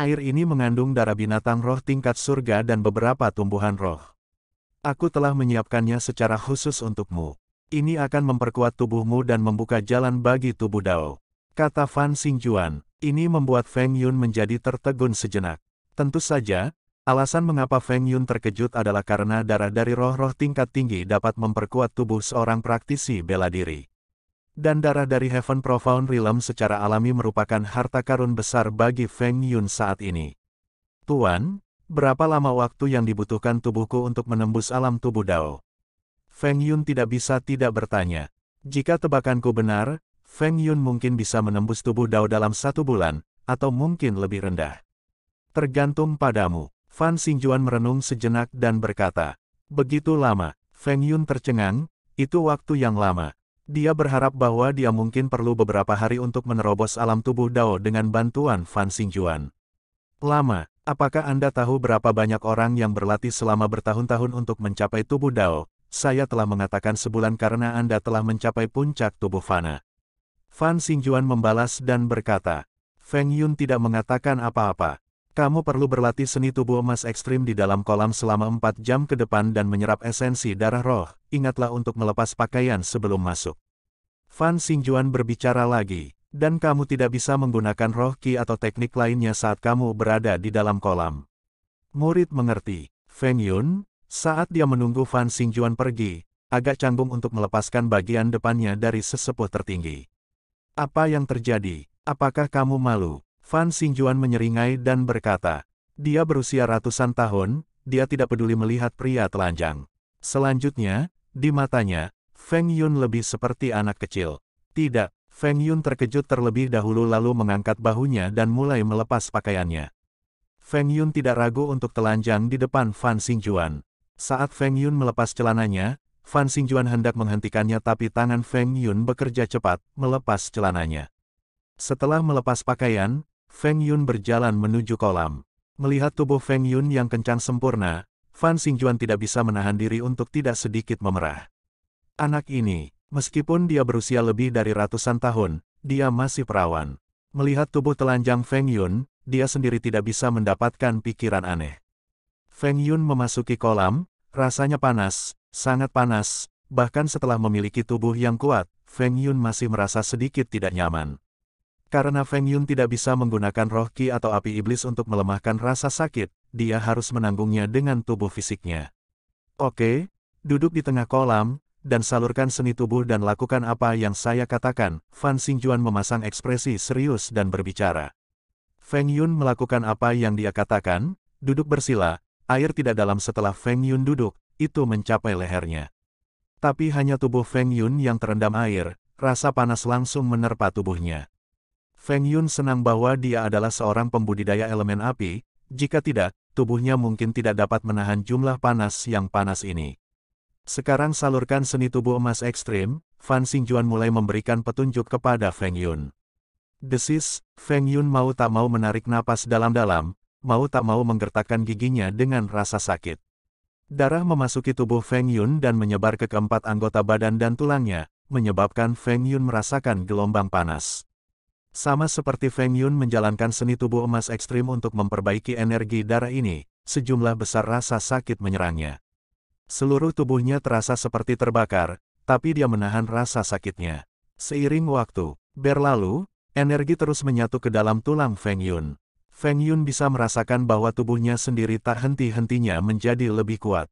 Air ini mengandung darah binatang roh tingkat surga dan beberapa tumbuhan roh. Aku telah menyiapkannya secara khusus untukmu. Ini akan memperkuat tubuhmu dan membuka jalan bagi tubuh Dao. Kata Fan Xingjuan, ini membuat Feng Yun menjadi tertegun sejenak. Tentu saja, alasan mengapa Feng Yun terkejut adalah karena darah dari roh-roh tingkat tinggi dapat memperkuat tubuh seorang praktisi bela diri dan darah dari Heaven Profound Realm secara alami merupakan harta karun besar bagi Feng Yun saat ini. Tuan, berapa lama waktu yang dibutuhkan tubuhku untuk menembus alam tubuh Dao? Feng Yun tidak bisa tidak bertanya. Jika tebakanku benar, Feng Yun mungkin bisa menembus tubuh Dao dalam satu bulan, atau mungkin lebih rendah. Tergantung padamu, Fan Xingjuan merenung sejenak dan berkata, Begitu lama, Feng Yun tercengang, itu waktu yang lama, dia berharap bahwa dia mungkin perlu beberapa hari untuk menerobos alam tubuh Dao dengan bantuan Fan Xingjuan. Lama, apakah Anda tahu berapa banyak orang yang berlatih selama bertahun-tahun untuk mencapai tubuh Dao? Saya telah mengatakan sebulan karena Anda telah mencapai puncak tubuh Fana. Fan Xingjuan membalas dan berkata, Feng Yun tidak mengatakan apa-apa kamu perlu berlatih seni tubuh emas ekstrim di dalam kolam selama 4 jam ke depan dan menyerap esensi darah roh, ingatlah untuk melepas pakaian sebelum masuk. Fan Xingjuan berbicara lagi, dan kamu tidak bisa menggunakan roh ki atau teknik lainnya saat kamu berada di dalam kolam. Murid mengerti, Feng Yun, saat dia menunggu Fan Xingjuan pergi, agak canggung untuk melepaskan bagian depannya dari sesepuh tertinggi. Apa yang terjadi? Apakah kamu malu? Fan Xingjuan menyeringai dan berkata, dia berusia ratusan tahun, dia tidak peduli melihat pria telanjang. Selanjutnya, di matanya, Feng Yun lebih seperti anak kecil. Tidak, Feng Yun terkejut terlebih dahulu lalu mengangkat bahunya dan mulai melepas pakaiannya. Feng Yun tidak ragu untuk telanjang di depan Fan Xingjuan. Saat Feng Yun melepas celananya, Fan Xingjuan hendak menghentikannya tapi tangan Feng Yun bekerja cepat, melepas celananya. Setelah melepas pakaian, Feng Yun berjalan menuju kolam. Melihat tubuh Feng Yun yang kencang sempurna, Fan Xingjuan tidak bisa menahan diri untuk tidak sedikit memerah. Anak ini, meskipun dia berusia lebih dari ratusan tahun, dia masih perawan. Melihat tubuh telanjang Feng Yun, dia sendiri tidak bisa mendapatkan pikiran aneh. Feng Yun memasuki kolam, rasanya panas, sangat panas, bahkan setelah memiliki tubuh yang kuat, Feng Yun masih merasa sedikit tidak nyaman. Karena Feng Yun tidak bisa menggunakan roh ki atau api iblis untuk melemahkan rasa sakit, dia harus menanggungnya dengan tubuh fisiknya. Oke, duduk di tengah kolam, dan salurkan seni tubuh dan lakukan apa yang saya katakan, Fan Xingjuan memasang ekspresi serius dan berbicara. Feng Yun melakukan apa yang dia katakan, duduk bersila, air tidak dalam setelah Feng Yun duduk, itu mencapai lehernya. Tapi hanya tubuh Feng Yun yang terendam air, rasa panas langsung menerpa tubuhnya. Feng Yun senang bahwa dia adalah seorang pembudidaya elemen api, jika tidak, tubuhnya mungkin tidak dapat menahan jumlah panas yang panas ini. Sekarang salurkan seni tubuh emas ekstrim, Fan Xingjuan mulai memberikan petunjuk kepada Feng Yun. Desis, Feng Yun mau tak mau menarik napas dalam-dalam, mau tak mau menggertakkan giginya dengan rasa sakit. Darah memasuki tubuh Feng Yun dan menyebar ke keempat anggota badan dan tulangnya, menyebabkan Feng Yun merasakan gelombang panas. Sama seperti Feng Yun menjalankan seni tubuh emas ekstrim untuk memperbaiki energi darah ini, sejumlah besar rasa sakit menyerangnya. Seluruh tubuhnya terasa seperti terbakar, tapi dia menahan rasa sakitnya. Seiring waktu, berlalu, energi terus menyatu ke dalam tulang Feng Yun. Feng Yun bisa merasakan bahwa tubuhnya sendiri tak henti-hentinya menjadi lebih kuat.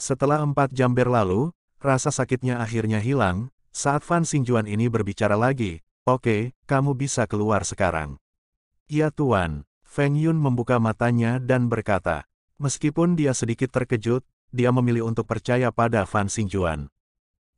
Setelah empat jam berlalu, rasa sakitnya akhirnya hilang, saat Fan Xingjuan ini berbicara lagi, Oke, kamu bisa keluar sekarang. Ya Tuan, Feng Yun membuka matanya dan berkata, meskipun dia sedikit terkejut, dia memilih untuk percaya pada Fan Xingjuan.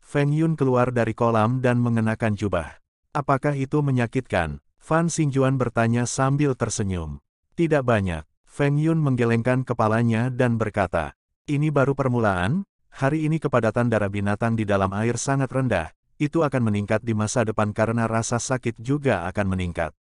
Feng Yun keluar dari kolam dan mengenakan jubah. Apakah itu menyakitkan? Fan Xingjuan bertanya sambil tersenyum. Tidak banyak. Feng Yun menggelengkan kepalanya dan berkata, ini baru permulaan, hari ini kepadatan darah binatang di dalam air sangat rendah, itu akan meningkat di masa depan karena rasa sakit juga akan meningkat.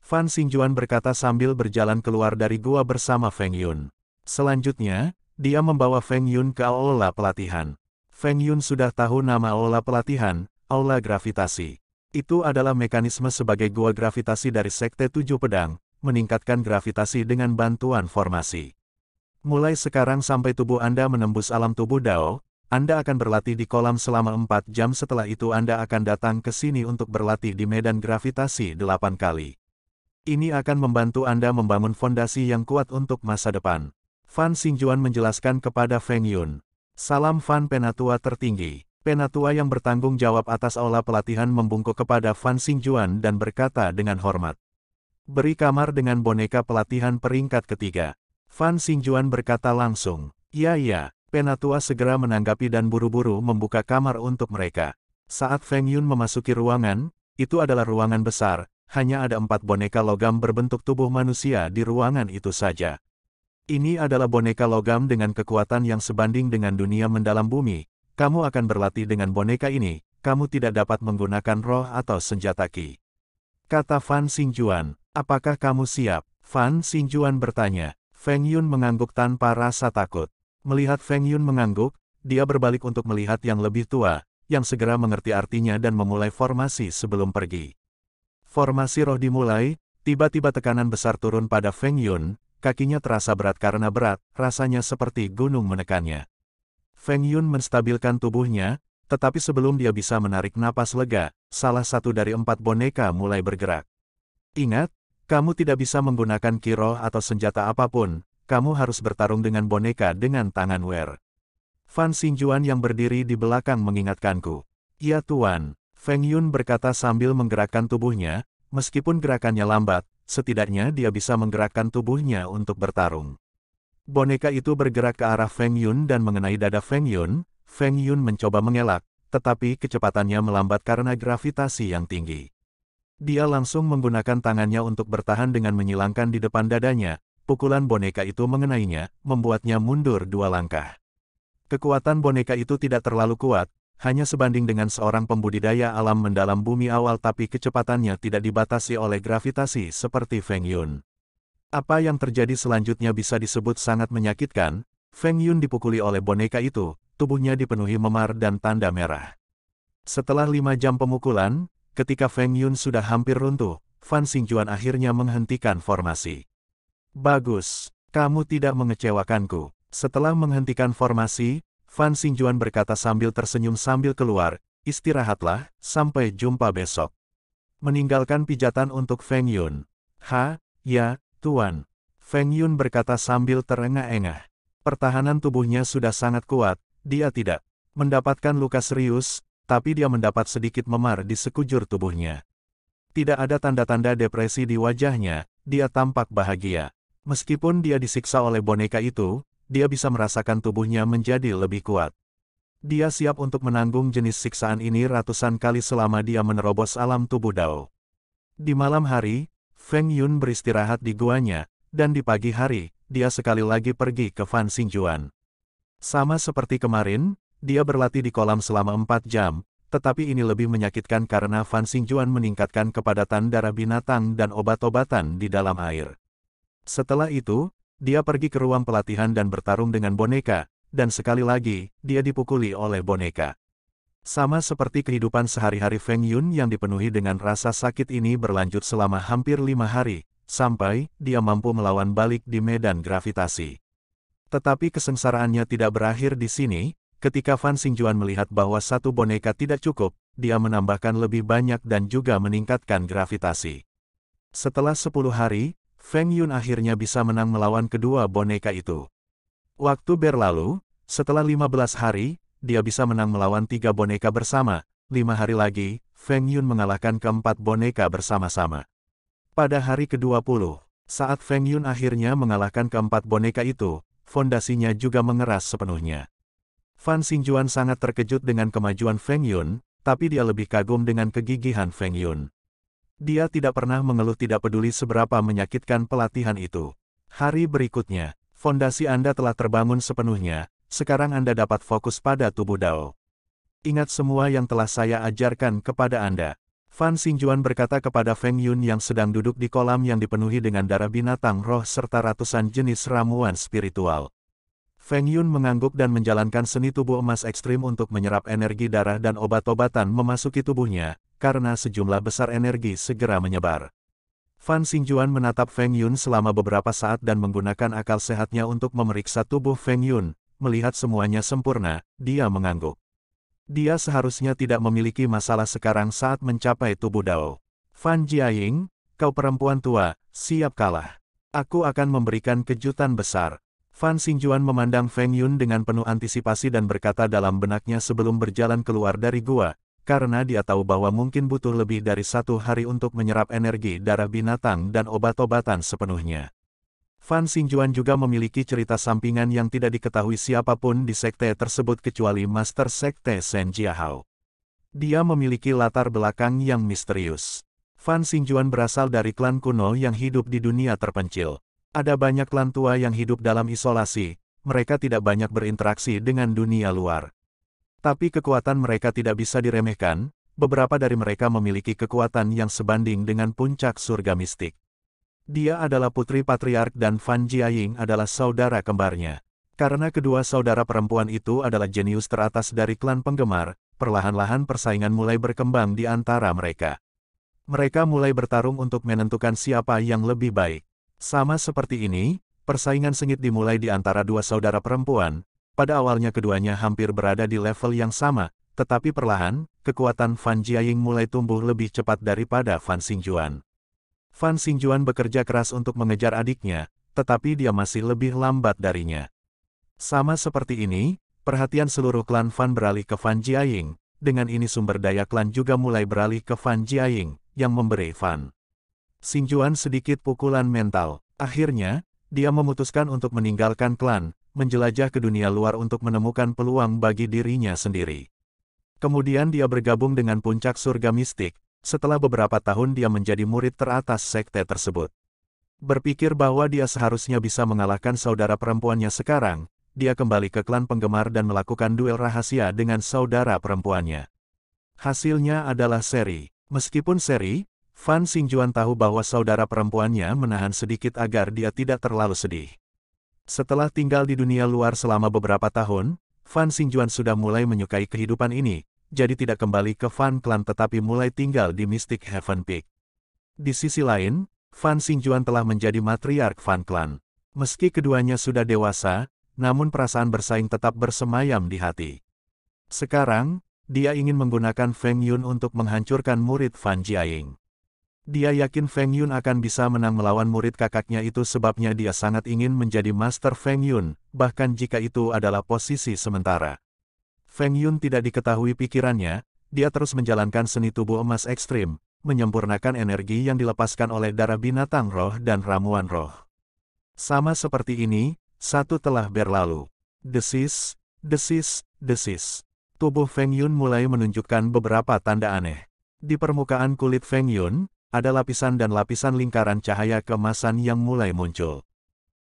Fan Xingjuan berkata sambil berjalan keluar dari gua bersama Feng Yun. Selanjutnya, dia membawa Feng Yun ke aula pelatihan. Feng Yun sudah tahu nama aula pelatihan, aula gravitasi. Itu adalah mekanisme sebagai gua gravitasi dari Sekte Tujuh Pedang, meningkatkan gravitasi dengan bantuan formasi. Mulai sekarang sampai tubuh Anda menembus alam tubuh Dao, anda akan berlatih di kolam selama 4 jam setelah itu Anda akan datang ke sini untuk berlatih di medan gravitasi 8 kali. Ini akan membantu Anda membangun fondasi yang kuat untuk masa depan. Fan Xingjuan menjelaskan kepada Feng Yun. Salam Fan Penatua tertinggi. Penatua yang bertanggung jawab atas aula pelatihan membungkuk kepada Fan Xingjuan dan berkata dengan hormat. Beri kamar dengan boneka pelatihan peringkat ketiga. Fan Xingjuan berkata langsung, Ya ya, Penatua segera menanggapi dan buru-buru membuka kamar untuk mereka. Saat Feng Yun memasuki ruangan, itu adalah ruangan besar, hanya ada empat boneka logam berbentuk tubuh manusia di ruangan itu saja. Ini adalah boneka logam dengan kekuatan yang sebanding dengan dunia mendalam bumi. Kamu akan berlatih dengan boneka ini, kamu tidak dapat menggunakan roh atau senjata ki. Kata Fan Xingjuan, apakah kamu siap? Fan Xingjuan bertanya. Feng Yun mengangguk tanpa rasa takut. Melihat Feng Yun mengangguk, dia berbalik untuk melihat yang lebih tua, yang segera mengerti artinya dan memulai formasi sebelum pergi. Formasi roh dimulai, tiba-tiba tekanan besar turun pada Feng Yun, kakinya terasa berat karena berat, rasanya seperti gunung menekannya. Feng Yun menstabilkan tubuhnya, tetapi sebelum dia bisa menarik napas lega, salah satu dari empat boneka mulai bergerak. Ingat, kamu tidak bisa menggunakan kiro atau senjata apapun, kamu harus bertarung dengan boneka dengan tangan Wer. Fan Xingjuan yang berdiri di belakang mengingatkanku. Ya Tuan, Feng Yun berkata sambil menggerakkan tubuhnya, meskipun gerakannya lambat, setidaknya dia bisa menggerakkan tubuhnya untuk bertarung. Boneka itu bergerak ke arah Feng Yun dan mengenai dada Feng Yun, Feng Yun mencoba mengelak, tetapi kecepatannya melambat karena gravitasi yang tinggi. Dia langsung menggunakan tangannya untuk bertahan dengan menyilangkan di depan dadanya, pukulan boneka itu mengenainya, membuatnya mundur dua langkah. Kekuatan boneka itu tidak terlalu kuat, hanya sebanding dengan seorang pembudidaya alam mendalam bumi awal tapi kecepatannya tidak dibatasi oleh gravitasi seperti Feng Yun. Apa yang terjadi selanjutnya bisa disebut sangat menyakitkan, Feng Yun dipukuli oleh boneka itu, tubuhnya dipenuhi memar dan tanda merah. Setelah lima jam pemukulan, ketika Feng Yun sudah hampir runtuh, Fan Xingjuan akhirnya menghentikan formasi. Bagus, kamu tidak mengecewakanku. Setelah menghentikan formasi, Fan Xingjuan berkata sambil tersenyum sambil keluar, istirahatlah, sampai jumpa besok. Meninggalkan pijatan untuk Feng Yun. Ha, ya, Tuan. Feng Yun berkata sambil terengah-engah. Pertahanan tubuhnya sudah sangat kuat, dia tidak mendapatkan luka serius, tapi dia mendapat sedikit memar di sekujur tubuhnya. Tidak ada tanda-tanda depresi di wajahnya, dia tampak bahagia. Meskipun dia disiksa oleh boneka itu, dia bisa merasakan tubuhnya menjadi lebih kuat. Dia siap untuk menanggung jenis siksaan ini ratusan kali selama dia menerobos alam tubuh Dao. Di malam hari, Feng Yun beristirahat di guanya, dan di pagi hari, dia sekali lagi pergi ke Fan Xingjuan. Sama seperti kemarin, dia berlatih di kolam selama 4 jam, tetapi ini lebih menyakitkan karena Fan Xingjuan meningkatkan kepadatan darah binatang dan obat-obatan di dalam air. Setelah itu, dia pergi ke ruang pelatihan dan bertarung dengan boneka, dan sekali lagi, dia dipukuli oleh boneka. Sama seperti kehidupan sehari-hari Feng Yun yang dipenuhi dengan rasa sakit ini berlanjut selama hampir lima hari, sampai dia mampu melawan balik di medan gravitasi. Tetapi kesengsaraannya tidak berakhir di sini, ketika Fan Xingjuan melihat bahwa satu boneka tidak cukup, dia menambahkan lebih banyak dan juga meningkatkan gravitasi. Setelah sepuluh hari, Feng Yun akhirnya bisa menang melawan kedua boneka itu. Waktu berlalu, setelah 15 hari, dia bisa menang melawan tiga boneka bersama. Lima hari lagi, Feng Yun mengalahkan keempat boneka bersama-sama. Pada hari ke-20, saat Feng Yun akhirnya mengalahkan keempat boneka itu, fondasinya juga mengeras sepenuhnya. Fan Xingjuan sangat terkejut dengan kemajuan Feng Yun, tapi dia lebih kagum dengan kegigihan Feng Yun. Dia tidak pernah mengeluh tidak peduli seberapa menyakitkan pelatihan itu. Hari berikutnya, fondasi Anda telah terbangun sepenuhnya, sekarang Anda dapat fokus pada tubuh Dao. Ingat semua yang telah saya ajarkan kepada Anda. Fan Xingjuan berkata kepada Feng Yun yang sedang duduk di kolam yang dipenuhi dengan darah binatang roh serta ratusan jenis ramuan spiritual. Feng Yun mengangguk dan menjalankan seni tubuh emas ekstrim untuk menyerap energi darah dan obat-obatan memasuki tubuhnya, karena sejumlah besar energi segera menyebar. Fan Xingjuan menatap Feng Yun selama beberapa saat dan menggunakan akal sehatnya untuk memeriksa tubuh Feng Yun, melihat semuanya sempurna, dia mengangguk. Dia seharusnya tidak memiliki masalah sekarang saat mencapai tubuh Dao. Fan Jiaying, kau perempuan tua, siap kalah. Aku akan memberikan kejutan besar. Fan Xingjuan memandang Feng Yun dengan penuh antisipasi dan berkata dalam benaknya sebelum berjalan keluar dari gua, karena dia tahu bahwa mungkin butuh lebih dari satu hari untuk menyerap energi darah binatang dan obat-obatan sepenuhnya. Fan Xingjuan juga memiliki cerita sampingan yang tidak diketahui siapapun di sekte tersebut kecuali Master Sekte Shen Jiahao. Dia memiliki latar belakang yang misterius. Fan Xingjuan berasal dari klan kuno yang hidup di dunia terpencil. Ada banyak klan tua yang hidup dalam isolasi, mereka tidak banyak berinteraksi dengan dunia luar. Tapi kekuatan mereka tidak bisa diremehkan, beberapa dari mereka memiliki kekuatan yang sebanding dengan puncak surga mistik. Dia adalah putri patriark dan Fan Jiaying adalah saudara kembarnya. Karena kedua saudara perempuan itu adalah jenius teratas dari klan penggemar, perlahan-lahan persaingan mulai berkembang di antara mereka. Mereka mulai bertarung untuk menentukan siapa yang lebih baik. Sama seperti ini, persaingan sengit dimulai di antara dua saudara perempuan, pada awalnya keduanya hampir berada di level yang sama, tetapi perlahan, kekuatan Fan Jiaying mulai tumbuh lebih cepat daripada Fan Xingjuan. Fan Xingjuan bekerja keras untuk mengejar adiknya, tetapi dia masih lebih lambat darinya. Sama seperti ini, perhatian seluruh klan Fan beralih ke Fan Jiaying, dengan ini sumber daya klan juga mulai beralih ke Fan Jiaying, yang memberi Fan. Xingjuan sedikit pukulan mental. Akhirnya, dia memutuskan untuk meninggalkan klan, menjelajah ke dunia luar untuk menemukan peluang bagi dirinya sendiri. Kemudian dia bergabung dengan puncak surga mistik, setelah beberapa tahun dia menjadi murid teratas sekte tersebut. Berpikir bahwa dia seharusnya bisa mengalahkan saudara perempuannya sekarang, dia kembali ke klan penggemar dan melakukan duel rahasia dengan saudara perempuannya. Hasilnya adalah seri. Meskipun seri, Fan Xingjuan tahu bahwa saudara perempuannya menahan sedikit agar dia tidak terlalu sedih. Setelah tinggal di dunia luar selama beberapa tahun, Fan Xingjuan sudah mulai menyukai kehidupan ini, jadi tidak kembali ke Fan Clan tetapi mulai tinggal di Mystic Heaven Peak. Di sisi lain, Fan Xingjuan telah menjadi matriark Fan Clan. Meski keduanya sudah dewasa, namun perasaan bersaing tetap bersemayam di hati. Sekarang, dia ingin menggunakan Feng Yun untuk menghancurkan murid Fan Jiaying. Dia yakin Feng Yun akan bisa menang melawan murid kakaknya itu sebabnya dia sangat ingin menjadi Master Feng Yun, bahkan jika itu adalah posisi sementara. Feng Yun tidak diketahui pikirannya, dia terus menjalankan seni tubuh emas ekstrim, menyempurnakan energi yang dilepaskan oleh darah binatang roh dan ramuan roh. Sama seperti ini, satu telah berlalu. Desis, desis, desis. Tubuh Feng Yun mulai menunjukkan beberapa tanda aneh. Di permukaan kulit Feng Yun, ada lapisan dan lapisan lingkaran cahaya kemasan yang mulai muncul.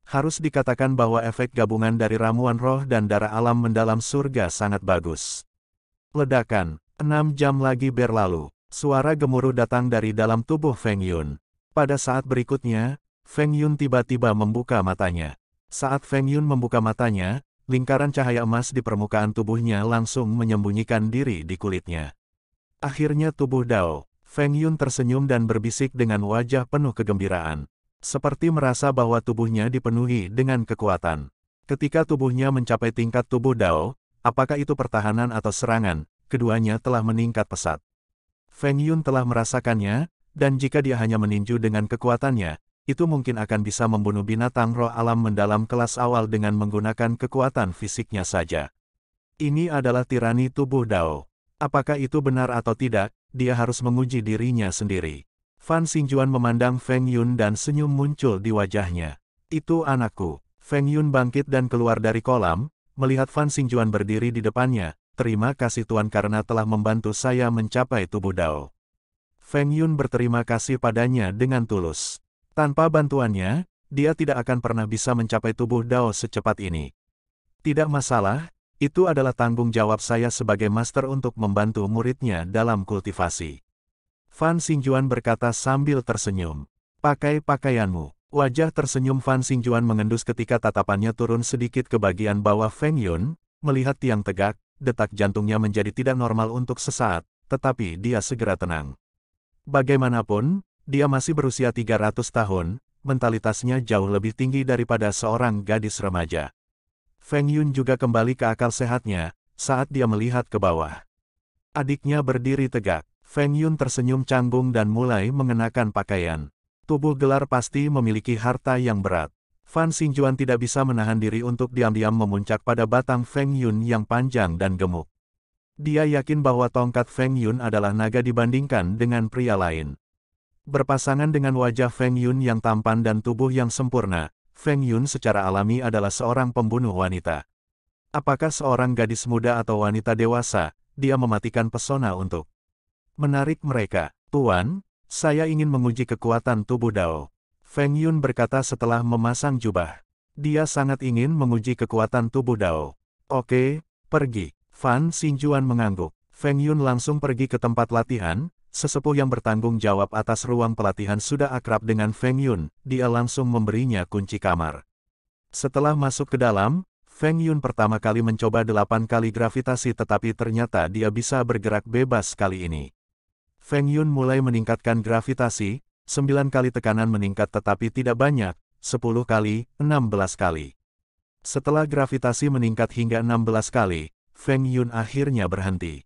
Harus dikatakan bahwa efek gabungan dari ramuan roh dan darah alam mendalam surga sangat bagus. Ledakan, enam jam lagi berlalu, suara gemuruh datang dari dalam tubuh Feng Yun. Pada saat berikutnya, Feng Yun tiba-tiba membuka matanya. Saat Feng Yun membuka matanya, lingkaran cahaya emas di permukaan tubuhnya langsung menyembunyikan diri di kulitnya. Akhirnya tubuh Dao, Feng Yun tersenyum dan berbisik dengan wajah penuh kegembiraan. Seperti merasa bahwa tubuhnya dipenuhi dengan kekuatan. Ketika tubuhnya mencapai tingkat tubuh Dao, apakah itu pertahanan atau serangan, keduanya telah meningkat pesat. Feng Yun telah merasakannya, dan jika dia hanya meninju dengan kekuatannya, itu mungkin akan bisa membunuh binatang roh alam mendalam kelas awal dengan menggunakan kekuatan fisiknya saja. Ini adalah tirani tubuh Dao. Apakah itu benar atau tidak, dia harus menguji dirinya sendiri. Fan Xingjuan memandang Feng Yun dan senyum muncul di wajahnya. Itu anakku. Feng Yun bangkit dan keluar dari kolam, melihat Fan Xingjuan berdiri di depannya. Terima kasih Tuan karena telah membantu saya mencapai tubuh Dao. Feng Yun berterima kasih padanya dengan tulus. Tanpa bantuannya, dia tidak akan pernah bisa mencapai tubuh Dao secepat ini. Tidak masalah, itu adalah tanggung jawab saya sebagai master untuk membantu muridnya dalam kultivasi. Fan Xingjuan berkata sambil tersenyum. Pakai pakaianmu. Wajah tersenyum Fan Xingjuan mengendus ketika tatapannya turun sedikit ke bagian bawah Feng Yun, melihat tiang tegak, detak jantungnya menjadi tidak normal untuk sesaat, tetapi dia segera tenang. Bagaimanapun, dia masih berusia 300 tahun, mentalitasnya jauh lebih tinggi daripada seorang gadis remaja. Feng Yun juga kembali ke akal sehatnya, saat dia melihat ke bawah. Adiknya berdiri tegak, Feng Yun tersenyum canggung dan mulai mengenakan pakaian. Tubuh gelar pasti memiliki harta yang berat. Fan Xingjuan tidak bisa menahan diri untuk diam-diam memuncak pada batang Feng Yun yang panjang dan gemuk. Dia yakin bahwa tongkat Feng Yun adalah naga dibandingkan dengan pria lain. Berpasangan dengan wajah Feng Yun yang tampan dan tubuh yang sempurna, Feng Yun secara alami adalah seorang pembunuh wanita. Apakah seorang gadis muda atau wanita dewasa, dia mematikan pesona untuk menarik mereka. Tuan, saya ingin menguji kekuatan tubuh Dao. Feng Yun berkata setelah memasang jubah. Dia sangat ingin menguji kekuatan tubuh Dao. Oke, pergi. Fan Xinjuan mengangguk. Feng Yun langsung pergi ke tempat latihan, sesepuh yang bertanggung jawab atas ruang pelatihan sudah akrab dengan Feng Yun, dia langsung memberinya kunci kamar. Setelah masuk ke dalam, Feng Yun pertama kali mencoba delapan kali gravitasi tetapi ternyata dia bisa bergerak bebas kali ini. Feng Yun mulai meningkatkan gravitasi, sembilan kali tekanan meningkat tetapi tidak banyak, sepuluh kali, enam belas kali. Setelah gravitasi meningkat hingga enam belas kali, Feng Yun akhirnya berhenti.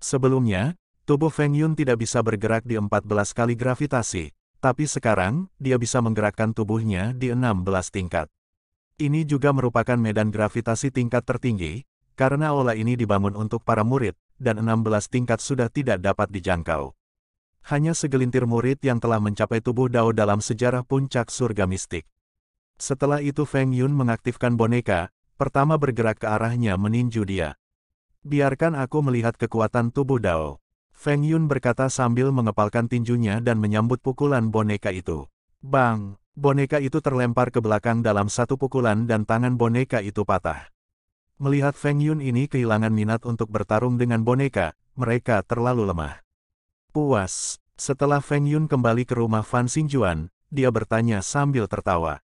Sebelumnya, Tubuh Feng Yun tidak bisa bergerak di 14 kali gravitasi, tapi sekarang, dia bisa menggerakkan tubuhnya di 16 tingkat. Ini juga merupakan medan gravitasi tingkat tertinggi, karena aula ini dibangun untuk para murid, dan 16 tingkat sudah tidak dapat dijangkau. Hanya segelintir murid yang telah mencapai tubuh Dao dalam sejarah puncak surga mistik. Setelah itu Feng Yun mengaktifkan boneka, pertama bergerak ke arahnya meninju dia. Biarkan aku melihat kekuatan tubuh Dao. Feng Yun berkata sambil mengepalkan tinjunya dan menyambut pukulan boneka itu. Bang! Boneka itu terlempar ke belakang dalam satu pukulan dan tangan boneka itu patah. Melihat Feng Yun ini kehilangan minat untuk bertarung dengan boneka, mereka terlalu lemah. Puas! Setelah Feng Yun kembali ke rumah Fan Xingjuan, dia bertanya sambil tertawa.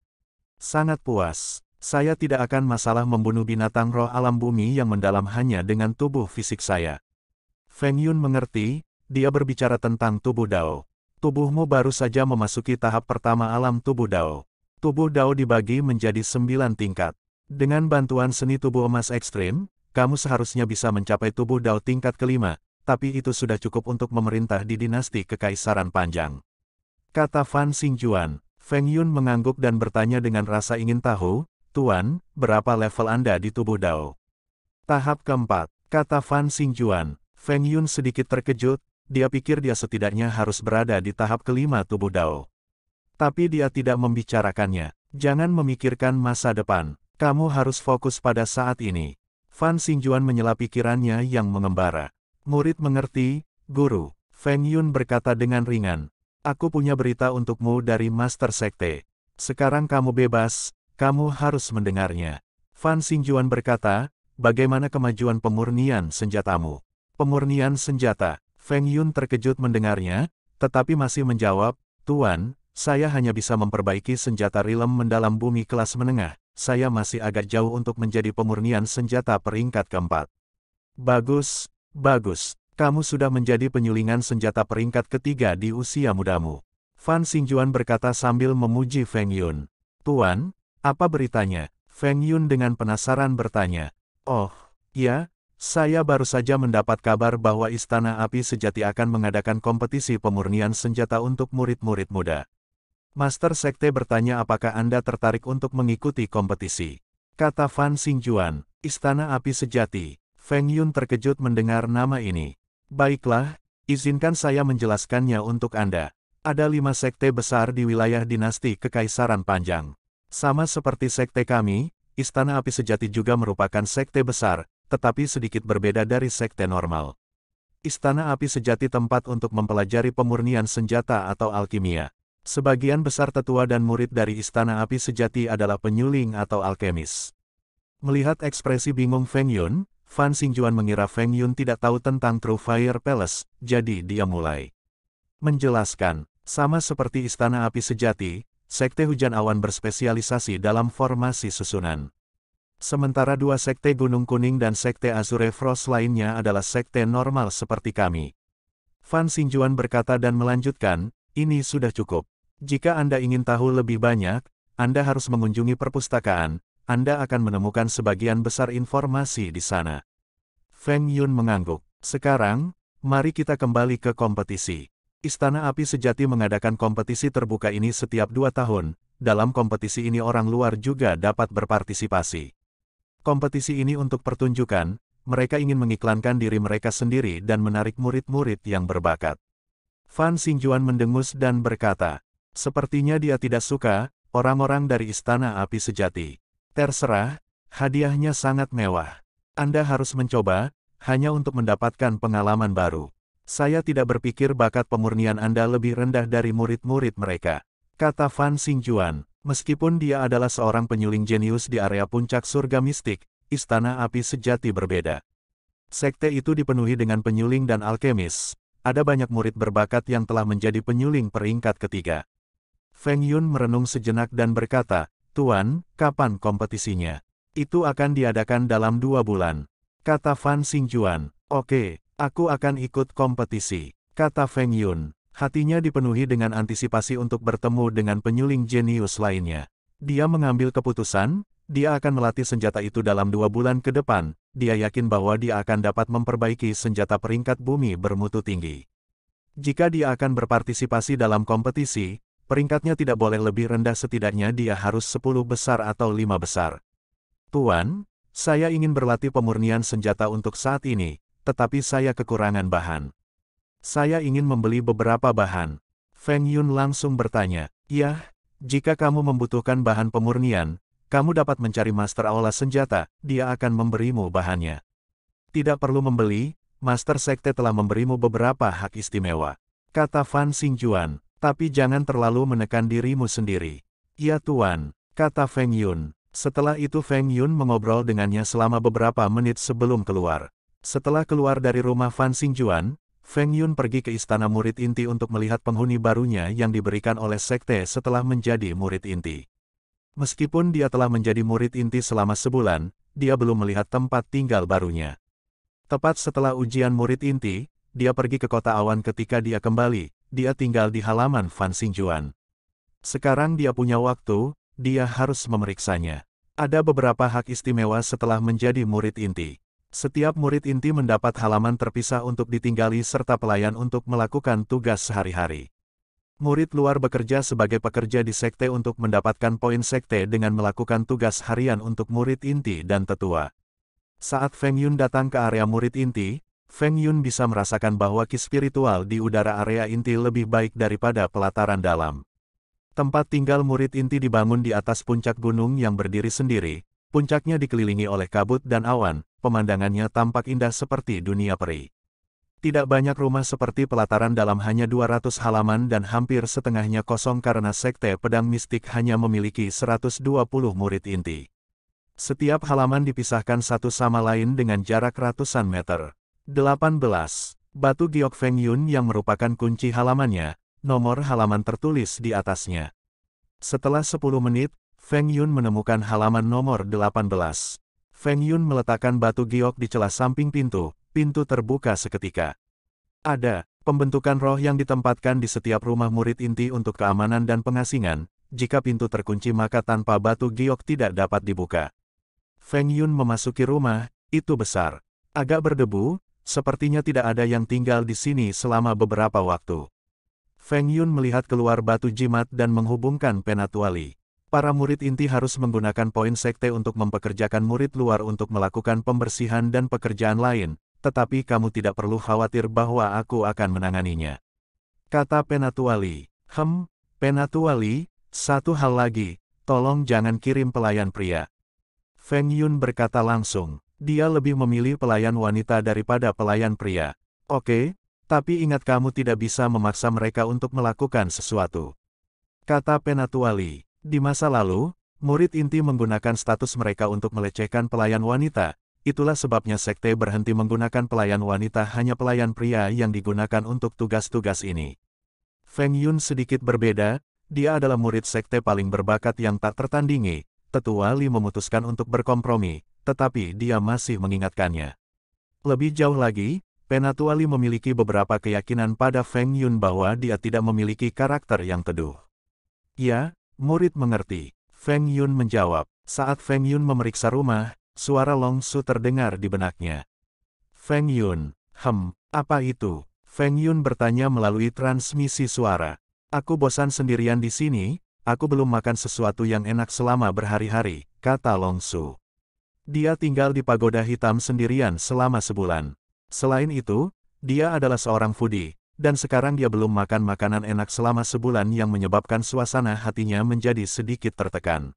Sangat puas. Saya tidak akan masalah membunuh binatang roh alam bumi yang mendalam hanya dengan tubuh fisik saya. Feng Yun mengerti, dia berbicara tentang tubuh Dao. Tubuhmu baru saja memasuki tahap pertama alam tubuh Dao. Tubuh Dao dibagi menjadi sembilan tingkat. Dengan bantuan seni tubuh emas ekstrim, kamu seharusnya bisa mencapai tubuh Dao tingkat kelima, tapi itu sudah cukup untuk memerintah di dinasti kekaisaran panjang. Kata Fan Xingjuan, Feng Yun mengangguk dan bertanya dengan rasa ingin tahu, Tuan, berapa level Anda di tubuh Dao? Tahap keempat, kata Fan Xingjuan, Feng Yun sedikit terkejut, dia pikir dia setidaknya harus berada di tahap kelima tubuh Dao. Tapi dia tidak membicarakannya. Jangan memikirkan masa depan. Kamu harus fokus pada saat ini. Fan Xingjuan menyela pikirannya yang mengembara. Murid mengerti, Guru. Feng Yun berkata dengan ringan. Aku punya berita untukmu dari Master Sekte. Sekarang kamu bebas, kamu harus mendengarnya. Fan Xingjuan berkata, bagaimana kemajuan pemurnian senjatamu? Pemurnian senjata, Feng Yun terkejut mendengarnya, tetapi masih menjawab, Tuan, saya hanya bisa memperbaiki senjata rilem mendalam bumi kelas menengah, saya masih agak jauh untuk menjadi pemurnian senjata peringkat keempat. Bagus, bagus, kamu sudah menjadi penyulingan senjata peringkat ketiga di usia mudamu. Fan Xingjuan berkata sambil memuji Feng Yun. Tuan, apa beritanya? Feng Yun dengan penasaran bertanya. Oh, ya, saya baru saja mendapat kabar bahwa Istana Api Sejati akan mengadakan kompetisi pemurnian senjata untuk murid-murid muda. Master Sekte bertanya apakah Anda tertarik untuk mengikuti kompetisi. Kata Fan Xingjuan, Istana Api Sejati. Feng Yun terkejut mendengar nama ini. Baiklah, izinkan saya menjelaskannya untuk Anda. Ada lima sekte besar di wilayah dinasti Kekaisaran Panjang. Sama seperti sekte kami, Istana Api Sejati juga merupakan sekte besar, tetapi sedikit berbeda dari sekte normal. Istana api sejati tempat untuk mempelajari pemurnian senjata atau alkimia. Sebagian besar tetua dan murid dari Istana Api Sejati adalah penyuling atau alkemis. Melihat ekspresi bingung Feng Yun, Fan Xingjuan mengira Feng Yun tidak tahu tentang True Fire Palace, jadi dia mulai menjelaskan. Sama seperti Istana Api Sejati, Sekte Hujan Awan berspesialisasi dalam formasi susunan. Sementara dua sekte Gunung Kuning dan sekte Azure Frost lainnya adalah sekte normal seperti kami. Fan Xinjuan berkata dan melanjutkan, ini sudah cukup. Jika Anda ingin tahu lebih banyak, Anda harus mengunjungi perpustakaan, Anda akan menemukan sebagian besar informasi di sana. Feng Yun mengangguk. Sekarang, mari kita kembali ke kompetisi. Istana Api Sejati mengadakan kompetisi terbuka ini setiap dua tahun, dalam kompetisi ini orang luar juga dapat berpartisipasi. Kompetisi ini untuk pertunjukan, mereka ingin mengiklankan diri mereka sendiri dan menarik murid-murid yang berbakat. Fan Xingjuan mendengus dan berkata, sepertinya dia tidak suka, orang-orang dari Istana Api Sejati. Terserah, hadiahnya sangat mewah. Anda harus mencoba, hanya untuk mendapatkan pengalaman baru. Saya tidak berpikir bakat pemurnian Anda lebih rendah dari murid-murid mereka, kata Fan Xingjuan. Meskipun dia adalah seorang penyuling jenius di area puncak surga mistik, istana api sejati berbeda. Sekte itu dipenuhi dengan penyuling dan alkemis. Ada banyak murid berbakat yang telah menjadi penyuling peringkat ketiga. Feng Yun merenung sejenak dan berkata, Tuan, kapan kompetisinya? Itu akan diadakan dalam dua bulan. Kata Fan Xingjuan, oke, aku akan ikut kompetisi. Kata Feng Yun, Hatinya dipenuhi dengan antisipasi untuk bertemu dengan penyuling jenius lainnya. Dia mengambil keputusan, dia akan melatih senjata itu dalam dua bulan ke depan, dia yakin bahwa dia akan dapat memperbaiki senjata peringkat bumi bermutu tinggi. Jika dia akan berpartisipasi dalam kompetisi, peringkatnya tidak boleh lebih rendah setidaknya dia harus 10 besar atau 5 besar. Tuan, saya ingin berlatih pemurnian senjata untuk saat ini, tetapi saya kekurangan bahan. Saya ingin membeli beberapa bahan. Feng Yun langsung bertanya, Yah, jika kamu membutuhkan bahan pemurnian, kamu dapat mencari Master Aula Senjata, dia akan memberimu bahannya. Tidak perlu membeli, Master Sekte telah memberimu beberapa hak istimewa. Kata Fan Xingjuan, tapi jangan terlalu menekan dirimu sendiri. Ya Tuan, kata Feng Yun. Setelah itu Feng Yun mengobrol dengannya selama beberapa menit sebelum keluar. Setelah keluar dari rumah Fan Xingjuan, Feng Yun pergi ke istana murid inti untuk melihat penghuni barunya yang diberikan oleh sekte setelah menjadi murid inti. Meskipun dia telah menjadi murid inti selama sebulan, dia belum melihat tempat tinggal barunya. Tepat setelah ujian murid inti, dia pergi ke kota awan ketika dia kembali, dia tinggal di halaman Fan Xingjuan. Sekarang dia punya waktu, dia harus memeriksanya. Ada beberapa hak istimewa setelah menjadi murid inti. Setiap murid inti mendapat halaman terpisah untuk ditinggali serta pelayan untuk melakukan tugas sehari-hari. Murid luar bekerja sebagai pekerja di sekte untuk mendapatkan poin sekte dengan melakukan tugas harian untuk murid inti dan tetua. Saat Feng Yun datang ke area murid inti, Feng Yun bisa merasakan bahwa ki spiritual di udara area inti lebih baik daripada pelataran dalam. Tempat tinggal murid inti dibangun di atas puncak gunung yang berdiri sendiri, Puncaknya dikelilingi oleh kabut dan awan, pemandangannya tampak indah seperti dunia peri. Tidak banyak rumah seperti pelataran dalam hanya 200 halaman dan hampir setengahnya kosong karena sekte pedang mistik hanya memiliki 120 murid inti. Setiap halaman dipisahkan satu sama lain dengan jarak ratusan meter. 18. Batu Giok Feng Yun yang merupakan kunci halamannya, nomor halaman tertulis di atasnya. Setelah 10 menit, Feng Yun menemukan halaman nomor 18. Feng Yun meletakkan batu giok di celah samping pintu, pintu terbuka seketika. Ada pembentukan roh yang ditempatkan di setiap rumah murid inti untuk keamanan dan pengasingan, jika pintu terkunci maka tanpa batu giok tidak dapat dibuka. Feng Yun memasuki rumah, itu besar. Agak berdebu, sepertinya tidak ada yang tinggal di sini selama beberapa waktu. Feng Yun melihat keluar batu jimat dan menghubungkan penatuali para murid inti harus menggunakan poin sekte untuk mempekerjakan murid luar untuk melakukan pembersihan dan pekerjaan lain, tetapi kamu tidak perlu khawatir bahwa aku akan menanganinya. Kata Penatuali. Hem, Penatuali, satu hal lagi, tolong jangan kirim pelayan pria. Feng Yun berkata langsung, dia lebih memilih pelayan wanita daripada pelayan pria. Oke, tapi ingat kamu tidak bisa memaksa mereka untuk melakukan sesuatu. Kata Penatuali, di masa lalu, murid inti menggunakan status mereka untuk melecehkan pelayan wanita, itulah sebabnya sekte berhenti menggunakan pelayan wanita hanya pelayan pria yang digunakan untuk tugas-tugas ini. Feng Yun sedikit berbeda, dia adalah murid sekte paling berbakat yang tak tertandingi, tetua Li memutuskan untuk berkompromi, tetapi dia masih mengingatkannya. Lebih jauh lagi, Penatua Li memiliki beberapa keyakinan pada Feng Yun bahwa dia tidak memiliki karakter yang teduh. Ya, Murid mengerti. Feng Yun menjawab. Saat Feng Yun memeriksa rumah, suara Long Su terdengar di benaknya. Feng Yun, hem, apa itu? Feng Yun bertanya melalui transmisi suara. Aku bosan sendirian di sini, aku belum makan sesuatu yang enak selama berhari-hari, kata Long Su. Dia tinggal di pagoda hitam sendirian selama sebulan. Selain itu, dia adalah seorang foodie, dan sekarang dia belum makan makanan enak selama sebulan yang menyebabkan suasana hatinya menjadi sedikit tertekan.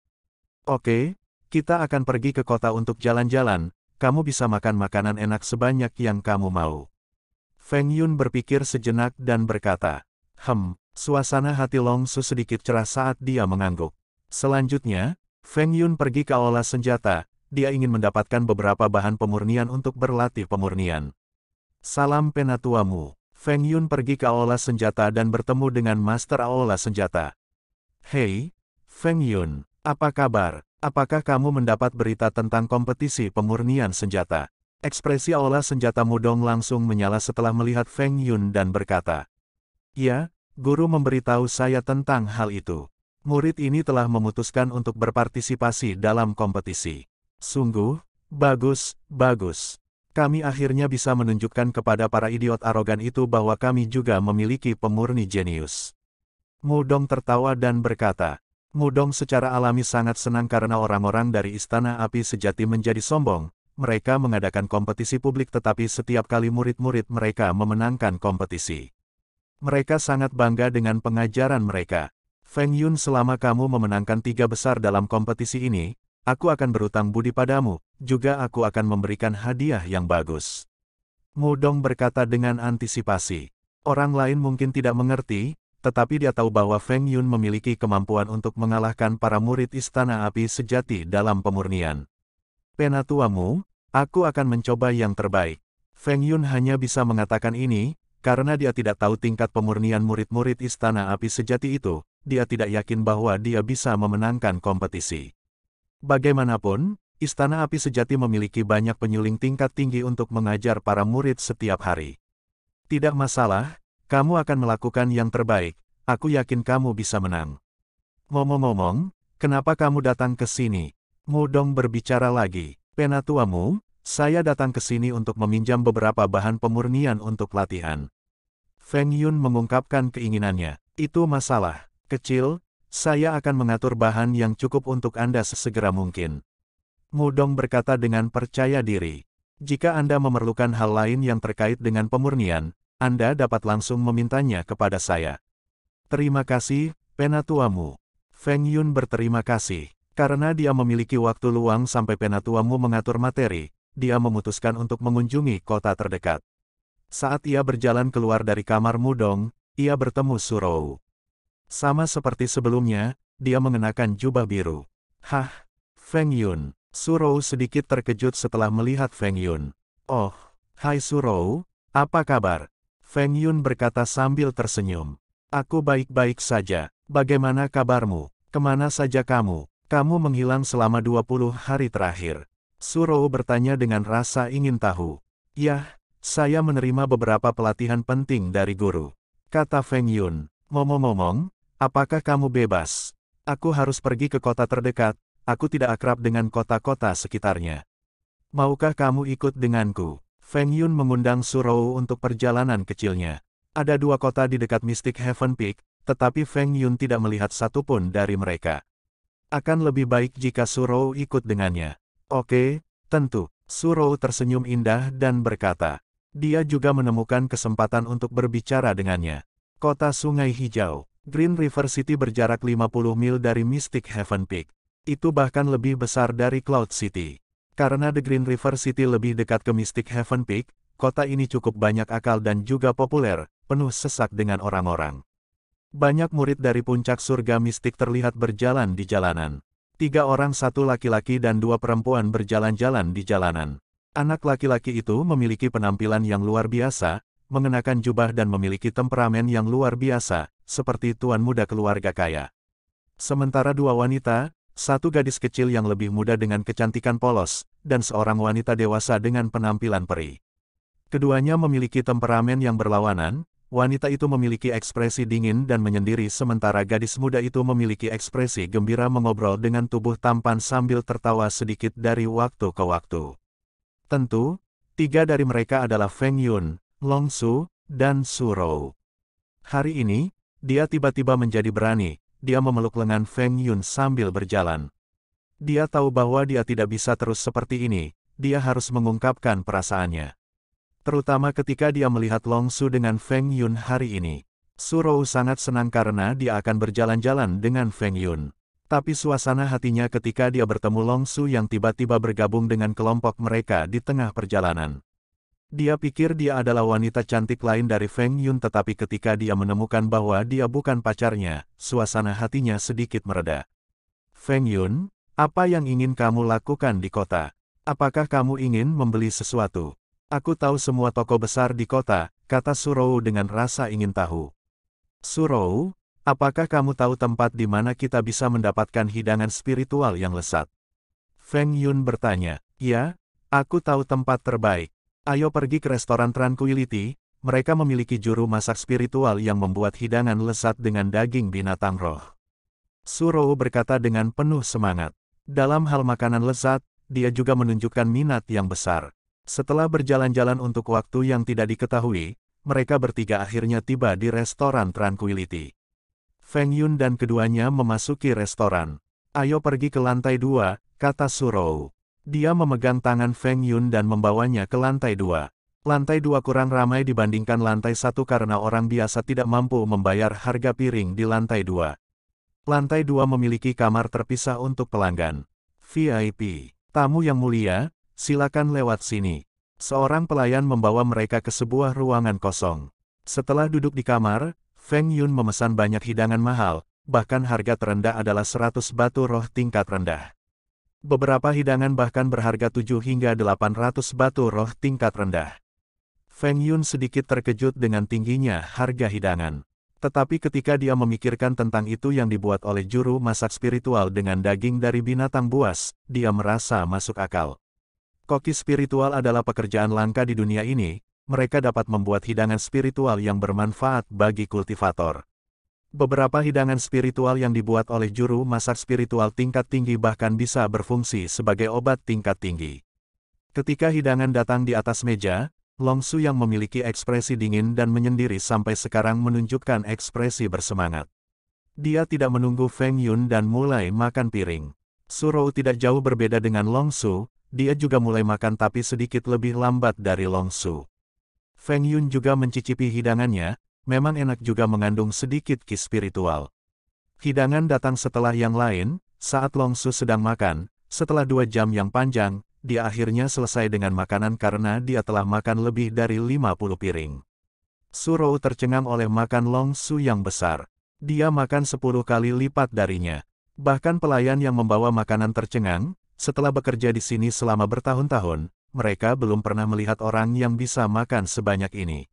Oke, kita akan pergi ke kota untuk jalan-jalan, kamu bisa makan makanan enak sebanyak yang kamu mau. Feng Yun berpikir sejenak dan berkata, Hem, suasana hati Long Su sedikit cerah saat dia mengangguk. Selanjutnya, Feng Yun pergi ke aula senjata, dia ingin mendapatkan beberapa bahan pemurnian untuk berlatih pemurnian. Salam penatuamu. Feng Yun pergi ke Aula Senjata dan bertemu dengan Master Aula Senjata. Hei, Feng Yun, apa kabar? Apakah kamu mendapat berita tentang kompetisi pemurnian senjata? Ekspresi Aula Senjata Mudong langsung menyala setelah melihat Feng Yun dan berkata, Ya, guru memberitahu saya tentang hal itu. Murid ini telah memutuskan untuk berpartisipasi dalam kompetisi. Sungguh, bagus, bagus. Kami akhirnya bisa menunjukkan kepada para idiot arogan itu bahwa kami juga memiliki pemurni jenius. Mudong tertawa dan berkata, Mudong secara alami sangat senang karena orang-orang dari Istana Api Sejati menjadi sombong, mereka mengadakan kompetisi publik tetapi setiap kali murid-murid mereka memenangkan kompetisi. Mereka sangat bangga dengan pengajaran mereka. Feng Yun selama kamu memenangkan tiga besar dalam kompetisi ini, Aku akan berutang budi padamu, juga aku akan memberikan hadiah yang bagus. Mudong berkata dengan antisipasi. Orang lain mungkin tidak mengerti, tetapi dia tahu bahwa Feng Yun memiliki kemampuan untuk mengalahkan para murid Istana Api Sejati dalam pemurnian. Penatuamu, aku akan mencoba yang terbaik. Feng Yun hanya bisa mengatakan ini, karena dia tidak tahu tingkat pemurnian murid-murid Istana Api Sejati itu, dia tidak yakin bahwa dia bisa memenangkan kompetisi. Bagaimanapun, Istana Api Sejati memiliki banyak penyuling tingkat tinggi untuk mengajar para murid setiap hari. Tidak masalah, kamu akan melakukan yang terbaik, aku yakin kamu bisa menang. Ngomong-ngomong, kenapa kamu datang ke sini? Mudong berbicara lagi, penatuamu, saya datang ke sini untuk meminjam beberapa bahan pemurnian untuk latihan. Feng Yun mengungkapkan keinginannya, itu masalah, kecil, saya akan mengatur bahan yang cukup untuk Anda sesegera mungkin. Mudong berkata dengan percaya diri. Jika Anda memerlukan hal lain yang terkait dengan pemurnian, Anda dapat langsung memintanya kepada saya. Terima kasih, penatuamu. Feng Yun berterima kasih. Karena dia memiliki waktu luang sampai penatuamu mengatur materi, dia memutuskan untuk mengunjungi kota terdekat. Saat ia berjalan keluar dari kamar Mudong, ia bertemu Surou. Sama seperti sebelumnya, dia mengenakan jubah biru. Hah, Feng Yun. Surou sedikit terkejut setelah melihat Feng Yun. Oh, hai Surou, apa kabar? Feng Yun berkata sambil tersenyum. Aku baik-baik saja. Bagaimana kabarmu? Kemana saja kamu? Kamu menghilang selama 20 hari terakhir. Surou bertanya dengan rasa ingin tahu. Yah, saya menerima beberapa pelatihan penting dari guru. Kata Feng Yun. Ngomong-ngomong, Apakah kamu bebas? Aku harus pergi ke kota terdekat, aku tidak akrab dengan kota-kota sekitarnya. Maukah kamu ikut denganku? Feng Yun mengundang Su Rou untuk perjalanan kecilnya. Ada dua kota di dekat Mystic Heaven Peak, tetapi Feng Yun tidak melihat satupun dari mereka. Akan lebih baik jika Su Rou ikut dengannya. Oke, tentu. Su Rou tersenyum indah dan berkata. Dia juga menemukan kesempatan untuk berbicara dengannya. Kota Sungai Hijau. Green River City berjarak 50 mil dari Mystic Heaven Peak. Itu bahkan lebih besar dari Cloud City. Karena The Green River City lebih dekat ke Mystic Heaven Peak, kota ini cukup banyak akal dan juga populer, penuh sesak dengan orang-orang. Banyak murid dari puncak surga mistik terlihat berjalan di jalanan. Tiga orang satu laki-laki dan dua perempuan berjalan-jalan di jalanan. Anak laki-laki itu memiliki penampilan yang luar biasa, mengenakan jubah dan memiliki temperamen yang luar biasa, seperti tuan muda keluarga kaya. Sementara dua wanita, satu gadis kecil yang lebih muda dengan kecantikan polos, dan seorang wanita dewasa dengan penampilan peri. Keduanya memiliki temperamen yang berlawanan, wanita itu memiliki ekspresi dingin dan menyendiri sementara gadis muda itu memiliki ekspresi gembira mengobrol dengan tubuh tampan sambil tertawa sedikit dari waktu ke waktu. Tentu, tiga dari mereka adalah Feng Yun, Longsu, dan Surou. Hari ini, dia tiba-tiba menjadi berani, dia memeluk lengan Feng Yun sambil berjalan. Dia tahu bahwa dia tidak bisa terus seperti ini, dia harus mengungkapkan perasaannya. Terutama ketika dia melihat Longsu dengan Feng Yun hari ini. Surou sangat senang karena dia akan berjalan-jalan dengan Feng Yun. Tapi suasana hatinya ketika dia bertemu Longsu yang tiba-tiba bergabung dengan kelompok mereka di tengah perjalanan. Dia pikir dia adalah wanita cantik lain dari Feng Yun tetapi ketika dia menemukan bahwa dia bukan pacarnya, suasana hatinya sedikit mereda. Feng Yun, apa yang ingin kamu lakukan di kota? Apakah kamu ingin membeli sesuatu? Aku tahu semua toko besar di kota, kata Surou dengan rasa ingin tahu. Surou, apakah kamu tahu tempat di mana kita bisa mendapatkan hidangan spiritual yang lesat? Feng Yun bertanya, ya, aku tahu tempat terbaik. Ayo pergi ke restoran Tranquility, mereka memiliki juru masak spiritual yang membuat hidangan lesat dengan daging binatang roh. Suro berkata dengan penuh semangat. Dalam hal makanan lesat, dia juga menunjukkan minat yang besar. Setelah berjalan-jalan untuk waktu yang tidak diketahui, mereka bertiga akhirnya tiba di restoran Tranquility. Feng Yun dan keduanya memasuki restoran. Ayo pergi ke lantai dua, kata Surou. Dia memegang tangan Feng Yun dan membawanya ke lantai dua. Lantai dua kurang ramai dibandingkan lantai satu karena orang biasa tidak mampu membayar harga piring di lantai dua. Lantai dua memiliki kamar terpisah untuk pelanggan. VIP, tamu yang mulia, silakan lewat sini. Seorang pelayan membawa mereka ke sebuah ruangan kosong. Setelah duduk di kamar, Feng Yun memesan banyak hidangan mahal, bahkan harga terendah adalah 100 batu roh tingkat rendah. Beberapa hidangan bahkan berharga 7 hingga 800 batu roh tingkat rendah. Feng Yun sedikit terkejut dengan tingginya harga hidangan. Tetapi ketika dia memikirkan tentang itu yang dibuat oleh juru masak spiritual dengan daging dari binatang buas, dia merasa masuk akal. Koki spiritual adalah pekerjaan langka di dunia ini, mereka dapat membuat hidangan spiritual yang bermanfaat bagi kultivator. Beberapa hidangan spiritual yang dibuat oleh juru masak spiritual tingkat tinggi bahkan bisa berfungsi sebagai obat tingkat tinggi. Ketika hidangan datang di atas meja, Long Su yang memiliki ekspresi dingin dan menyendiri sampai sekarang menunjukkan ekspresi bersemangat. Dia tidak menunggu Feng Yun dan mulai makan piring. Su Rou tidak jauh berbeda dengan Long Su. dia juga mulai makan tapi sedikit lebih lambat dari Long Su. Feng Yun juga mencicipi hidangannya, memang enak juga mengandung sedikit ki spiritual. Hidangan datang setelah yang lain, saat Longsu sedang makan, setelah dua jam yang panjang, dia akhirnya selesai dengan makanan karena dia telah makan lebih dari 50 piring. Rou tercengang oleh makan Long Su yang besar. Dia makan 10 kali lipat darinya. Bahkan pelayan yang membawa makanan tercengang, setelah bekerja di sini selama bertahun-tahun, mereka belum pernah melihat orang yang bisa makan sebanyak ini.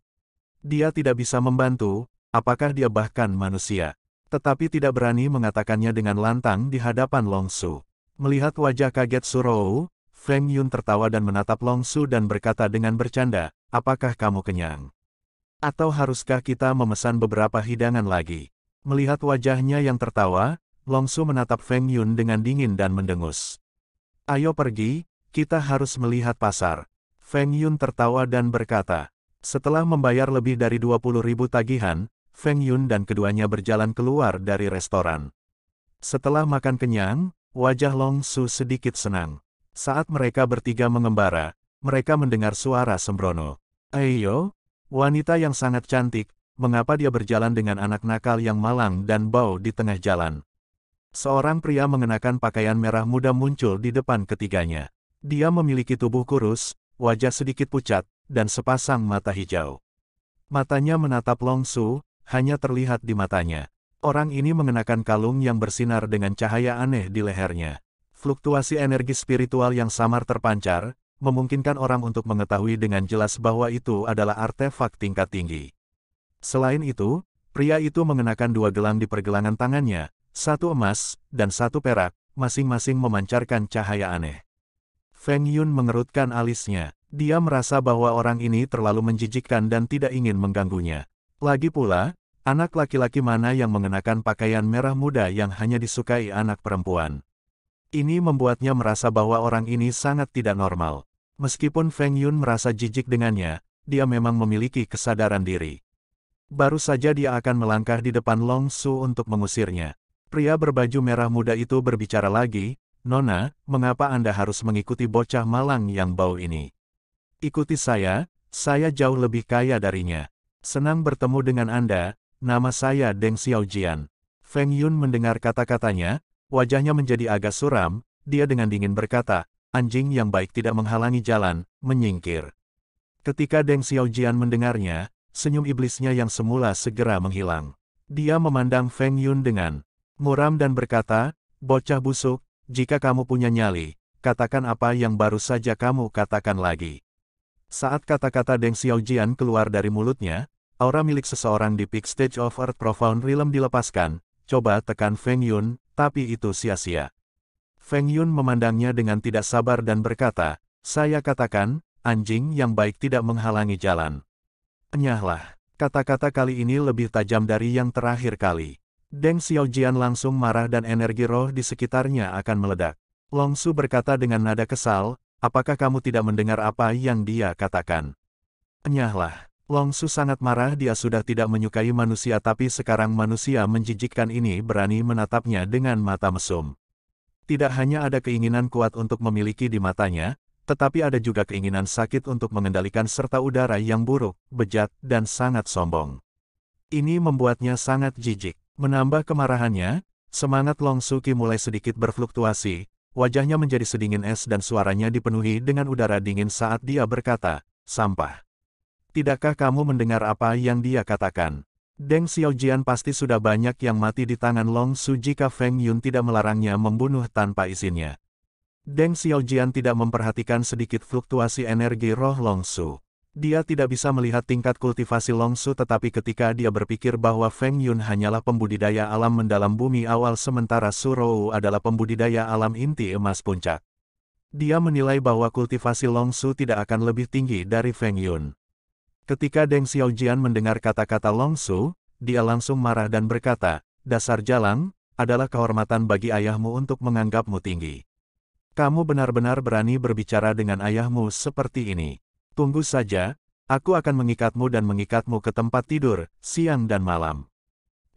Dia tidak bisa membantu, apakah dia bahkan manusia. Tetapi tidak berani mengatakannya dengan lantang di hadapan Long Su. Melihat wajah kaget Surou, Feng Yun tertawa dan menatap Long Su dan berkata dengan bercanda, apakah kamu kenyang? Atau haruskah kita memesan beberapa hidangan lagi? Melihat wajahnya yang tertawa, Long Su menatap Feng Yun dengan dingin dan mendengus. Ayo pergi, kita harus melihat pasar. Feng Yun tertawa dan berkata, setelah membayar lebih dari 20 ribu tagihan, Feng Yun dan keduanya berjalan keluar dari restoran. Setelah makan kenyang, wajah Long Su sedikit senang. Saat mereka bertiga mengembara, mereka mendengar suara sembrono. Ayo, wanita yang sangat cantik, mengapa dia berjalan dengan anak nakal yang malang dan bau di tengah jalan. Seorang pria mengenakan pakaian merah muda muncul di depan ketiganya. Dia memiliki tubuh kurus, wajah sedikit pucat, dan sepasang mata hijau. Matanya menatap Long Su, hanya terlihat di matanya. Orang ini mengenakan kalung yang bersinar dengan cahaya aneh di lehernya. Fluktuasi energi spiritual yang samar terpancar, memungkinkan orang untuk mengetahui dengan jelas bahwa itu adalah artefak tingkat tinggi. Selain itu, pria itu mengenakan dua gelang di pergelangan tangannya, satu emas, dan satu perak, masing-masing memancarkan cahaya aneh. Feng Yun mengerutkan alisnya. Dia merasa bahwa orang ini terlalu menjijikkan dan tidak ingin mengganggunya. Lagi pula, anak laki-laki mana yang mengenakan pakaian merah muda yang hanya disukai anak perempuan. Ini membuatnya merasa bahwa orang ini sangat tidak normal. Meskipun Feng Yun merasa jijik dengannya, dia memang memiliki kesadaran diri. Baru saja dia akan melangkah di depan Long Su untuk mengusirnya. Pria berbaju merah muda itu berbicara lagi, Nona, mengapa Anda harus mengikuti bocah malang yang bau ini? Ikuti saya, saya jauh lebih kaya darinya. Senang bertemu dengan Anda, nama saya Deng Xiaojian. Feng Yun mendengar kata-katanya, wajahnya menjadi agak suram, dia dengan dingin berkata, anjing yang baik tidak menghalangi jalan, menyingkir. Ketika Deng Xiaojian mendengarnya, senyum iblisnya yang semula segera menghilang. Dia memandang Feng Yun dengan muram dan berkata, Bocah busuk, jika kamu punya nyali, katakan apa yang baru saja kamu katakan lagi. Saat kata-kata Deng Xiaojian keluar dari mulutnya, aura milik seseorang di peak stage of Earth Profound Realm dilepaskan, coba tekan Feng Yun, tapi itu sia-sia. Feng Yun memandangnya dengan tidak sabar dan berkata, saya katakan, anjing yang baik tidak menghalangi jalan. Enyahlah, kata-kata kali ini lebih tajam dari yang terakhir kali. Deng Xiaojian langsung marah dan energi roh di sekitarnya akan meledak. Long Su berkata dengan nada kesal, apakah kamu tidak mendengar apa yang dia katakan? Nyahlah, Su sangat marah dia sudah tidak menyukai manusia tapi sekarang manusia menjijikkan ini berani menatapnya dengan mata mesum. Tidak hanya ada keinginan kuat untuk memiliki di matanya, tetapi ada juga keinginan sakit untuk mengendalikan serta udara yang buruk, bejat, dan sangat sombong. Ini membuatnya sangat jijik. Menambah kemarahannya, semangat Long Suki mulai sedikit berfluktuasi, wajahnya menjadi sedingin es dan suaranya dipenuhi dengan udara dingin saat dia berkata, sampah. Tidakkah kamu mendengar apa yang dia katakan? Deng Xiaojian pasti sudah banyak yang mati di tangan Long Su jika Feng Yun tidak melarangnya membunuh tanpa izinnya. Deng Xiaojian tidak memperhatikan sedikit fluktuasi energi roh Long Su. Dia tidak bisa melihat tingkat kultivasi Longsu tetapi ketika dia berpikir bahwa Feng Yun hanyalah pembudidaya alam mendalam bumi awal sementara Su Surou adalah pembudidaya alam inti emas puncak. Dia menilai bahwa kultivasi Longsu tidak akan lebih tinggi dari Feng Yun. Ketika Deng Xiaojian mendengar kata-kata Longsu, dia langsung marah dan berkata, Dasar jalan, adalah kehormatan bagi ayahmu untuk menganggapmu tinggi. Kamu benar-benar berani berbicara dengan ayahmu seperti ini. Tunggu saja, aku akan mengikatmu dan mengikatmu ke tempat tidur, siang dan malam.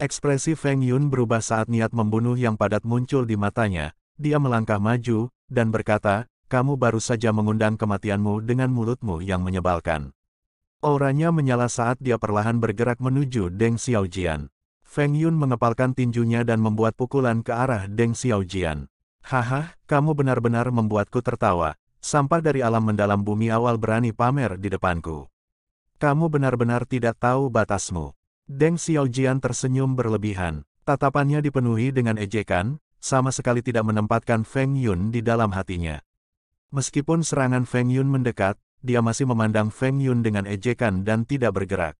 Ekspresi Feng Yun berubah saat niat membunuh yang padat muncul di matanya, dia melangkah maju, dan berkata, kamu baru saja mengundang kematianmu dengan mulutmu yang menyebalkan. Auranya menyala saat dia perlahan bergerak menuju Deng Xiaojian. Feng Yun mengepalkan tinjunya dan membuat pukulan ke arah Deng Xiaojian. Haha, kamu benar-benar membuatku tertawa sampah dari alam mendalam bumi awal berani pamer di depanku. Kamu benar-benar tidak tahu batasmu. Deng Xiaojian tersenyum berlebihan, tatapannya dipenuhi dengan ejekan, sama sekali tidak menempatkan Feng Yun di dalam hatinya. Meskipun serangan Feng Yun mendekat, dia masih memandang Feng Yun dengan ejekan dan tidak bergerak.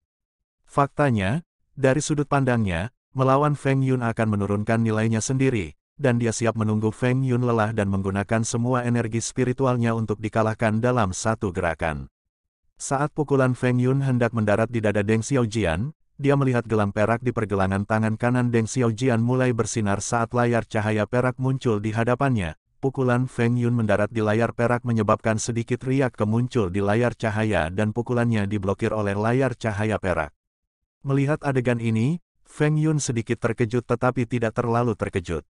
Faktanya, dari sudut pandangnya, melawan Feng Yun akan menurunkan nilainya sendiri, dan dia siap menunggu Feng Yun lelah dan menggunakan semua energi spiritualnya untuk dikalahkan dalam satu gerakan. Saat pukulan Feng Yun hendak mendarat di dada Deng Xiaojian, dia melihat gelang perak di pergelangan tangan kanan Deng Xiaojian mulai bersinar saat layar cahaya perak muncul di hadapannya. Pukulan Feng Yun mendarat di layar perak menyebabkan sedikit riak kemuncul di layar cahaya dan pukulannya diblokir oleh layar cahaya perak. Melihat adegan ini, Feng Yun sedikit terkejut tetapi tidak terlalu terkejut.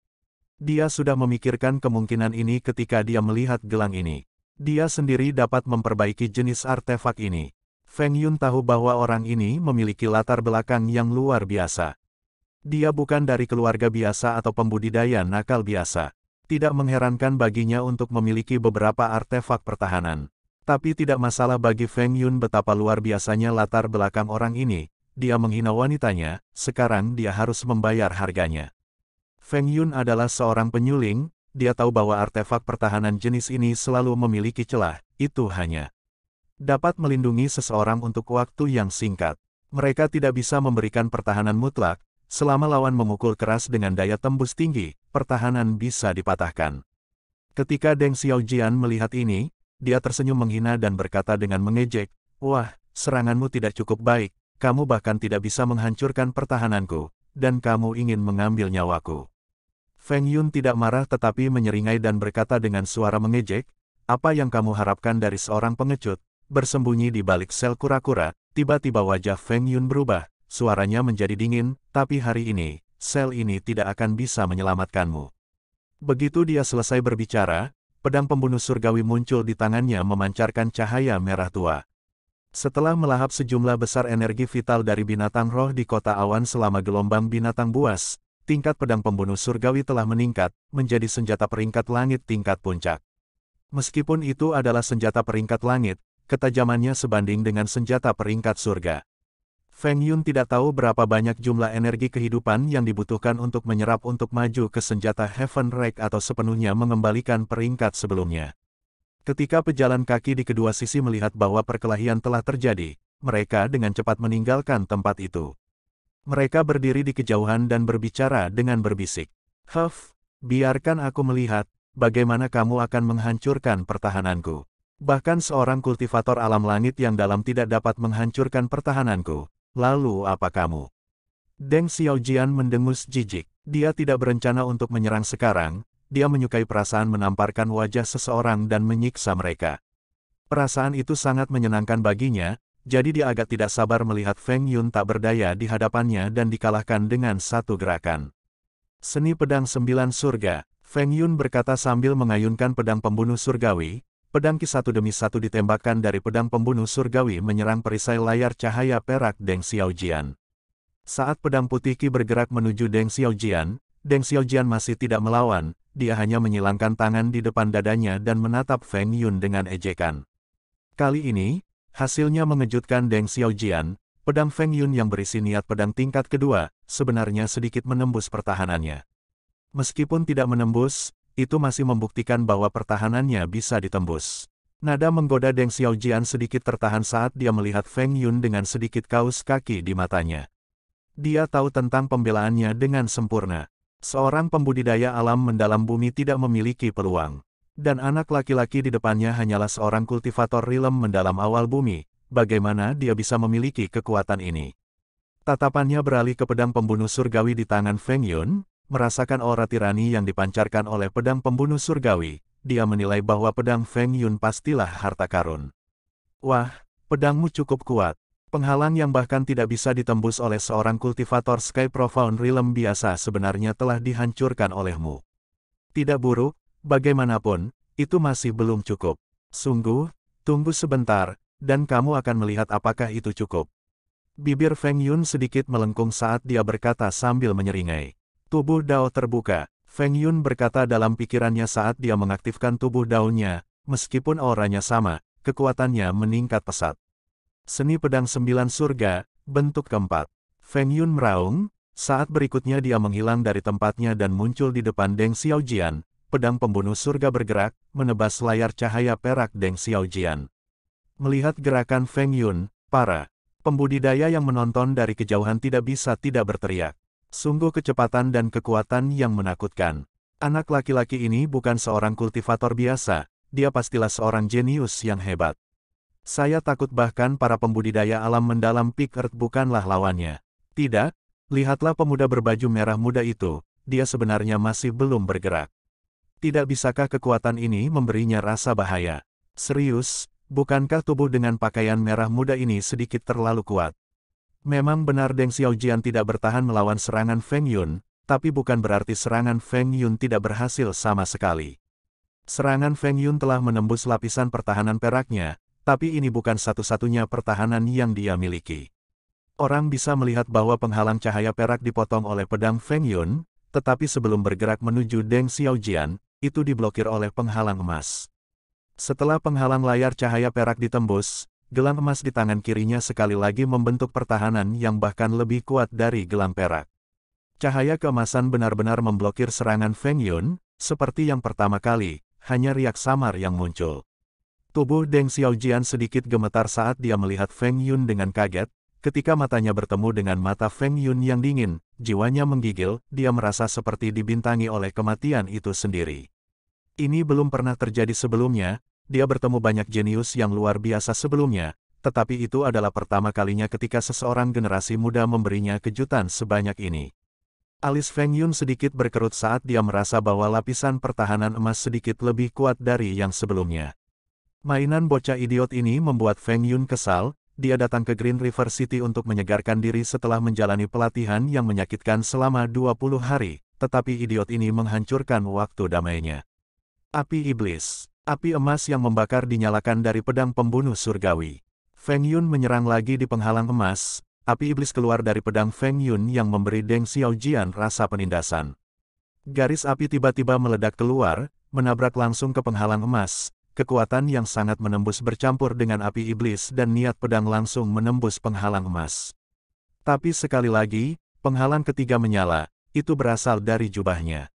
Dia sudah memikirkan kemungkinan ini ketika dia melihat gelang ini. Dia sendiri dapat memperbaiki jenis artefak ini. Feng Yun tahu bahwa orang ini memiliki latar belakang yang luar biasa. Dia bukan dari keluarga biasa atau pembudidaya nakal biasa. Tidak mengherankan baginya untuk memiliki beberapa artefak pertahanan. Tapi tidak masalah bagi Feng Yun betapa luar biasanya latar belakang orang ini. Dia menghina wanitanya, sekarang dia harus membayar harganya. Feng Yun adalah seorang penyuling, dia tahu bahwa artefak pertahanan jenis ini selalu memiliki celah, itu hanya dapat melindungi seseorang untuk waktu yang singkat. Mereka tidak bisa memberikan pertahanan mutlak, selama lawan memukul keras dengan daya tembus tinggi, pertahanan bisa dipatahkan. Ketika Deng Xiaojian melihat ini, dia tersenyum menghina dan berkata dengan mengejek, Wah, seranganmu tidak cukup baik, kamu bahkan tidak bisa menghancurkan pertahananku, dan kamu ingin mengambil nyawaku. Feng Yun tidak marah tetapi menyeringai dan berkata dengan suara mengejek, apa yang kamu harapkan dari seorang pengecut, bersembunyi di balik sel kura-kura, tiba-tiba wajah Feng Yun berubah, suaranya menjadi dingin, tapi hari ini, sel ini tidak akan bisa menyelamatkanmu. Begitu dia selesai berbicara, pedang pembunuh surgawi muncul di tangannya memancarkan cahaya merah tua. Setelah melahap sejumlah besar energi vital dari binatang roh di kota awan selama gelombang binatang buas, tingkat pedang pembunuh surgawi telah meningkat, menjadi senjata peringkat langit tingkat puncak. Meskipun itu adalah senjata peringkat langit, ketajamannya sebanding dengan senjata peringkat surga. Feng Yun tidak tahu berapa banyak jumlah energi kehidupan yang dibutuhkan untuk menyerap untuk maju ke senjata Heaven Rack atau sepenuhnya mengembalikan peringkat sebelumnya. Ketika pejalan kaki di kedua sisi melihat bahwa perkelahian telah terjadi, mereka dengan cepat meninggalkan tempat itu. Mereka berdiri di kejauhan dan berbicara dengan berbisik. Huff, biarkan aku melihat, bagaimana kamu akan menghancurkan pertahananku. Bahkan seorang kultivator alam langit yang dalam tidak dapat menghancurkan pertahananku. Lalu apa kamu? Deng Xiaojian mendengus jijik. Dia tidak berencana untuk menyerang sekarang, dia menyukai perasaan menamparkan wajah seseorang dan menyiksa mereka. Perasaan itu sangat menyenangkan baginya, jadi dia agak tidak sabar melihat Feng Yun tak berdaya di hadapannya dan dikalahkan dengan satu gerakan. Seni Pedang Sembilan Surga, Feng Yun berkata sambil mengayunkan pedang pembunuh surgawi, pedang ki satu demi satu ditembakkan dari pedang pembunuh surgawi menyerang perisai layar cahaya perak Deng Xiaojian. Saat pedang putih ki bergerak menuju Deng Xiaojian, Deng Xiaojian masih tidak melawan, dia hanya menyilangkan tangan di depan dadanya dan menatap Feng Yun dengan ejekan. Kali ini, Hasilnya mengejutkan Deng Xiaojian, pedang Feng Yun yang berisi niat pedang tingkat kedua, sebenarnya sedikit menembus pertahanannya. Meskipun tidak menembus, itu masih membuktikan bahwa pertahanannya bisa ditembus. Nada menggoda Deng Xiaojian sedikit tertahan saat dia melihat Feng Yun dengan sedikit kaus kaki di matanya. Dia tahu tentang pembelaannya dengan sempurna. Seorang pembudidaya alam mendalam bumi tidak memiliki peluang dan anak laki-laki di depannya hanyalah seorang kultivator rilem mendalam awal bumi, bagaimana dia bisa memiliki kekuatan ini. Tatapannya beralih ke pedang pembunuh surgawi di tangan Feng Yun, merasakan aura tirani yang dipancarkan oleh pedang pembunuh surgawi, dia menilai bahwa pedang Feng Yun pastilah harta karun. Wah, pedangmu cukup kuat. Penghalang yang bahkan tidak bisa ditembus oleh seorang kultivator Sky Profound Realm biasa sebenarnya telah dihancurkan olehmu. Tidak buruk, Bagaimanapun, itu masih belum cukup. Sungguh, tunggu sebentar, dan kamu akan melihat apakah itu cukup. Bibir Feng Yun sedikit melengkung saat dia berkata sambil menyeringai. Tubuh Dao terbuka, Feng Yun berkata dalam pikirannya saat dia mengaktifkan tubuh daunnya, meskipun auranya sama, kekuatannya meningkat pesat. Seni Pedang Sembilan Surga, Bentuk keempat. Feng Yun meraung, saat berikutnya dia menghilang dari tempatnya dan muncul di depan Deng Xiaojian, pedang pembunuh surga bergerak, menebas layar cahaya perak Deng Xiaojian. Melihat gerakan Feng Yun, para pembudidaya yang menonton dari kejauhan tidak bisa tidak berteriak. Sungguh kecepatan dan kekuatan yang menakutkan. Anak laki-laki ini bukan seorang kultivator biasa, dia pastilah seorang jenius yang hebat. Saya takut bahkan para pembudidaya alam mendalam Pickert bukanlah lawannya. Tidak, lihatlah pemuda berbaju merah muda itu, dia sebenarnya masih belum bergerak tidak bisakah kekuatan ini memberinya rasa bahaya? Serius, bukankah tubuh dengan pakaian merah muda ini sedikit terlalu kuat? Memang benar Deng Xiaojian tidak bertahan melawan serangan Feng Yun, tapi bukan berarti serangan Feng Yun tidak berhasil sama sekali. Serangan Feng Yun telah menembus lapisan pertahanan peraknya, tapi ini bukan satu-satunya pertahanan yang dia miliki. Orang bisa melihat bahwa penghalang cahaya perak dipotong oleh pedang Feng Yun, tetapi sebelum bergerak menuju Deng Xiaojian, itu diblokir oleh penghalang emas. Setelah penghalang layar cahaya perak ditembus, gelang emas di tangan kirinya sekali lagi membentuk pertahanan yang bahkan lebih kuat dari gelang perak. Cahaya keemasan benar-benar memblokir serangan Feng Yun, seperti yang pertama kali, hanya riak samar yang muncul. Tubuh Deng Xiaojian sedikit gemetar saat dia melihat Feng Yun dengan kaget, Ketika matanya bertemu dengan mata Feng Yun yang dingin, jiwanya menggigil, dia merasa seperti dibintangi oleh kematian itu sendiri. Ini belum pernah terjadi sebelumnya, dia bertemu banyak jenius yang luar biasa sebelumnya, tetapi itu adalah pertama kalinya ketika seseorang generasi muda memberinya kejutan sebanyak ini. Alis Feng Yun sedikit berkerut saat dia merasa bahwa lapisan pertahanan emas sedikit lebih kuat dari yang sebelumnya. Mainan bocah idiot ini membuat Feng Yun kesal, dia datang ke Green River City untuk menyegarkan diri setelah menjalani pelatihan yang menyakitkan selama 20 hari, tetapi idiot ini menghancurkan waktu damainya. Api Iblis Api emas yang membakar dinyalakan dari pedang pembunuh surgawi. Feng Yun menyerang lagi di penghalang emas, api iblis keluar dari pedang Feng Yun yang memberi Deng Xiaojian rasa penindasan. Garis api tiba-tiba meledak keluar, menabrak langsung ke penghalang emas, kekuatan yang sangat menembus bercampur dengan api iblis dan niat pedang langsung menembus penghalang emas. Tapi sekali lagi, penghalang ketiga menyala, itu berasal dari jubahnya.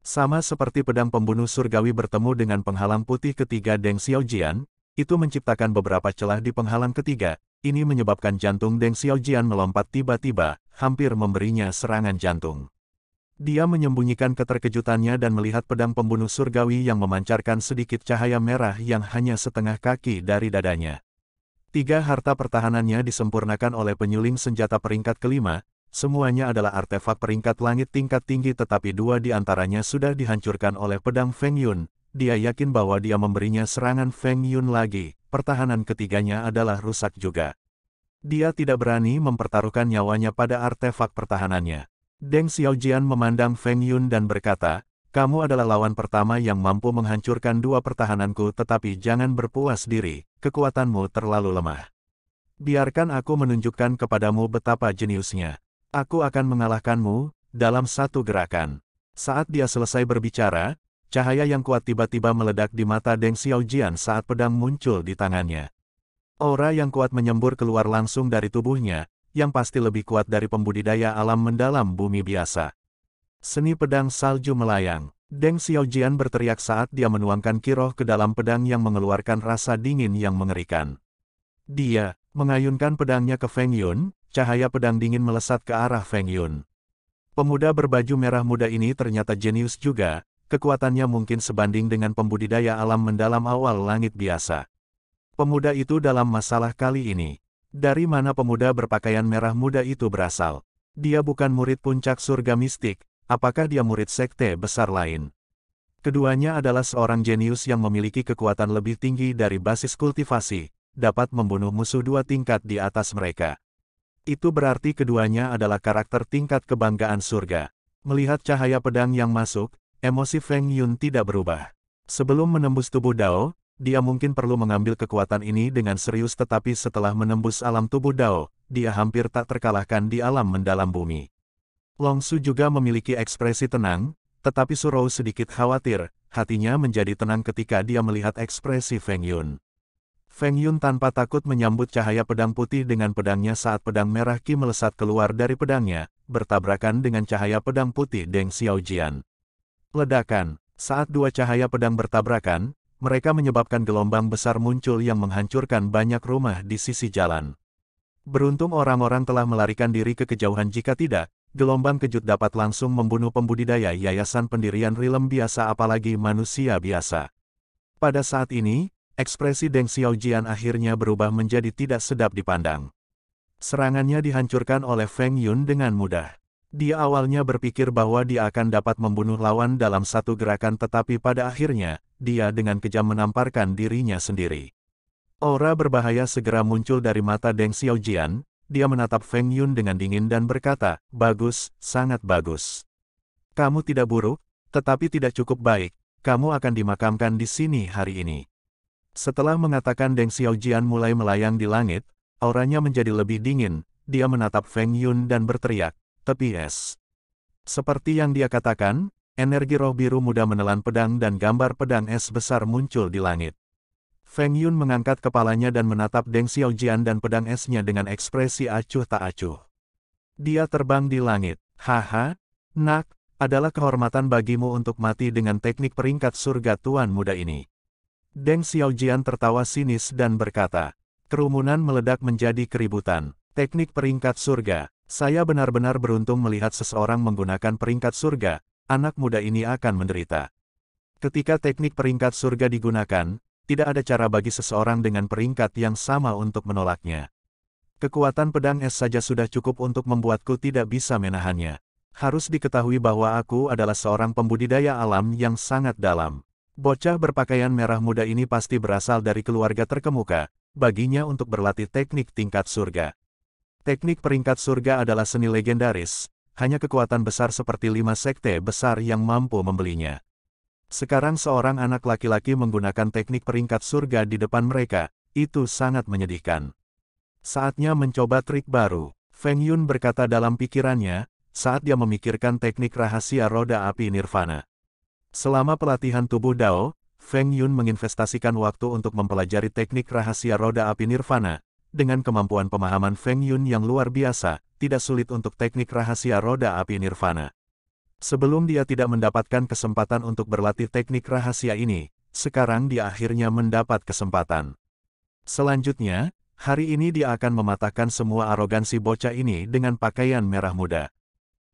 Sama seperti pedang pembunuh surgawi bertemu dengan penghalang putih ketiga Deng Xiaojian, itu menciptakan beberapa celah di penghalang ketiga, ini menyebabkan jantung Deng Xiaojian melompat tiba-tiba, hampir memberinya serangan jantung. Dia menyembunyikan keterkejutannya dan melihat pedang pembunuh surgawi yang memancarkan sedikit cahaya merah yang hanya setengah kaki dari dadanya. Tiga harta pertahanannya disempurnakan oleh penyuling senjata peringkat kelima, semuanya adalah artefak peringkat langit tingkat tinggi tetapi dua di antaranya sudah dihancurkan oleh pedang Feng Yun. Dia yakin bahwa dia memberinya serangan Feng Yun lagi, pertahanan ketiganya adalah rusak juga. Dia tidak berani mempertaruhkan nyawanya pada artefak pertahanannya. Deng Xiaojian memandang Feng Yun dan berkata, kamu adalah lawan pertama yang mampu menghancurkan dua pertahananku tetapi jangan berpuas diri, kekuatanmu terlalu lemah. Biarkan aku menunjukkan kepadamu betapa jeniusnya. Aku akan mengalahkanmu, dalam satu gerakan. Saat dia selesai berbicara, cahaya yang kuat tiba-tiba meledak di mata Deng Xiaojian saat pedang muncul di tangannya. Aura yang kuat menyembur keluar langsung dari tubuhnya, yang pasti lebih kuat dari pembudidaya alam mendalam bumi biasa. Seni pedang salju melayang. Deng Xiaojian berteriak saat dia menuangkan kiroh ke dalam pedang yang mengeluarkan rasa dingin yang mengerikan. Dia mengayunkan pedangnya ke Feng Yun, cahaya pedang dingin melesat ke arah Feng Yun. Pemuda berbaju merah muda ini ternyata jenius juga, kekuatannya mungkin sebanding dengan pembudidaya alam mendalam awal langit biasa. Pemuda itu dalam masalah kali ini. Dari mana pemuda berpakaian merah muda itu berasal? Dia bukan murid puncak surga mistik, apakah dia murid sekte besar lain? Keduanya adalah seorang jenius yang memiliki kekuatan lebih tinggi dari basis kultivasi, dapat membunuh musuh dua tingkat di atas mereka. Itu berarti keduanya adalah karakter tingkat kebanggaan surga. Melihat cahaya pedang yang masuk, emosi Feng Yun tidak berubah. Sebelum menembus tubuh Dao, dia mungkin perlu mengambil kekuatan ini dengan serius tetapi setelah menembus alam tubuh Dao, dia hampir tak terkalahkan di alam mendalam bumi. Long Longsu juga memiliki ekspresi tenang, tetapi Surou sedikit khawatir, hatinya menjadi tenang ketika dia melihat ekspresi Feng Yun. Feng Yun tanpa takut menyambut cahaya pedang putih dengan pedangnya saat pedang merah Ki melesat keluar dari pedangnya, bertabrakan dengan cahaya pedang putih Deng Xiaojian. Ledakan, saat dua cahaya pedang bertabrakan, mereka menyebabkan gelombang besar muncul yang menghancurkan banyak rumah di sisi jalan. Beruntung orang-orang telah melarikan diri ke kejauhan jika tidak, gelombang kejut dapat langsung membunuh pembudidaya yayasan pendirian rilem biasa apalagi manusia biasa. Pada saat ini, ekspresi Deng Xiaojian akhirnya berubah menjadi tidak sedap dipandang. Serangannya dihancurkan oleh Feng Yun dengan mudah. Dia awalnya berpikir bahwa dia akan dapat membunuh lawan dalam satu gerakan tetapi pada akhirnya, dia dengan kejam menamparkan dirinya sendiri. Aura berbahaya segera muncul dari mata Deng Xiaojian, dia menatap Feng Yun dengan dingin dan berkata, Bagus, sangat bagus. Kamu tidak buruk, tetapi tidak cukup baik, kamu akan dimakamkan di sini hari ini. Setelah mengatakan Deng Xiaojian mulai melayang di langit, auranya menjadi lebih dingin, dia menatap Feng Yun dan berteriak, tepi es. Seperti yang dia katakan, energi roh biru muda menelan pedang dan gambar pedang es besar muncul di langit. Feng Yun mengangkat kepalanya dan menatap Deng Xiaojian dan pedang esnya dengan ekspresi acuh tak acuh. Dia terbang di langit. Haha, nak, adalah kehormatan bagimu untuk mati dengan teknik peringkat surga tuan muda ini. Deng Xiaojian tertawa sinis dan berkata, kerumunan meledak menjadi keributan. Teknik peringkat surga, saya benar-benar beruntung melihat seseorang menggunakan peringkat surga, anak muda ini akan menderita. Ketika teknik peringkat surga digunakan, tidak ada cara bagi seseorang dengan peringkat yang sama untuk menolaknya. Kekuatan pedang es saja sudah cukup untuk membuatku tidak bisa menahannya. Harus diketahui bahwa aku adalah seorang pembudidaya alam yang sangat dalam. Bocah berpakaian merah muda ini pasti berasal dari keluarga terkemuka, baginya untuk berlatih teknik tingkat surga. Teknik peringkat surga adalah seni legendaris, hanya kekuatan besar seperti lima sekte besar yang mampu membelinya. Sekarang seorang anak laki-laki menggunakan teknik peringkat surga di depan mereka, itu sangat menyedihkan. Saatnya mencoba trik baru, Feng Yun berkata dalam pikirannya, saat dia memikirkan teknik rahasia roda api nirvana. Selama pelatihan tubuh Dao, Feng Yun menginvestasikan waktu untuk mempelajari teknik rahasia roda api nirvana, dengan kemampuan pemahaman Feng Yun yang luar biasa, tidak sulit untuk teknik rahasia roda api nirvana. Sebelum dia tidak mendapatkan kesempatan untuk berlatih teknik rahasia ini, sekarang dia akhirnya mendapat kesempatan. Selanjutnya, hari ini dia akan mematahkan semua arogansi bocah ini dengan pakaian merah muda.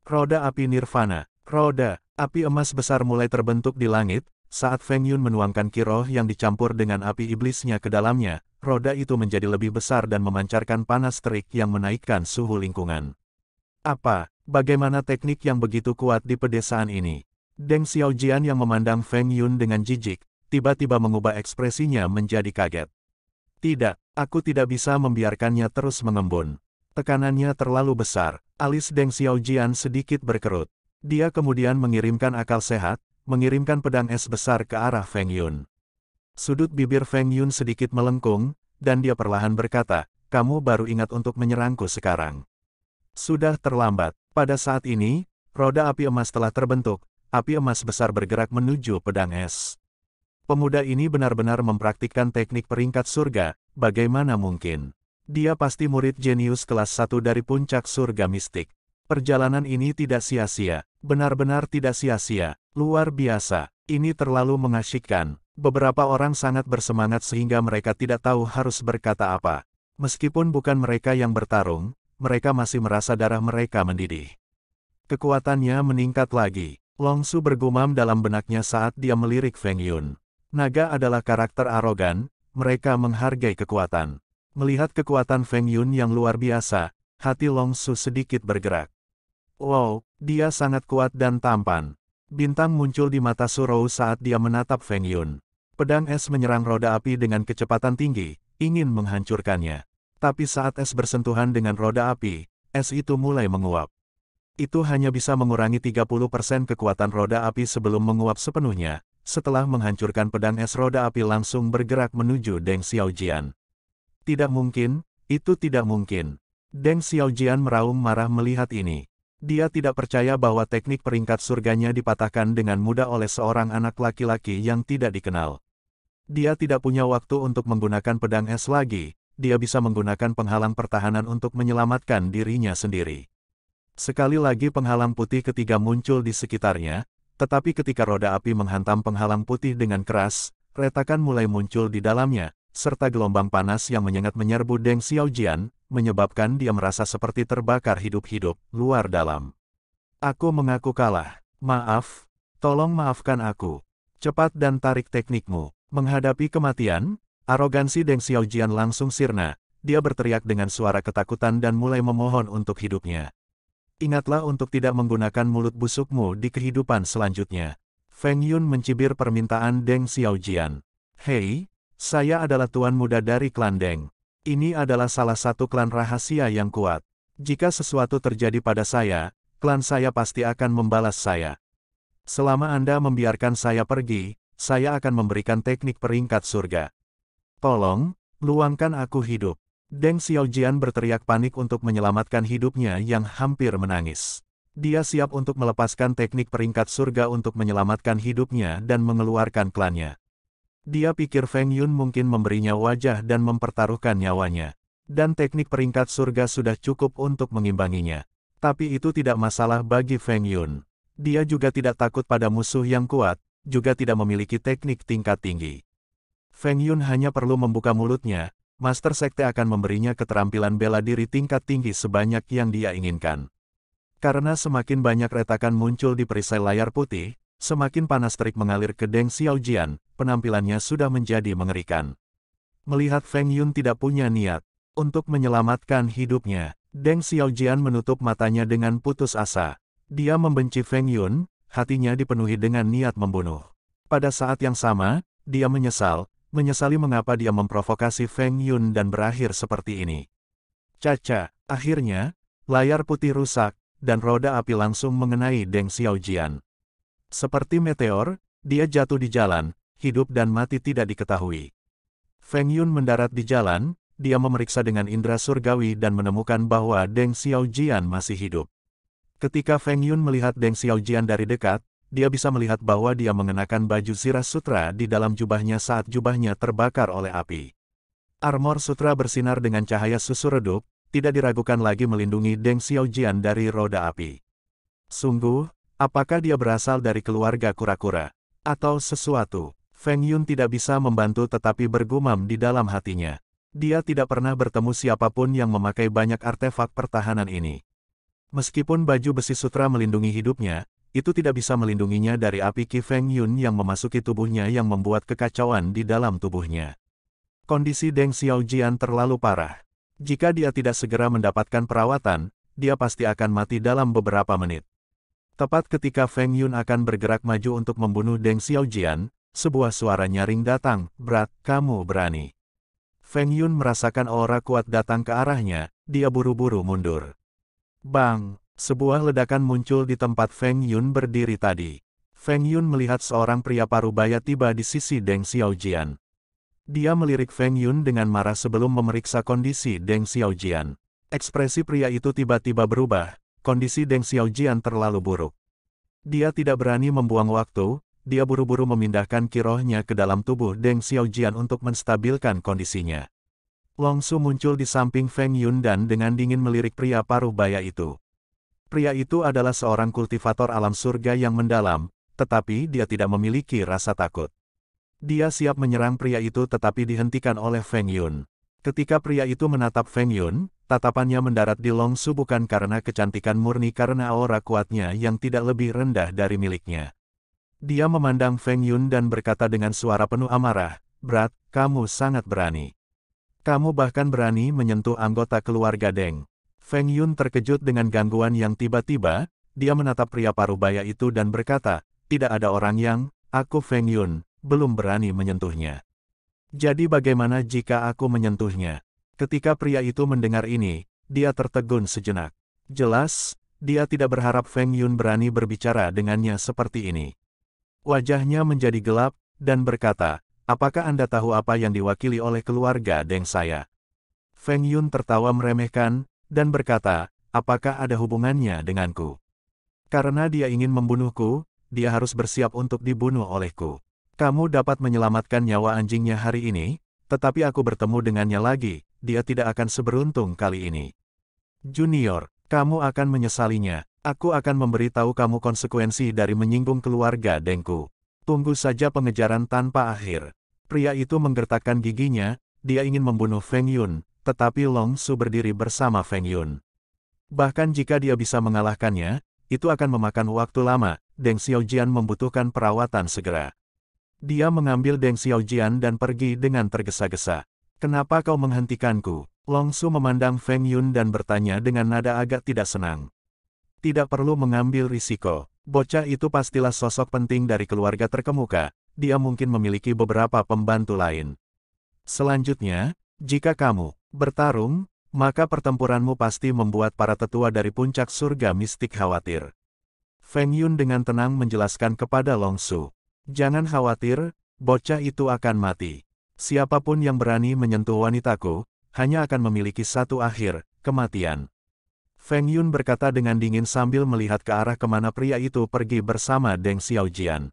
Roda api nirvana, roda, api emas besar mulai terbentuk di langit, saat Feng Yun menuangkan kiroh yang dicampur dengan api iblisnya ke dalamnya, roda itu menjadi lebih besar dan memancarkan panas terik yang menaikkan suhu lingkungan. Apa, bagaimana teknik yang begitu kuat di pedesaan ini? Deng Xiaojian yang memandang Feng Yun dengan jijik, tiba-tiba mengubah ekspresinya menjadi kaget. Tidak, aku tidak bisa membiarkannya terus mengembun. Tekanannya terlalu besar, alis Deng Xiaojian sedikit berkerut. Dia kemudian mengirimkan akal sehat, mengirimkan pedang es besar ke arah Feng Yun. Sudut bibir Feng Yun sedikit melengkung, dan dia perlahan berkata, kamu baru ingat untuk menyerangku sekarang. Sudah terlambat. Pada saat ini, roda api emas telah terbentuk, api emas besar bergerak menuju pedang es. Pemuda ini benar-benar mempraktikkan teknik peringkat surga, bagaimana mungkin? Dia pasti murid jenius kelas satu dari puncak surga mistik. Perjalanan ini tidak sia-sia, benar-benar tidak sia-sia, luar biasa, ini terlalu mengasyikkan. Beberapa orang sangat bersemangat sehingga mereka tidak tahu harus berkata apa. Meskipun bukan mereka yang bertarung, mereka masih merasa darah mereka mendidih. Kekuatannya meningkat lagi. Long Su bergumam dalam benaknya saat dia melirik Feng Yun. Naga adalah karakter arogan, mereka menghargai kekuatan. Melihat kekuatan Feng Yun yang luar biasa, hati Long Su sedikit bergerak. Wow, dia sangat kuat dan tampan. Bintang muncul di mata Surou saat dia menatap Feng Yun. Pedang es menyerang roda api dengan kecepatan tinggi, ingin menghancurkannya. Tapi saat es bersentuhan dengan roda api, es itu mulai menguap. Itu hanya bisa mengurangi 30% kekuatan roda api sebelum menguap sepenuhnya, setelah menghancurkan pedang es roda api langsung bergerak menuju Deng Xiaojian. Tidak mungkin, itu tidak mungkin. Deng Xiaojian meraung marah melihat ini. Dia tidak percaya bahwa teknik peringkat surganya dipatahkan dengan mudah oleh seorang anak laki-laki yang tidak dikenal. Dia tidak punya waktu untuk menggunakan pedang es lagi, dia bisa menggunakan penghalang pertahanan untuk menyelamatkan dirinya sendiri. Sekali lagi penghalang putih ketiga muncul di sekitarnya, tetapi ketika roda api menghantam penghalang putih dengan keras, retakan mulai muncul di dalamnya, serta gelombang panas yang menyengat menyerbu Deng Xiaojian, menyebabkan dia merasa seperti terbakar hidup-hidup, luar dalam. Aku mengaku kalah. Maaf, tolong maafkan aku. Cepat dan tarik teknikmu. Menghadapi kematian, arogansi Deng Xiaojian langsung sirna. Dia berteriak dengan suara ketakutan dan mulai memohon untuk hidupnya. Ingatlah untuk tidak menggunakan mulut busukmu di kehidupan selanjutnya. Feng Yun mencibir permintaan Deng Xiaojian. Hei, saya adalah tuan muda dari klan Deng. Ini adalah salah satu klan rahasia yang kuat. Jika sesuatu terjadi pada saya, klan saya pasti akan membalas saya. Selama Anda membiarkan saya pergi, saya akan memberikan teknik peringkat surga. Tolong, luangkan aku hidup. Deng Xiaojian berteriak panik untuk menyelamatkan hidupnya yang hampir menangis. Dia siap untuk melepaskan teknik peringkat surga untuk menyelamatkan hidupnya dan mengeluarkan klannya. Dia pikir Feng Yun mungkin memberinya wajah dan mempertaruhkan nyawanya. Dan teknik peringkat surga sudah cukup untuk mengimbanginya. Tapi itu tidak masalah bagi Feng Yun. Dia juga tidak takut pada musuh yang kuat, juga tidak memiliki teknik tingkat tinggi. Feng Yun hanya perlu membuka mulutnya, Master Sekte akan memberinya keterampilan bela diri tingkat tinggi sebanyak yang dia inginkan. Karena semakin banyak retakan muncul di perisai layar putih, Semakin panas terik mengalir ke Deng Xiaojian, penampilannya sudah menjadi mengerikan. Melihat Feng Yun tidak punya niat untuk menyelamatkan hidupnya, Deng Xiaojian menutup matanya dengan putus asa. Dia membenci Feng Yun, hatinya dipenuhi dengan niat membunuh. Pada saat yang sama, dia menyesal, menyesali mengapa dia memprovokasi Feng Yun dan berakhir seperti ini. Caca, akhirnya, layar putih rusak, dan roda api langsung mengenai Deng Xiaojian. Seperti meteor, dia jatuh di jalan, hidup dan mati tidak diketahui. Feng Yun mendarat di jalan, dia memeriksa dengan indera surgawi dan menemukan bahwa Deng Xiaojian masih hidup. Ketika Feng Yun melihat Deng Xiaojian dari dekat, dia bisa melihat bahwa dia mengenakan baju sirah sutra di dalam jubahnya saat jubahnya terbakar oleh api. Armor sutra bersinar dengan cahaya susu redup, tidak diragukan lagi melindungi Deng Xiaojian dari roda api. Sungguh, Apakah dia berasal dari keluarga kura-kura? Atau sesuatu? Feng Yun tidak bisa membantu tetapi bergumam di dalam hatinya. Dia tidak pernah bertemu siapapun yang memakai banyak artefak pertahanan ini. Meskipun baju besi sutra melindungi hidupnya, itu tidak bisa melindunginya dari api Ki Feng Yun yang memasuki tubuhnya yang membuat kekacauan di dalam tubuhnya. Kondisi Deng Xiaojian terlalu parah. Jika dia tidak segera mendapatkan perawatan, dia pasti akan mati dalam beberapa menit. Tepat ketika Feng Yun akan bergerak maju untuk membunuh Deng Xiaojian, sebuah suara nyaring datang, berat, kamu berani. Feng Yun merasakan aura kuat datang ke arahnya, dia buru-buru mundur. Bang, sebuah ledakan muncul di tempat Feng Yun berdiri tadi. Feng Yun melihat seorang pria parubaya tiba di sisi Deng Xiaojian. Dia melirik Feng Yun dengan marah sebelum memeriksa kondisi Deng Xiaojian. Ekspresi pria itu tiba-tiba berubah, kondisi Deng Xiaojian terlalu buruk. Dia tidak berani membuang waktu, dia buru-buru memindahkan kirohnya ke dalam tubuh Deng Xiaojian untuk menstabilkan kondisinya. Long Su muncul di samping Feng Yun dan dengan dingin melirik pria paruh baya itu. Pria itu adalah seorang kultivator alam surga yang mendalam, tetapi dia tidak memiliki rasa takut. Dia siap menyerang pria itu tetapi dihentikan oleh Feng Yun. Ketika pria itu menatap Feng Yun, tatapannya mendarat di Long Su bukan karena kecantikan murni karena aura kuatnya yang tidak lebih rendah dari miliknya. Dia memandang Feng Yun dan berkata dengan suara penuh amarah, "Brat, kamu sangat berani. Kamu bahkan berani menyentuh anggota keluarga Deng. Feng Yun terkejut dengan gangguan yang tiba-tiba, dia menatap pria parubaya itu dan berkata, tidak ada orang yang, aku Feng Yun, belum berani menyentuhnya. Jadi bagaimana jika aku menyentuhnya? Ketika pria itu mendengar ini, dia tertegun sejenak. Jelas, dia tidak berharap Feng Yun berani berbicara dengannya seperti ini. Wajahnya menjadi gelap, dan berkata, Apakah Anda tahu apa yang diwakili oleh keluarga Deng saya? Feng Yun tertawa meremehkan, dan berkata, Apakah ada hubungannya denganku? Karena dia ingin membunuhku, dia harus bersiap untuk dibunuh olehku. Kamu dapat menyelamatkan nyawa anjingnya hari ini, tetapi aku bertemu dengannya lagi, dia tidak akan seberuntung kali ini. Junior, kamu akan menyesalinya. Aku akan memberitahu kamu konsekuensi dari menyinggung keluarga Dengku. Tunggu saja pengejaran tanpa akhir. Pria itu menggertakkan giginya, dia ingin membunuh Feng Yun, tetapi Long Su berdiri bersama Feng Yun. Bahkan jika dia bisa mengalahkannya, itu akan memakan waktu lama, Deng Xiaojian membutuhkan perawatan segera. Dia mengambil Deng Xiaojian dan pergi dengan tergesa-gesa. Kenapa kau menghentikanku? Long Su memandang Feng Yun dan bertanya dengan nada agak tidak senang. Tidak perlu mengambil risiko. Bocah itu pastilah sosok penting dari keluarga terkemuka. Dia mungkin memiliki beberapa pembantu lain. Selanjutnya, jika kamu bertarung, maka pertempuranmu pasti membuat para tetua dari puncak surga mistik khawatir. Feng Yun dengan tenang menjelaskan kepada Long Su. Jangan khawatir, bocah itu akan mati. Siapapun yang berani menyentuh wanitaku, hanya akan memiliki satu akhir, kematian. Feng Yun berkata dengan dingin sambil melihat ke arah kemana pria itu pergi bersama Deng Xiaojian.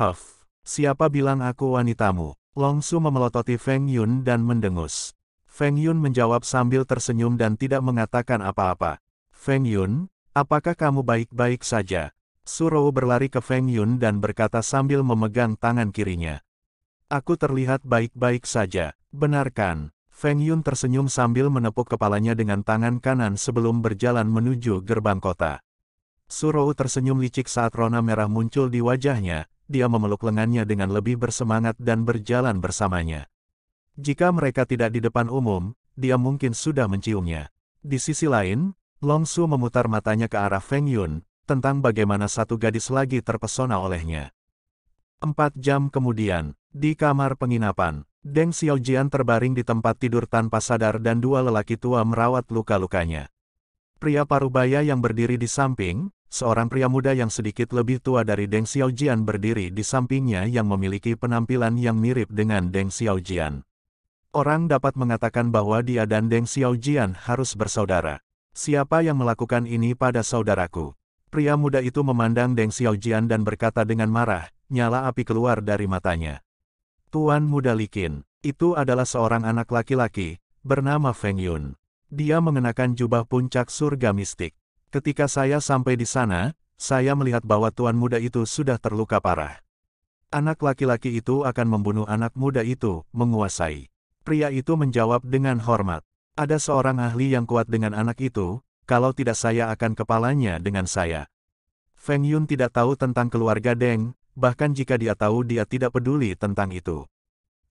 Huff, siapa bilang aku wanitamu? Long Su memelototi Feng Yun dan mendengus. Feng Yun menjawab sambil tersenyum dan tidak mengatakan apa-apa. Feng Yun, apakah kamu baik-baik saja? Su Rou berlari ke Feng Yun dan berkata sambil memegang tangan kirinya. Aku terlihat baik-baik saja, benarkan? Feng Yun tersenyum sambil menepuk kepalanya dengan tangan kanan sebelum berjalan menuju gerbang kota. Surou tersenyum licik saat rona merah muncul di wajahnya, dia memeluk lengannya dengan lebih bersemangat dan berjalan bersamanya. Jika mereka tidak di depan umum, dia mungkin sudah menciumnya. Di sisi lain, Long Su memutar matanya ke arah Feng Yun, tentang bagaimana satu gadis lagi terpesona olehnya. Empat jam kemudian, di kamar penginapan, Deng Xiaojian terbaring di tempat tidur tanpa sadar dan dua lelaki tua merawat luka-lukanya. Pria parubaya yang berdiri di samping, seorang pria muda yang sedikit lebih tua dari Deng Xiaojian berdiri di sampingnya yang memiliki penampilan yang mirip dengan Deng Xiaojian. Orang dapat mengatakan bahwa dia dan Deng Xiaojian harus bersaudara. Siapa yang melakukan ini pada saudaraku? Pria muda itu memandang Deng Xiaojian dan berkata dengan marah, nyala api keluar dari matanya. Tuan muda Likin, itu adalah seorang anak laki-laki, bernama Feng Yun. Dia mengenakan jubah puncak surga mistik. Ketika saya sampai di sana, saya melihat bahwa tuan muda itu sudah terluka parah. Anak laki-laki itu akan membunuh anak muda itu, menguasai. Pria itu menjawab dengan hormat. Ada seorang ahli yang kuat dengan anak itu, kalau tidak saya akan kepalanya dengan saya. Feng Yun tidak tahu tentang keluarga Deng, bahkan jika dia tahu dia tidak peduli tentang itu.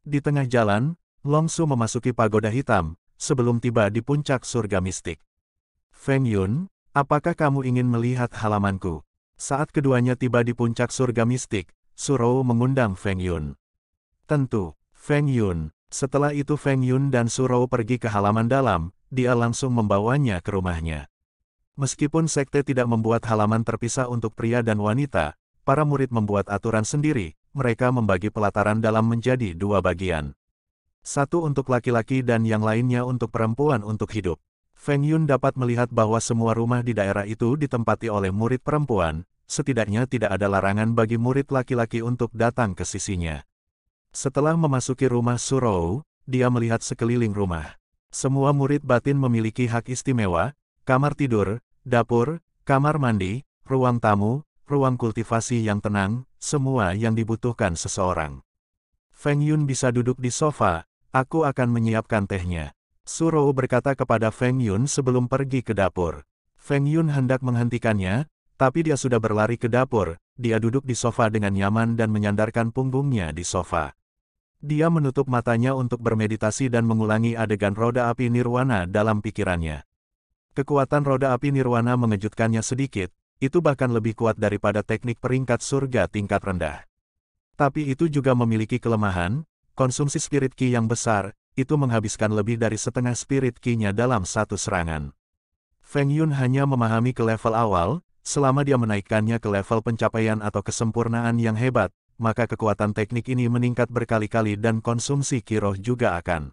Di tengah jalan, Long Su memasuki pagoda hitam, sebelum tiba di puncak surga mistik. Feng Yun, apakah kamu ingin melihat halamanku? Saat keduanya tiba di puncak surga mistik, Su Rou mengundang Feng Yun. Tentu, Feng Yun, setelah itu Feng Yun dan Su Surou pergi ke halaman dalam, dia langsung membawanya ke rumahnya. Meskipun sekte tidak membuat halaman terpisah untuk pria dan wanita, para murid membuat aturan sendiri, mereka membagi pelataran dalam menjadi dua bagian. Satu untuk laki-laki dan yang lainnya untuk perempuan untuk hidup. Feng Yun dapat melihat bahwa semua rumah di daerah itu ditempati oleh murid perempuan, setidaknya tidak ada larangan bagi murid laki-laki untuk datang ke sisinya. Setelah memasuki rumah Surou, dia melihat sekeliling rumah. Semua murid batin memiliki hak istimewa, kamar tidur, dapur, kamar mandi, ruang tamu, ruang kultivasi yang tenang, semua yang dibutuhkan seseorang. Feng Yun bisa duduk di sofa, aku akan menyiapkan tehnya. Surou berkata kepada Feng Yun sebelum pergi ke dapur. Feng Yun hendak menghentikannya, tapi dia sudah berlari ke dapur, dia duduk di sofa dengan nyaman dan menyandarkan punggungnya di sofa. Dia menutup matanya untuk bermeditasi dan mengulangi adegan roda api nirwana dalam pikirannya. Kekuatan roda api nirwana mengejutkannya sedikit, itu bahkan lebih kuat daripada teknik peringkat surga tingkat rendah. Tapi itu juga memiliki kelemahan, konsumsi spirit ki yang besar, itu menghabiskan lebih dari setengah spirit ki-nya dalam satu serangan. Feng Yun hanya memahami ke level awal, Selama dia menaikkannya ke level pencapaian atau kesempurnaan yang hebat, maka kekuatan teknik ini meningkat berkali-kali dan konsumsi kiroh juga akan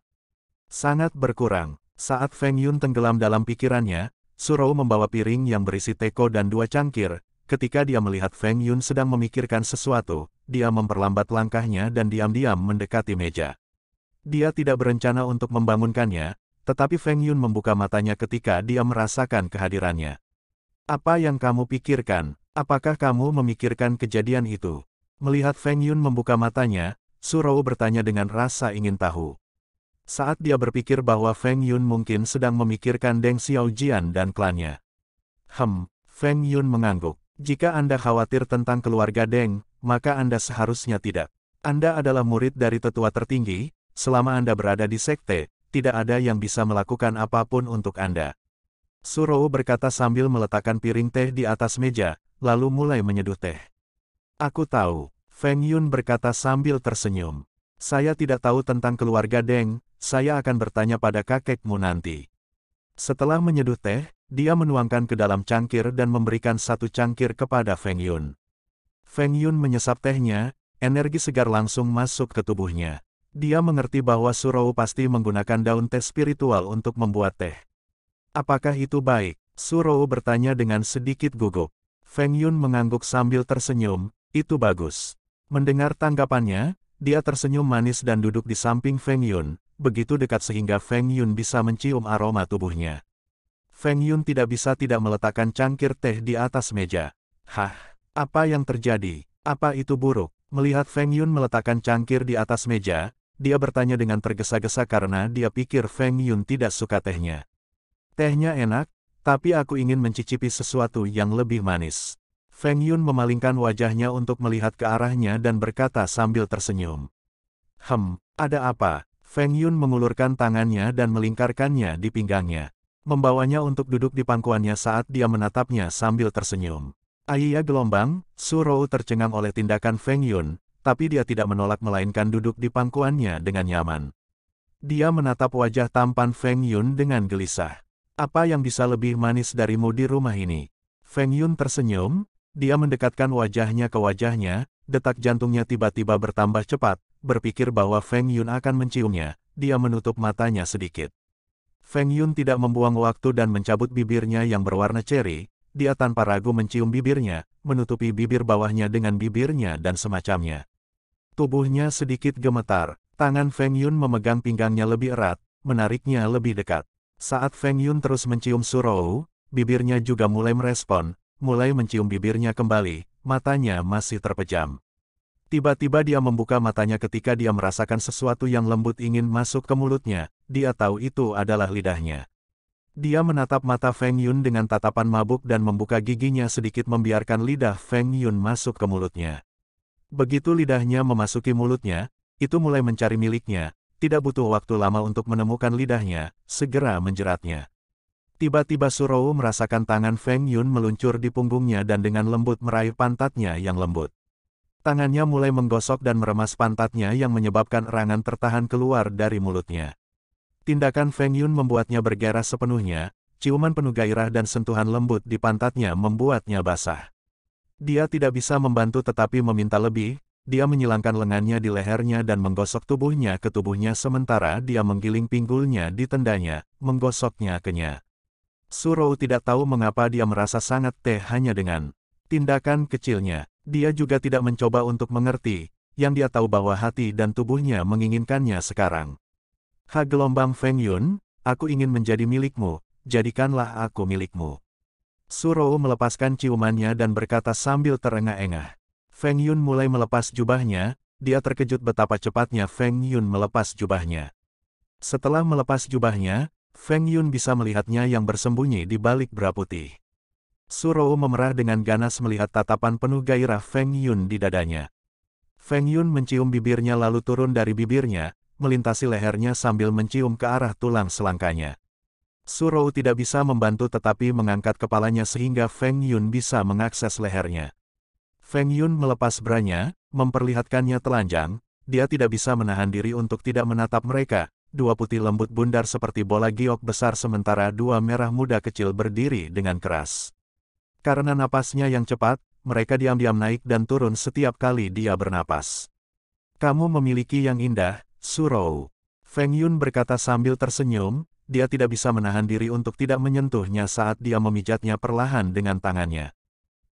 sangat berkurang. Saat Feng Yun tenggelam dalam pikirannya, Surou membawa piring yang berisi teko dan dua cangkir. Ketika dia melihat Feng Yun sedang memikirkan sesuatu, dia memperlambat langkahnya dan diam-diam mendekati meja. Dia tidak berencana untuk membangunkannya, tetapi Feng Yun membuka matanya ketika dia merasakan kehadirannya. Apa yang kamu pikirkan? Apakah kamu memikirkan kejadian itu? Melihat Feng Yun membuka matanya, Su Surou bertanya dengan rasa ingin tahu. Saat dia berpikir bahwa Feng Yun mungkin sedang memikirkan Deng Xiaojian dan klannya. Hem, Feng Yun mengangguk. Jika Anda khawatir tentang keluarga Deng, maka Anda seharusnya tidak. Anda adalah murid dari tetua tertinggi, selama Anda berada di sekte, tidak ada yang bisa melakukan apapun untuk Anda. Suroo berkata sambil meletakkan piring teh di atas meja, lalu mulai menyeduh teh. Aku tahu, Feng Yun berkata sambil tersenyum. Saya tidak tahu tentang keluarga Deng, saya akan bertanya pada kakekmu nanti. Setelah menyeduh teh, dia menuangkan ke dalam cangkir dan memberikan satu cangkir kepada Feng Yun. Feng Yun menyesap tehnya, energi segar langsung masuk ke tubuhnya. Dia mengerti bahwa Surou pasti menggunakan daun teh spiritual untuk membuat teh. Apakah itu baik? Surou bertanya dengan sedikit gugup. Feng Yun mengangguk sambil tersenyum, itu bagus. Mendengar tanggapannya, dia tersenyum manis dan duduk di samping Feng Yun, begitu dekat sehingga Feng Yun bisa mencium aroma tubuhnya. Feng Yun tidak bisa tidak meletakkan cangkir teh di atas meja. Hah, apa yang terjadi? Apa itu buruk? Melihat Feng Yun meletakkan cangkir di atas meja, dia bertanya dengan tergesa-gesa karena dia pikir Feng Yun tidak suka tehnya. Tehnya enak, tapi aku ingin mencicipi sesuatu yang lebih manis. Feng Yun memalingkan wajahnya untuk melihat ke arahnya dan berkata sambil tersenyum. Hem, ada apa? Feng Yun mengulurkan tangannya dan melingkarkannya di pinggangnya. Membawanya untuk duduk di pangkuannya saat dia menatapnya sambil tersenyum. Aiya gelombang, Su Rou tercengang oleh tindakan Feng Yun, tapi dia tidak menolak melainkan duduk di pangkuannya dengan nyaman. Dia menatap wajah tampan Feng Yun dengan gelisah. Apa yang bisa lebih manis darimu di rumah ini? Feng Yun tersenyum, dia mendekatkan wajahnya ke wajahnya, detak jantungnya tiba-tiba bertambah cepat, berpikir bahwa Feng Yun akan menciumnya, dia menutup matanya sedikit. Feng Yun tidak membuang waktu dan mencabut bibirnya yang berwarna ceri, dia tanpa ragu mencium bibirnya, menutupi bibir bawahnya dengan bibirnya dan semacamnya. Tubuhnya sedikit gemetar, tangan Feng Yun memegang pinggangnya lebih erat, menariknya lebih dekat. Saat Feng Yun terus mencium Surou, bibirnya juga mulai merespon, mulai mencium bibirnya kembali, matanya masih terpejam. Tiba-tiba dia membuka matanya ketika dia merasakan sesuatu yang lembut ingin masuk ke mulutnya, dia tahu itu adalah lidahnya. Dia menatap mata Feng Yun dengan tatapan mabuk dan membuka giginya sedikit membiarkan lidah Feng Yun masuk ke mulutnya. Begitu lidahnya memasuki mulutnya, itu mulai mencari miliknya, tidak butuh waktu lama untuk menemukan lidahnya, segera menjeratnya. Tiba-tiba Surou merasakan tangan Feng Yun meluncur di punggungnya dan dengan lembut meraih pantatnya yang lembut. Tangannya mulai menggosok dan meremas pantatnya yang menyebabkan erangan tertahan keluar dari mulutnya. Tindakan Feng Yun membuatnya bergerak sepenuhnya, ciuman penuh gairah dan sentuhan lembut di pantatnya membuatnya basah. Dia tidak bisa membantu tetapi meminta lebih, dia menyilangkan lengannya di lehernya dan menggosok tubuhnya ke tubuhnya sementara dia menggiling pinggulnya di tendanya, menggosoknya kenya. Suro tidak tahu mengapa dia merasa sangat teh hanya dengan tindakan kecilnya. Dia juga tidak mencoba untuk mengerti, yang dia tahu bahwa hati dan tubuhnya menginginkannya sekarang. Ha gelombang Feng Yun, aku ingin menjadi milikmu, jadikanlah aku milikmu. Suro melepaskan ciumannya dan berkata sambil terengah-engah. Feng Yun mulai melepas jubahnya, dia terkejut betapa cepatnya Feng Yun melepas jubahnya. Setelah melepas jubahnya, Feng Yun bisa melihatnya yang bersembunyi di balik bera putih. Su Rou memerah dengan ganas melihat tatapan penuh gairah Feng Yun di dadanya. Feng Yun mencium bibirnya lalu turun dari bibirnya, melintasi lehernya sambil mencium ke arah tulang selangkanya. Su Rou tidak bisa membantu tetapi mengangkat kepalanya sehingga Feng Yun bisa mengakses lehernya. Feng Yun melepas branya, memperlihatkannya telanjang, dia tidak bisa menahan diri untuk tidak menatap mereka, dua putih lembut bundar seperti bola giok besar sementara dua merah muda kecil berdiri dengan keras. Karena napasnya yang cepat, mereka diam-diam naik dan turun setiap kali dia bernapas. Kamu memiliki yang indah, Surou. Feng Yun berkata sambil tersenyum, dia tidak bisa menahan diri untuk tidak menyentuhnya saat dia memijatnya perlahan dengan tangannya.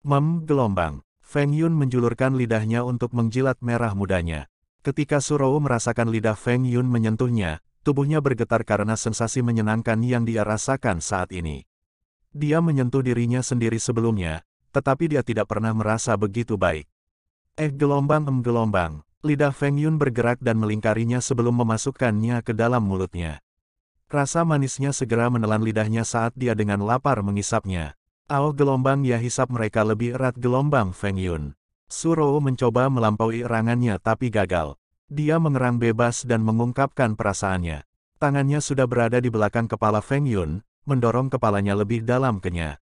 Mem gelombang. Feng Yun menjulurkan lidahnya untuk menjilat merah mudanya. Ketika Surou merasakan lidah Feng Yun menyentuhnya, tubuhnya bergetar karena sensasi menyenangkan yang dia rasakan saat ini. Dia menyentuh dirinya sendiri sebelumnya, tetapi dia tidak pernah merasa begitu baik. Eh gelombang em gelombang, lidah Feng Yun bergerak dan melingkarinya sebelum memasukkannya ke dalam mulutnya. Rasa manisnya segera menelan lidahnya saat dia dengan lapar mengisapnya. Ao gelombang Ya hisap mereka lebih erat gelombang Feng Yun. Suro mencoba melampaui erangannya tapi gagal. Dia mengerang bebas dan mengungkapkan perasaannya. Tangannya sudah berada di belakang kepala Feng Yun, mendorong kepalanya lebih dalam kenya.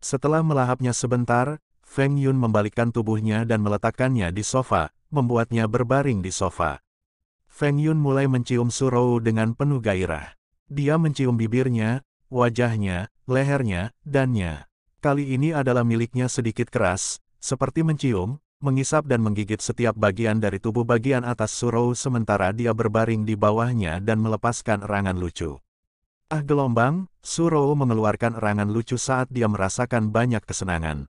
Setelah melahapnya sebentar, Feng Yun membalikkan tubuhnya dan meletakkannya di sofa, membuatnya berbaring di sofa. Feng Yun mulai mencium Suro dengan penuh gairah. Dia mencium bibirnya, wajahnya, lehernya, dannya kali ini adalah miliknya sedikit keras, seperti mencium, mengisap dan menggigit setiap bagian dari tubuh bagian atas Surou sementara dia berbaring di bawahnya dan melepaskan erangan lucu. Ah gelombang, Surou mengeluarkan erangan lucu saat dia merasakan banyak kesenangan.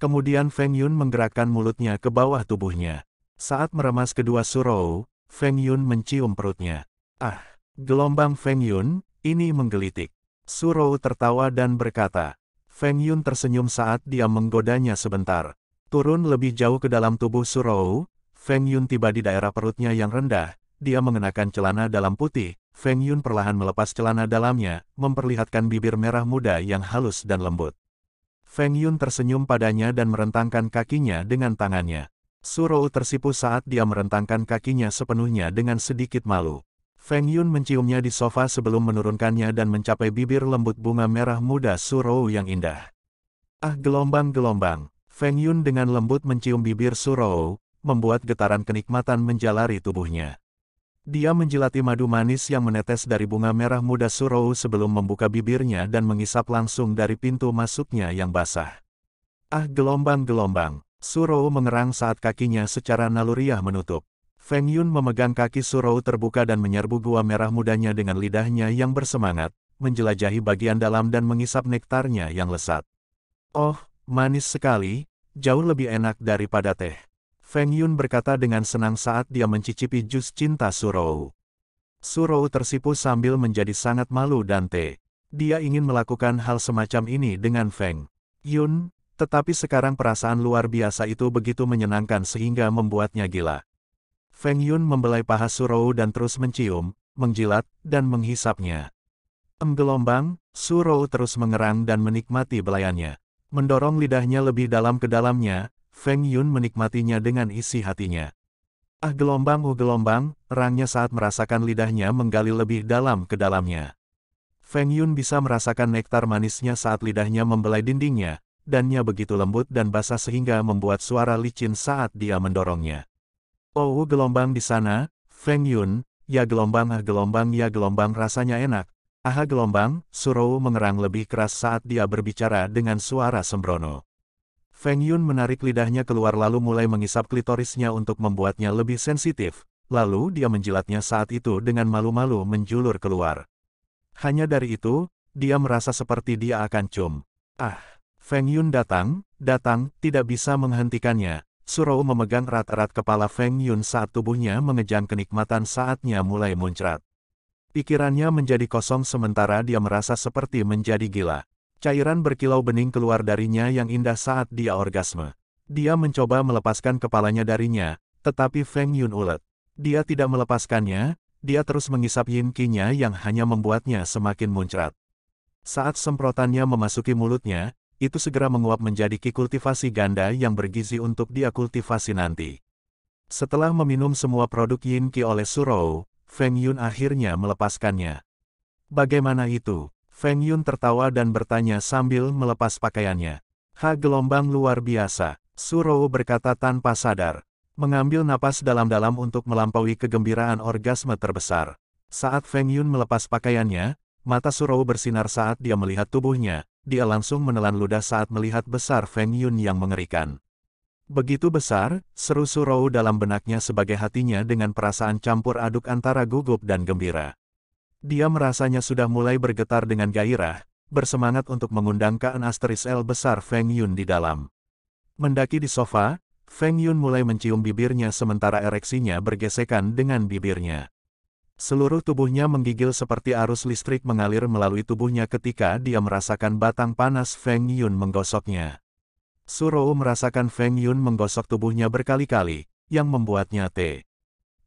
Kemudian Feng Yun menggerakkan mulutnya ke bawah tubuhnya. Saat meremas kedua Surou, Feng Yun mencium perutnya. Ah, gelombang Feng Yun, ini menggelitik. Surou tertawa dan berkata, Feng Yun tersenyum saat dia menggodanya sebentar. Turun lebih jauh ke dalam tubuh Surou, Feng Yun tiba di daerah perutnya yang rendah, dia mengenakan celana dalam putih, Feng Yun perlahan melepas celana dalamnya, memperlihatkan bibir merah muda yang halus dan lembut. Feng Yun tersenyum padanya dan merentangkan kakinya dengan tangannya. Surou tersipu saat dia merentangkan kakinya sepenuhnya dengan sedikit malu. Feng Yun menciumnya di sofa sebelum menurunkannya dan mencapai bibir lembut bunga merah muda Surou yang indah. Ah gelombang-gelombang, Feng Yun dengan lembut mencium bibir Surou, membuat getaran kenikmatan menjalari tubuhnya. Dia menjilati madu manis yang menetes dari bunga merah muda Surou sebelum membuka bibirnya dan mengisap langsung dari pintu masuknya yang basah. Ah gelombang-gelombang, Surou mengerang saat kakinya secara naluriah menutup. Feng Yun memegang kaki Surou terbuka dan menyerbu gua merah mudanya dengan lidahnya yang bersemangat, menjelajahi bagian dalam dan mengisap nektarnya yang lesat. Oh, manis sekali, jauh lebih enak daripada teh. Feng Yun berkata dengan senang saat dia mencicipi jus cinta Surou. Surou tersipu sambil menjadi sangat malu dan teh. Dia ingin melakukan hal semacam ini dengan Feng Yun, tetapi sekarang perasaan luar biasa itu begitu menyenangkan sehingga membuatnya gila. Feng Yun membelai paha Surou dan terus mencium, menjilat, dan menghisapnya. Gelombang, Surou terus mengerang dan menikmati belayannya. Mendorong lidahnya lebih dalam ke dalamnya, Feng Yun menikmatinya dengan isi hatinya. Ah gelombang uh gelombang, rangnya saat merasakan lidahnya menggali lebih dalam ke dalamnya. Feng Yun bisa merasakan nektar manisnya saat lidahnya membelai dindingnya, dannya begitu lembut dan basah sehingga membuat suara licin saat dia mendorongnya. Oh gelombang di sana, Feng Yun, ya gelombang ah gelombang ya gelombang rasanya enak. Aha gelombang, Surou mengerang lebih keras saat dia berbicara dengan suara sembrono. Feng Yun menarik lidahnya keluar lalu mulai mengisap klitorisnya untuk membuatnya lebih sensitif, lalu dia menjilatnya saat itu dengan malu-malu menjulur keluar. Hanya dari itu, dia merasa seperti dia akan cum. Ah, Feng Yun datang, datang, tidak bisa menghentikannya, Surau memegang erat-erat kepala Feng Yun saat tubuhnya mengejang kenikmatan saatnya mulai muncrat. Pikirannya menjadi kosong sementara dia merasa seperti menjadi gila. Cairan berkilau bening keluar darinya yang indah saat dia orgasme. Dia mencoba melepaskan kepalanya darinya, tetapi Feng Yun ulet. Dia tidak melepaskannya, dia terus mengisap yin kinya yang hanya membuatnya semakin muncrat. Saat semprotannya memasuki mulutnya, itu segera menguap menjadi kultivasi ganda yang bergizi untuk dia kultivasi nanti. Setelah meminum semua produk Yin Qi oleh Surou, Feng Yun akhirnya melepaskannya. Bagaimana itu? Feng Yun tertawa dan bertanya sambil melepas pakaiannya. Ha gelombang luar biasa, Surou berkata tanpa sadar. Mengambil napas dalam-dalam untuk melampaui kegembiraan orgasme terbesar. Saat Feng Yun melepas pakaiannya, mata Surou bersinar saat dia melihat tubuhnya, dia langsung menelan ludah saat melihat besar Feng Yun yang mengerikan. Begitu besar, seru Surou dalam benaknya sebagai hatinya dengan perasaan campur aduk antara gugup dan gembira. Dia merasanya sudah mulai bergetar dengan gairah, bersemangat untuk mengundang Kaan Asteris L besar Feng Yun di dalam. Mendaki di sofa, Feng Yun mulai mencium bibirnya sementara ereksinya bergesekan dengan bibirnya. Seluruh tubuhnya menggigil seperti arus listrik mengalir melalui tubuhnya ketika dia merasakan batang panas Feng Yun menggosoknya. Su Surou merasakan Feng Yun menggosok tubuhnya berkali-kali, yang membuatnya te.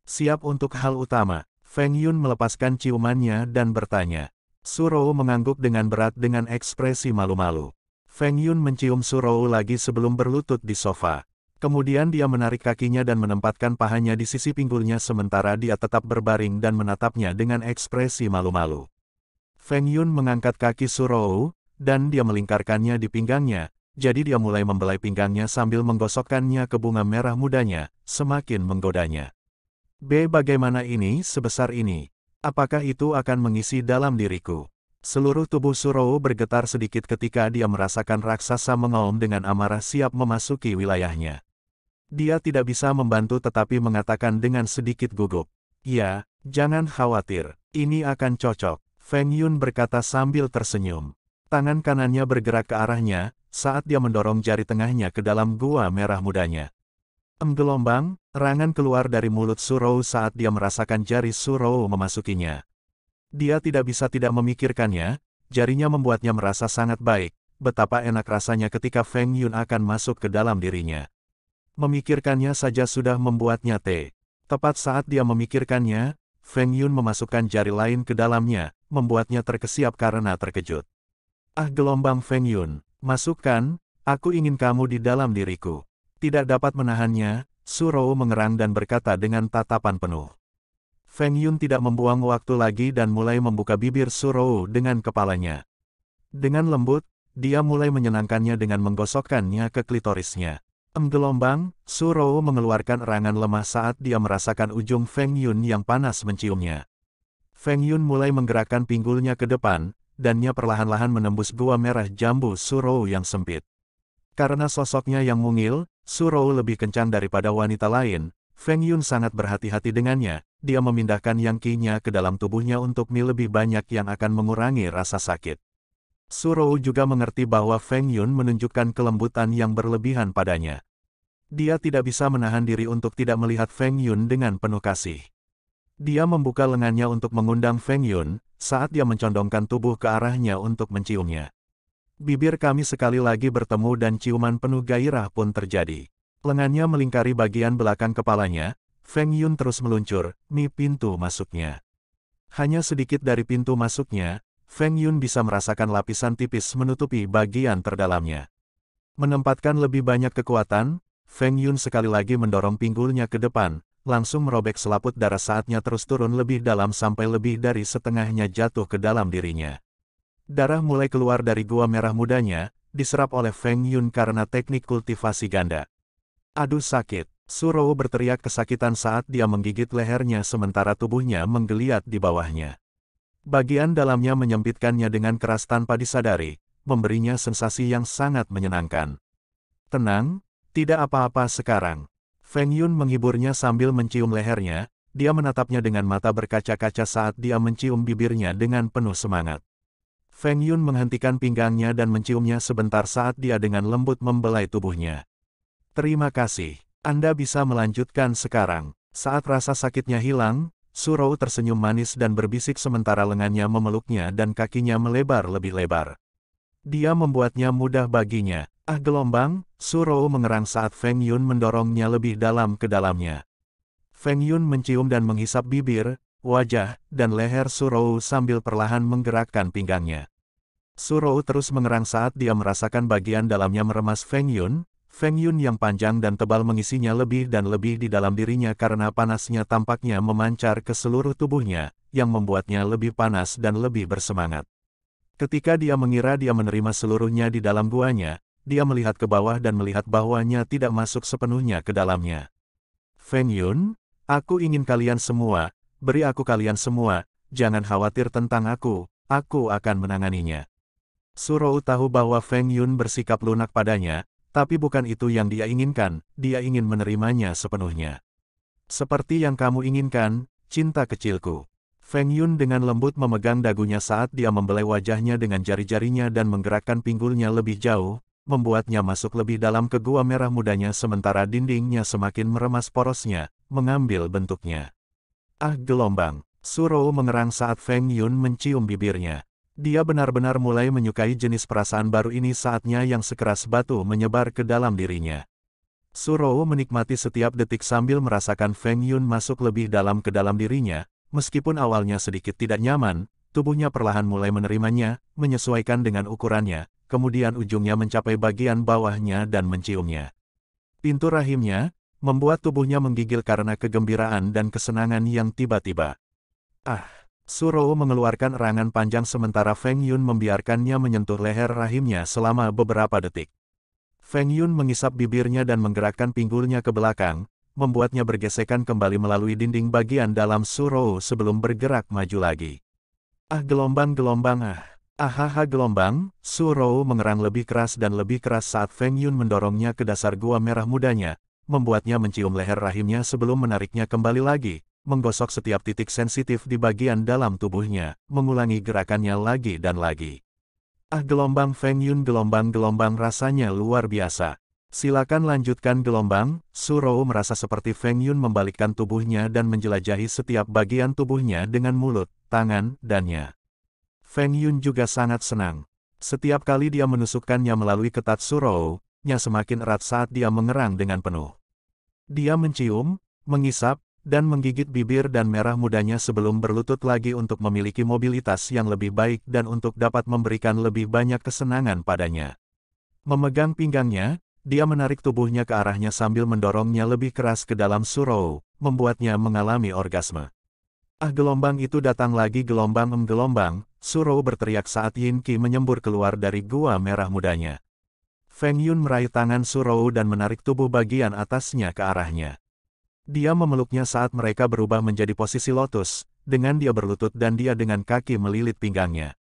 Siap untuk hal utama, Feng Yun melepaskan ciumannya dan bertanya. Su Surou mengangguk dengan berat dengan ekspresi malu-malu. Feng Yun mencium Su Surou lagi sebelum berlutut di sofa. Kemudian dia menarik kakinya dan menempatkan pahanya di sisi pinggulnya sementara dia tetap berbaring dan menatapnya dengan ekspresi malu-malu. Feng Yun mengangkat kaki Surou, dan dia melingkarkannya di pinggangnya, jadi dia mulai membelai pinggangnya sambil menggosokkannya ke bunga merah mudanya, semakin menggodanya. B. Bagaimana ini sebesar ini? Apakah itu akan mengisi dalam diriku? Seluruh tubuh Surou bergetar sedikit ketika dia merasakan raksasa mengaum dengan amarah siap memasuki wilayahnya. Dia tidak bisa membantu tetapi mengatakan dengan sedikit gugup. Ya, jangan khawatir, ini akan cocok. Feng Yun berkata sambil tersenyum. Tangan kanannya bergerak ke arahnya, saat dia mendorong jari tengahnya ke dalam gua merah mudanya. gelombang, rangan keluar dari mulut Surou saat dia merasakan jari Surou memasukinya. Dia tidak bisa tidak memikirkannya, jarinya membuatnya merasa sangat baik, betapa enak rasanya ketika Feng Yun akan masuk ke dalam dirinya. Memikirkannya saja sudah membuatnya te. Tepat saat dia memikirkannya, Feng Yun memasukkan jari lain ke dalamnya, membuatnya terkesiap karena terkejut. Ah gelombang Feng Yun, masukkan, aku ingin kamu di dalam diriku. Tidak dapat menahannya, Su Rou mengerang dan berkata dengan tatapan penuh. Feng Yun tidak membuang waktu lagi dan mulai membuka bibir Su Rou dengan kepalanya. Dengan lembut, dia mulai menyenangkannya dengan menggosokkannya ke klitorisnya. Su Rou mengeluarkan erangan lemah saat dia merasakan ujung Feng Yun yang panas menciumnya. Feng Yun mulai menggerakkan pinggulnya ke depan, dan dannya perlahan-lahan menembus gua merah jambu Rou yang sempit. Karena sosoknya yang mungil, Su Rou lebih kencang daripada wanita lain, Feng Yun sangat berhati-hati dengannya, dia memindahkan yang ke dalam tubuhnya untuk mie lebih banyak yang akan mengurangi rasa sakit. Surou juga mengerti bahwa Feng Yun menunjukkan kelembutan yang berlebihan padanya. Dia tidak bisa menahan diri untuk tidak melihat Feng Yun dengan penuh kasih. Dia membuka lengannya untuk mengundang Feng Yun, saat dia mencondongkan tubuh ke arahnya untuk menciumnya. Bibir kami sekali lagi bertemu dan ciuman penuh gairah pun terjadi. Lengannya melingkari bagian belakang kepalanya, Feng Yun terus meluncur, mi pintu masuknya. Hanya sedikit dari pintu masuknya, Feng Yun bisa merasakan lapisan tipis menutupi bagian terdalamnya. Menempatkan lebih banyak kekuatan, Feng Yun sekali lagi mendorong pinggulnya ke depan, langsung merobek selaput darah saatnya terus turun lebih dalam sampai lebih dari setengahnya jatuh ke dalam dirinya. Darah mulai keluar dari gua merah mudanya, diserap oleh Feng Yun karena teknik kultivasi ganda. Aduh sakit, Su Rou berteriak kesakitan saat dia menggigit lehernya sementara tubuhnya menggeliat di bawahnya. Bagian dalamnya menyempitkannya dengan keras tanpa disadari, memberinya sensasi yang sangat menyenangkan. Tenang, tidak apa-apa sekarang. Feng Yun menghiburnya sambil mencium lehernya, dia menatapnya dengan mata berkaca-kaca saat dia mencium bibirnya dengan penuh semangat. Feng Yun menghentikan pinggangnya dan menciumnya sebentar saat dia dengan lembut membelai tubuhnya. Terima kasih, Anda bisa melanjutkan sekarang. Saat rasa sakitnya hilang, Surau tersenyum manis dan berbisik sementara lengannya memeluknya dan kakinya melebar lebih lebar. Dia membuatnya mudah baginya. Ah gelombang, Surou mengerang saat Feng Yun mendorongnya lebih dalam ke dalamnya. Feng Yun mencium dan menghisap bibir, wajah, dan leher Surou sambil perlahan menggerakkan pinggangnya. Surou terus mengerang saat dia merasakan bagian dalamnya meremas Feng Yun, Feng Yun yang panjang dan tebal mengisinya lebih dan lebih di dalam dirinya karena panasnya tampaknya memancar ke seluruh tubuhnya, yang membuatnya lebih panas dan lebih bersemangat. Ketika dia mengira dia menerima seluruhnya di dalam guanya, dia melihat ke bawah dan melihat bahwanya tidak masuk sepenuhnya ke dalamnya. Feng Yun, aku ingin kalian semua, beri aku kalian semua, jangan khawatir tentang aku, aku akan menanganinya. Surou tahu bahwa Feng Yun bersikap lunak padanya, tapi bukan itu yang dia inginkan, dia ingin menerimanya sepenuhnya. Seperti yang kamu inginkan, cinta kecilku. Feng Yun dengan lembut memegang dagunya saat dia membelai wajahnya dengan jari-jarinya dan menggerakkan pinggulnya lebih jauh, membuatnya masuk lebih dalam ke gua merah mudanya sementara dindingnya semakin meremas porosnya, mengambil bentuknya. Ah gelombang, Suro mengerang saat Feng Yun mencium bibirnya. Dia benar-benar mulai menyukai jenis perasaan baru ini saatnya yang sekeras batu menyebar ke dalam dirinya. Surowo menikmati setiap detik sambil merasakan Feng Yun masuk lebih dalam ke dalam dirinya, meskipun awalnya sedikit tidak nyaman, tubuhnya perlahan mulai menerimanya, menyesuaikan dengan ukurannya, kemudian ujungnya mencapai bagian bawahnya dan menciumnya. Pintu rahimnya, membuat tubuhnya menggigil karena kegembiraan dan kesenangan yang tiba-tiba. Ah! Su Rou mengeluarkan erangan panjang sementara Feng Yun membiarkannya menyentuh leher rahimnya selama beberapa detik. Feng Yun mengisap bibirnya dan menggerakkan pinggulnya ke belakang, membuatnya bergesekan kembali melalui dinding bagian dalam Su Rou sebelum bergerak maju lagi. Ah gelombang-gelombang ah. Ahaha gelombang, Su Rou mengerang lebih keras dan lebih keras saat Feng Yun mendorongnya ke dasar gua merah mudanya, membuatnya mencium leher rahimnya sebelum menariknya kembali lagi, menggosok setiap titik sensitif di bagian dalam tubuhnya, mengulangi gerakannya lagi dan lagi. Ah gelombang Feng Yun gelombang-gelombang rasanya luar biasa. Silakan lanjutkan gelombang, Su Rou merasa seperti Feng Yun membalikkan tubuhnya dan menjelajahi setiap bagian tubuhnya dengan mulut, tangan, dannya. Feng Yun juga sangat senang. Setiap kali dia menusukkannya melalui ketat Rou, nya semakin erat saat dia mengerang dengan penuh. Dia mencium, mengisap, dan menggigit bibir dan merah mudanya sebelum berlutut lagi untuk memiliki mobilitas yang lebih baik dan untuk dapat memberikan lebih banyak kesenangan padanya. Memegang pinggangnya, dia menarik tubuhnya ke arahnya sambil mendorongnya lebih keras ke dalam surau, membuatnya mengalami orgasme. Ah gelombang itu datang lagi gelombang em gelombang, Surou berteriak saat Yin Qi menyembur keluar dari gua merah mudanya. Feng Yun meraih tangan Surou dan menarik tubuh bagian atasnya ke arahnya. Dia memeluknya saat mereka berubah menjadi posisi lotus, dengan dia berlutut dan dia dengan kaki melilit pinggangnya.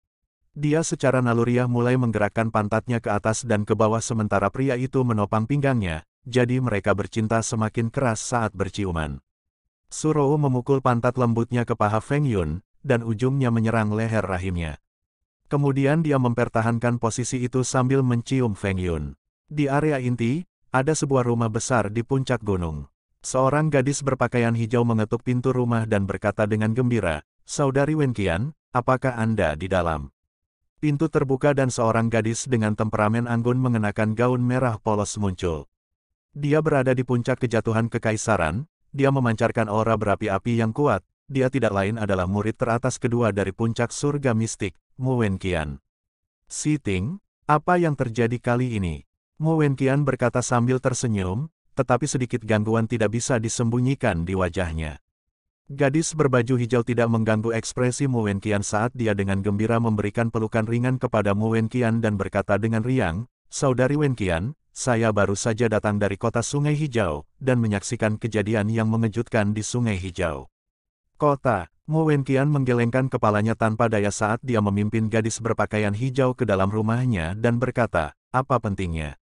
Dia secara naluriah mulai menggerakkan pantatnya ke atas dan ke bawah sementara pria itu menopang pinggangnya, jadi mereka bercinta semakin keras saat berciuman. Surou memukul pantat lembutnya ke paha Feng Yun, dan ujungnya menyerang leher rahimnya. Kemudian dia mempertahankan posisi itu sambil mencium Feng Yun. Di area inti, ada sebuah rumah besar di puncak gunung. Seorang gadis berpakaian hijau mengetuk pintu rumah dan berkata dengan gembira, Saudari Wenkian, apakah Anda di dalam? Pintu terbuka dan seorang gadis dengan temperamen anggun mengenakan gaun merah polos muncul. Dia berada di puncak kejatuhan kekaisaran, dia memancarkan aura berapi-api yang kuat, dia tidak lain adalah murid teratas kedua dari puncak surga mistik, Muwenkian. Si Ting, apa yang terjadi kali ini? Mu Wenqian berkata sambil tersenyum, tetapi sedikit gangguan tidak bisa disembunyikan di wajahnya. Gadis berbaju hijau tidak mengganggu ekspresi Muen Qian saat dia dengan gembira memberikan pelukan ringan kepada Muen Qian dan berkata dengan riang, Saudari Wen saya baru saja datang dari kota Sungai Hijau, dan menyaksikan kejadian yang mengejutkan di Sungai Hijau. Kota, Muen Qian menggelengkan kepalanya tanpa daya saat dia memimpin gadis berpakaian hijau ke dalam rumahnya dan berkata, apa pentingnya?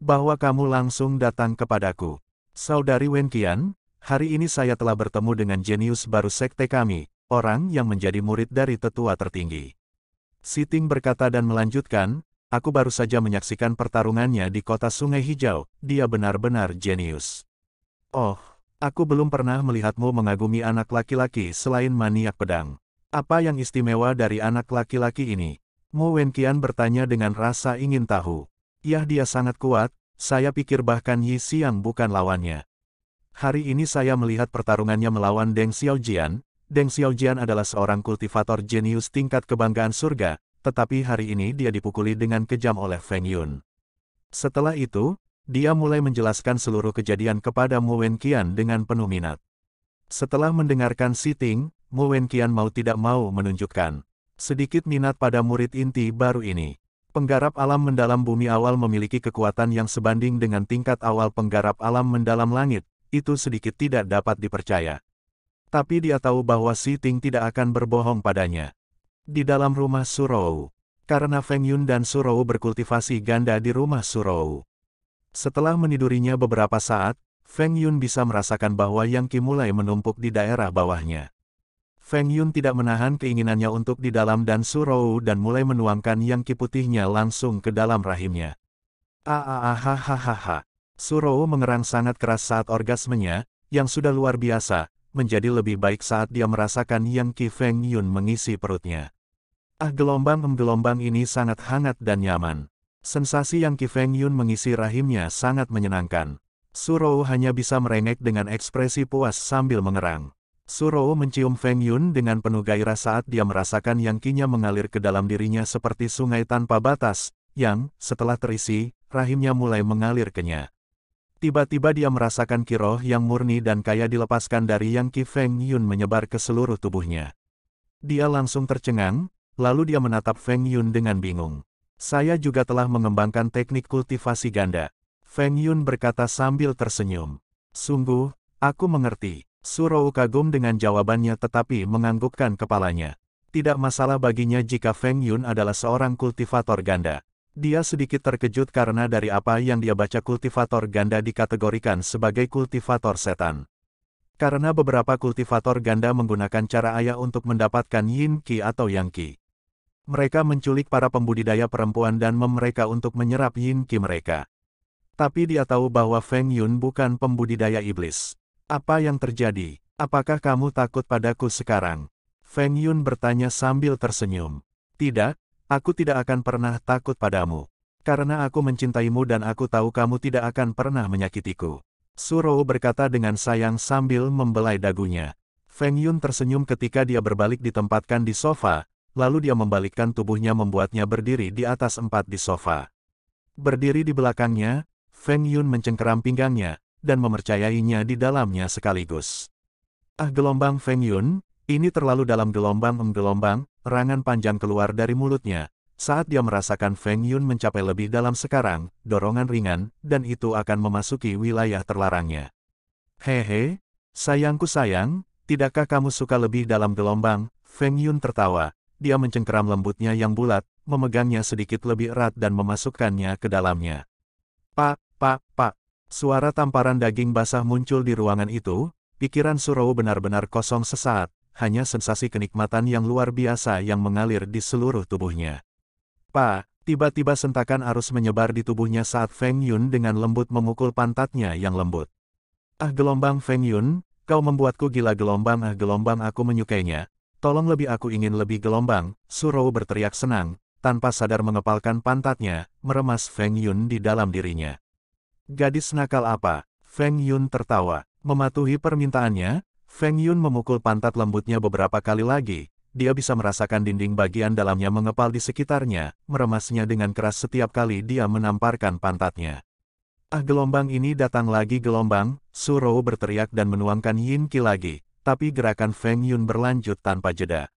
bahwa kamu langsung datang kepadaku. Saudari Wenkian, hari ini saya telah bertemu dengan jenius baru sekte kami, orang yang menjadi murid dari tetua tertinggi. Siting berkata dan melanjutkan, aku baru saja menyaksikan pertarungannya di kota Sungai Hijau, dia benar-benar jenius. Oh, aku belum pernah melihatmu mengagumi anak laki-laki selain maniak pedang. Apa yang istimewa dari anak laki-laki ini? Mu Wenqian bertanya dengan rasa ingin tahu. Yah dia sangat kuat, saya pikir bahkan Yi Siang bukan lawannya. Hari ini saya melihat pertarungannya melawan Deng Xiaojian. Deng Xiaojian adalah seorang kultivator jenius tingkat kebanggaan surga, tetapi hari ini dia dipukuli dengan kejam oleh Feng Yun. Setelah itu, dia mulai menjelaskan seluruh kejadian kepada Mu Wenqian dengan penuh minat. Setelah mendengarkan siting, Mu Wenqian mau tidak mau menunjukkan sedikit minat pada murid inti baru ini. Penggarap alam mendalam bumi awal memiliki kekuatan yang sebanding dengan tingkat awal penggarap alam mendalam langit, itu sedikit tidak dapat dipercaya. Tapi dia tahu bahwa Si Ting tidak akan berbohong padanya. Di dalam rumah Surou, karena Feng Yun dan Surou berkultivasi ganda di rumah Surou. Setelah menidurinya beberapa saat, Feng Yun bisa merasakan bahwa Yang Qi mulai menumpuk di daerah bawahnya. Feng Yun tidak menahan keinginannya untuk di dalam dan surau dan mulai menuangkan yang kiputihnya langsung ke dalam rahimnya. Su Surou mengerang sangat keras saat orgasmenya, yang sudah luar biasa, menjadi lebih baik saat dia merasakan yang Ki Feng Yun mengisi perutnya. Ah gelombang-gelombang ini sangat hangat dan nyaman. Sensasi yang Ki Feng Yun mengisi rahimnya sangat menyenangkan. Su Surou hanya bisa merengek dengan ekspresi puas sambil mengerang. Suro mencium Feng Yun dengan penuh gairah saat dia merasakan yang kinya mengalir ke dalam dirinya seperti sungai tanpa batas, yang, setelah terisi, rahimnya mulai mengalir kenya. Tiba-tiba dia merasakan kiroh yang murni dan kaya dilepaskan dari yang ki Feng Yun menyebar ke seluruh tubuhnya. Dia langsung tercengang, lalu dia menatap Feng Yun dengan bingung. Saya juga telah mengembangkan teknik kultivasi ganda. Feng Yun berkata sambil tersenyum. Sungguh, aku mengerti. Surou kagum dengan jawabannya tetapi menganggukkan kepalanya. Tidak masalah baginya jika Feng Yun adalah seorang kultivator ganda. Dia sedikit terkejut karena dari apa yang dia baca kultivator ganda dikategorikan sebagai kultivator setan. Karena beberapa kultivator ganda menggunakan cara ayah untuk mendapatkan yin Qi atau yang Qi. Mereka menculik para pembudidaya perempuan dan memerintah mereka untuk menyerap yin Qi mereka. Tapi dia tahu bahwa Feng Yun bukan pembudidaya iblis. Apa yang terjadi? Apakah kamu takut padaku sekarang? Feng Yun bertanya sambil tersenyum. Tidak, aku tidak akan pernah takut padamu. Karena aku mencintaimu dan aku tahu kamu tidak akan pernah menyakitiku. Suro berkata dengan sayang sambil membelai dagunya. Feng Yun tersenyum ketika dia berbalik ditempatkan di sofa, lalu dia membalikkan tubuhnya membuatnya berdiri di atas empat di sofa. Berdiri di belakangnya, Feng Yun mencengkeram pinggangnya, dan memercayainya di dalamnya sekaligus. Ah gelombang Feng Yun, ini terlalu dalam gelombang Gelombang, rangan panjang keluar dari mulutnya. Saat dia merasakan Feng Yun mencapai lebih dalam sekarang, dorongan ringan, dan itu akan memasuki wilayah terlarangnya. Hehe, sayangku sayang, tidakkah kamu suka lebih dalam gelombang? Feng Yun tertawa. Dia mencengkeram lembutnya yang bulat, memegangnya sedikit lebih erat dan memasukkannya ke dalamnya. Pak, pak, pak. Suara tamparan daging basah muncul di ruangan itu, pikiran Surowo benar-benar kosong sesaat, hanya sensasi kenikmatan yang luar biasa yang mengalir di seluruh tubuhnya. Pa, tiba-tiba sentakan arus menyebar di tubuhnya saat Feng Yun dengan lembut memukul pantatnya yang lembut. Ah gelombang Feng Yun, kau membuatku gila gelombang ah gelombang aku menyukainya, tolong lebih aku ingin lebih gelombang, Surowo berteriak senang, tanpa sadar mengepalkan pantatnya, meremas Feng Yun di dalam dirinya. Gadis nakal apa? Feng Yun tertawa. Mematuhi permintaannya, Feng Yun memukul pantat lembutnya beberapa kali lagi. Dia bisa merasakan dinding bagian dalamnya mengepal di sekitarnya, meremasnya dengan keras setiap kali dia menamparkan pantatnya. Ah gelombang ini datang lagi gelombang, Su Suro berteriak dan menuangkan Yin Qi lagi, tapi gerakan Feng Yun berlanjut tanpa jeda.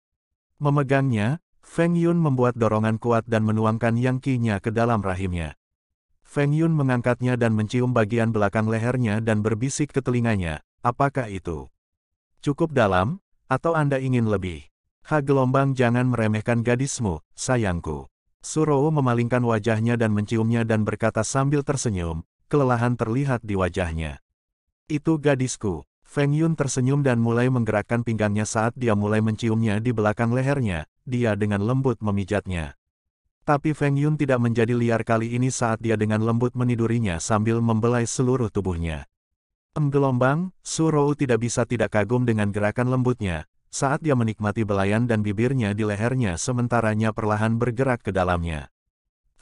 Memegangnya, Feng Yun membuat dorongan kuat dan menuangkan Yang Qi-nya ke dalam rahimnya. Feng Yun mengangkatnya dan mencium bagian belakang lehernya dan berbisik ke telinganya, apakah itu? Cukup dalam, atau Anda ingin lebih? Ha gelombang jangan meremehkan gadismu, sayangku. Surowo memalingkan wajahnya dan menciumnya dan berkata sambil tersenyum, kelelahan terlihat di wajahnya. Itu gadisku. Feng Yun tersenyum dan mulai menggerakkan pinggangnya saat dia mulai menciumnya di belakang lehernya, dia dengan lembut memijatnya. Tapi Feng Yun tidak menjadi liar kali ini saat dia dengan lembut menidurinya sambil membelai seluruh tubuhnya. Su Rou tidak bisa tidak kagum dengan gerakan lembutnya, saat dia menikmati belayan dan bibirnya di lehernya sementaranya perlahan bergerak ke dalamnya.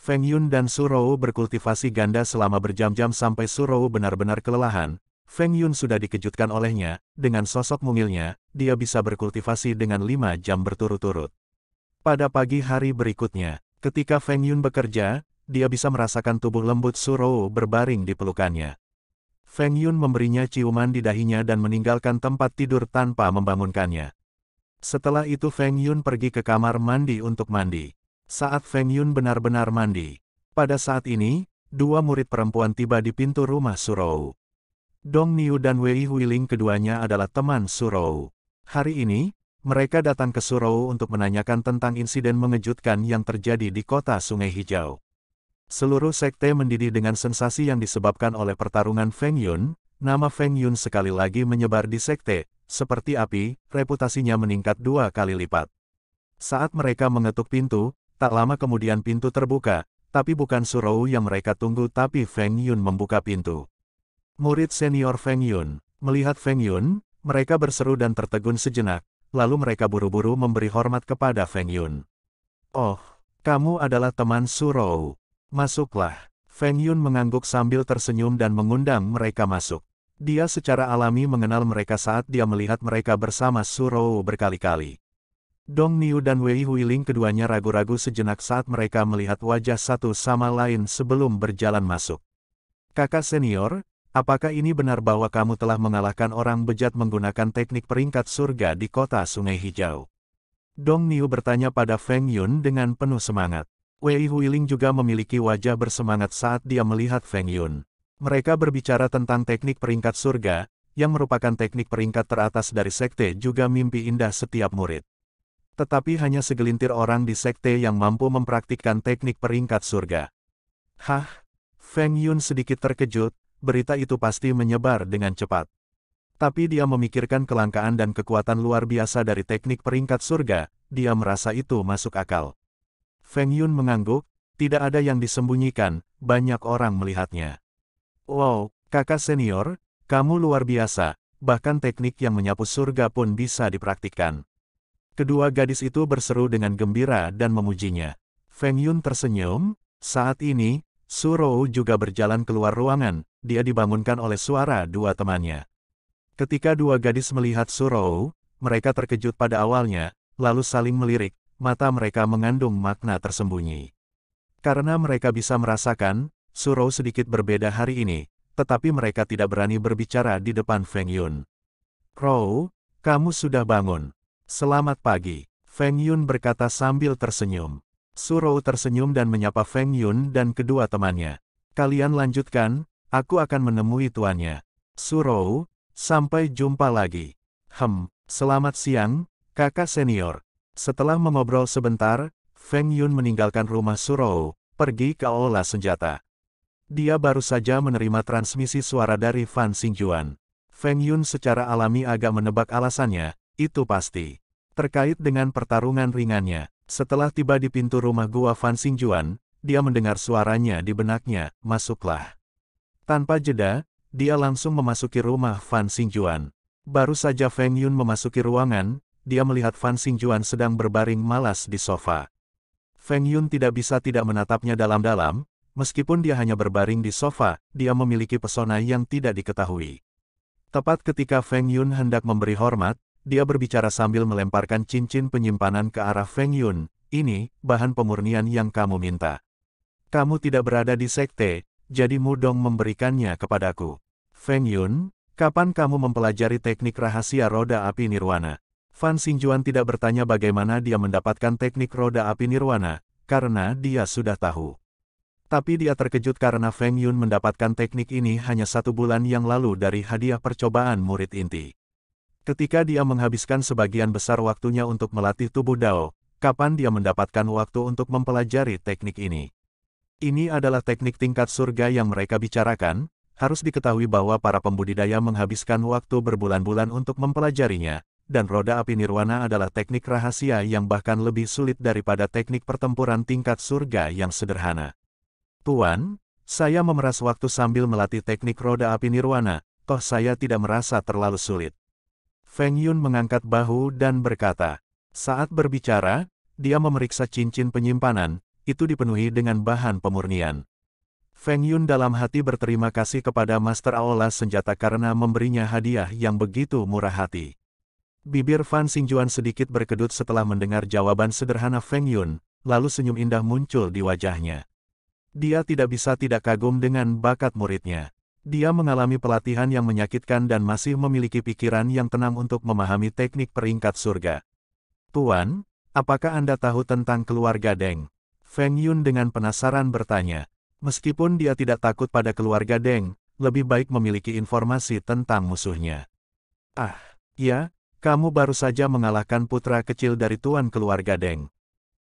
Feng Yun dan Su Rou berkultivasi ganda selama berjam-jam sampai Su Rou benar-benar kelelahan. Feng Yun sudah dikejutkan olehnya, dengan sosok mungilnya, dia bisa berkultivasi dengan lima jam berturut-turut. Pada pagi hari berikutnya, Ketika Feng Yun bekerja, dia bisa merasakan tubuh lembut Surou berbaring di pelukannya. Feng Yun memberinya ciuman di dahinya dan meninggalkan tempat tidur tanpa membangunkannya. Setelah itu Feng Yun pergi ke kamar mandi untuk mandi. Saat Feng Yun benar-benar mandi. Pada saat ini, dua murid perempuan tiba di pintu rumah Surou. Dong Niu dan Wei Huiling keduanya adalah teman Surou. Hari ini, mereka datang ke Surau untuk menanyakan tentang insiden mengejutkan yang terjadi di kota Sungai Hijau. Seluruh sekte mendidih dengan sensasi yang disebabkan oleh pertarungan Feng Yun, nama Feng Yun sekali lagi menyebar di sekte, seperti api, reputasinya meningkat dua kali lipat. Saat mereka mengetuk pintu, tak lama kemudian pintu terbuka, tapi bukan Surou yang mereka tunggu tapi Feng Yun membuka pintu. Murid senior Feng Yun, melihat Feng Yun, mereka berseru dan tertegun sejenak, lalu mereka buru-buru memberi hormat kepada Feng Yun. Oh, kamu adalah teman Surou. Masuklah. Feng Yun mengangguk sambil tersenyum dan mengundang mereka masuk. Dia secara alami mengenal mereka saat dia melihat mereka bersama Surou berkali-kali. Dong Niu dan Wei Huiling keduanya ragu-ragu sejenak saat mereka melihat wajah satu sama lain sebelum berjalan masuk. Kakak senior, Apakah ini benar bahwa kamu telah mengalahkan orang bejat menggunakan teknik peringkat surga di kota Sungai Hijau? Dong Niu bertanya pada Feng Yun dengan penuh semangat. Wei Huiling juga memiliki wajah bersemangat saat dia melihat Feng Yun. Mereka berbicara tentang teknik peringkat surga, yang merupakan teknik peringkat teratas dari sekte juga mimpi indah setiap murid. Tetapi hanya segelintir orang di sekte yang mampu mempraktikkan teknik peringkat surga. Hah? Feng Yun sedikit terkejut, berita itu pasti menyebar dengan cepat. Tapi dia memikirkan kelangkaan dan kekuatan luar biasa dari teknik peringkat surga, dia merasa itu masuk akal. Feng Yun mengangguk, tidak ada yang disembunyikan, banyak orang melihatnya. Wow, kakak senior, kamu luar biasa, bahkan teknik yang menyapu surga pun bisa dipraktikkan. Kedua gadis itu berseru dengan gembira dan memujinya. Feng Yun tersenyum, saat ini, Surou juga berjalan keluar ruangan, dia dibangunkan oleh suara dua temannya. Ketika dua gadis melihat Surou, mereka terkejut pada awalnya, lalu saling melirik, mata mereka mengandung makna tersembunyi. Karena mereka bisa merasakan, Surou sedikit berbeda hari ini, tetapi mereka tidak berani berbicara di depan Feng Yun. Rou, kamu sudah bangun. Selamat pagi, Feng Yun berkata sambil tersenyum. Su Rou tersenyum dan menyapa Feng Yun dan kedua temannya. Kalian lanjutkan, aku akan menemui tuannya. Su Rou, sampai jumpa lagi. Hem, selamat siang, kakak senior. Setelah mengobrol sebentar, Feng Yun meninggalkan rumah Su Rou, pergi ke aula senjata. Dia baru saja menerima transmisi suara dari Fan Xingjuan. Feng Yun secara alami agak menebak alasannya, itu pasti. Terkait dengan pertarungan ringannya, setelah tiba di pintu rumah gua Fan Xingjuan, dia mendengar suaranya di benaknya, masuklah. Tanpa jeda, dia langsung memasuki rumah Fan Xingjuan. Baru saja Feng Yun memasuki ruangan, dia melihat Fan Xingjuan sedang berbaring malas di sofa. Feng Yun tidak bisa tidak menatapnya dalam-dalam, meskipun dia hanya berbaring di sofa, dia memiliki pesona yang tidak diketahui. Tepat ketika Feng Yun hendak memberi hormat, dia berbicara sambil melemparkan cincin penyimpanan ke arah Feng Yun, ini, bahan pemurnian yang kamu minta. Kamu tidak berada di sekte, jadi Mudong memberikannya kepadaku. Feng Yun, kapan kamu mempelajari teknik rahasia roda api nirwana? Fan Xingjuan tidak bertanya bagaimana dia mendapatkan teknik roda api nirwana, karena dia sudah tahu. Tapi dia terkejut karena Feng Yun mendapatkan teknik ini hanya satu bulan yang lalu dari hadiah percobaan murid inti. Ketika dia menghabiskan sebagian besar waktunya untuk melatih tubuh Dao, kapan dia mendapatkan waktu untuk mempelajari teknik ini? Ini adalah teknik tingkat surga yang mereka bicarakan, harus diketahui bahwa para pembudidaya menghabiskan waktu berbulan-bulan untuk mempelajarinya, dan roda api nirwana adalah teknik rahasia yang bahkan lebih sulit daripada teknik pertempuran tingkat surga yang sederhana. Tuan, saya memeras waktu sambil melatih teknik roda api nirwana, toh saya tidak merasa terlalu sulit. Feng Yun mengangkat bahu dan berkata, saat berbicara, dia memeriksa cincin penyimpanan, itu dipenuhi dengan bahan pemurnian. Feng Yun dalam hati berterima kasih kepada Master Aola Senjata karena memberinya hadiah yang begitu murah hati. Bibir Fan Xingjuan sedikit berkedut setelah mendengar jawaban sederhana Feng Yun, lalu senyum indah muncul di wajahnya. Dia tidak bisa tidak kagum dengan bakat muridnya. Dia mengalami pelatihan yang menyakitkan dan masih memiliki pikiran yang tenang untuk memahami teknik peringkat surga. Tuan, apakah Anda tahu tentang keluarga Deng? Feng Yun dengan penasaran bertanya. Meskipun dia tidak takut pada keluarga Deng, lebih baik memiliki informasi tentang musuhnya. Ah, ya, kamu baru saja mengalahkan putra kecil dari tuan keluarga Deng.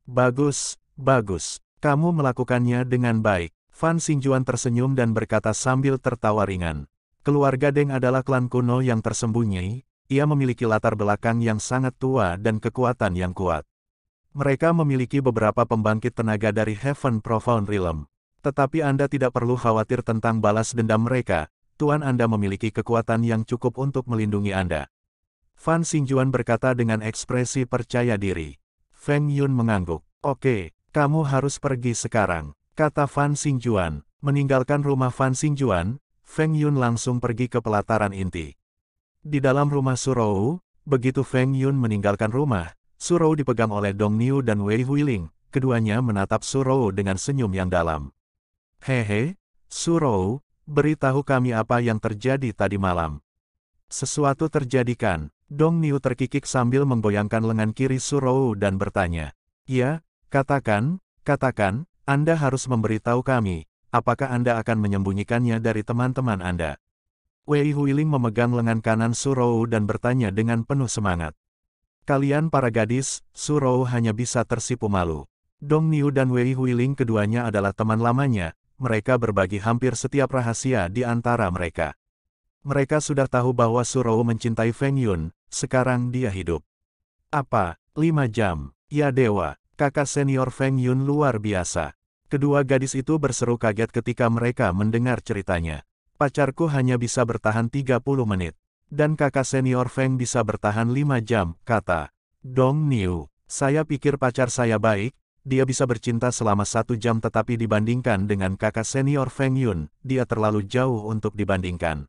Bagus, bagus, kamu melakukannya dengan baik. Fan Xingjuan tersenyum dan berkata sambil tertawa ringan. Keluarga Deng adalah klan kuno yang tersembunyi, ia memiliki latar belakang yang sangat tua dan kekuatan yang kuat. Mereka memiliki beberapa pembangkit tenaga dari Heaven Profound Realm. Tetapi Anda tidak perlu khawatir tentang balas dendam mereka, Tuan Anda memiliki kekuatan yang cukup untuk melindungi Anda. Fan Xingjuan berkata dengan ekspresi percaya diri. Feng Yun mengangguk. Oke, kamu harus pergi sekarang kata Fan Xingjuan. Meninggalkan rumah Fan Xingjuan, Feng Yun langsung pergi ke pelataran inti. Di dalam rumah Surou, begitu Feng Yun meninggalkan rumah, Surou dipegang oleh Dong Niu dan Wei Huiling, keduanya menatap Surou dengan senyum yang dalam. Hehe, Surou, beritahu kami apa yang terjadi tadi malam. Sesuatu terjadikan, Dong Niu terkikik sambil menggoyangkan lengan kiri Surou dan bertanya. Ya, katakan, katakan, anda harus memberitahu kami, apakah Anda akan menyembunyikannya dari teman-teman Anda. Wei Huiling memegang lengan kanan Surou dan bertanya dengan penuh semangat. Kalian para gadis, Surou hanya bisa tersipu malu. Dong Niu dan Wei Huiling keduanya adalah teman lamanya, mereka berbagi hampir setiap rahasia di antara mereka. Mereka sudah tahu bahwa Surou mencintai Feng Yun, sekarang dia hidup. Apa, lima jam, ya dewa, kakak senior Feng Yun luar biasa. Kedua gadis itu berseru kaget ketika mereka mendengar ceritanya. Pacarku hanya bisa bertahan 30 menit. Dan kakak senior Feng bisa bertahan 5 jam, kata. Dong Niu, saya pikir pacar saya baik, dia bisa bercinta selama satu jam tetapi dibandingkan dengan kakak senior Feng Yun, dia terlalu jauh untuk dibandingkan.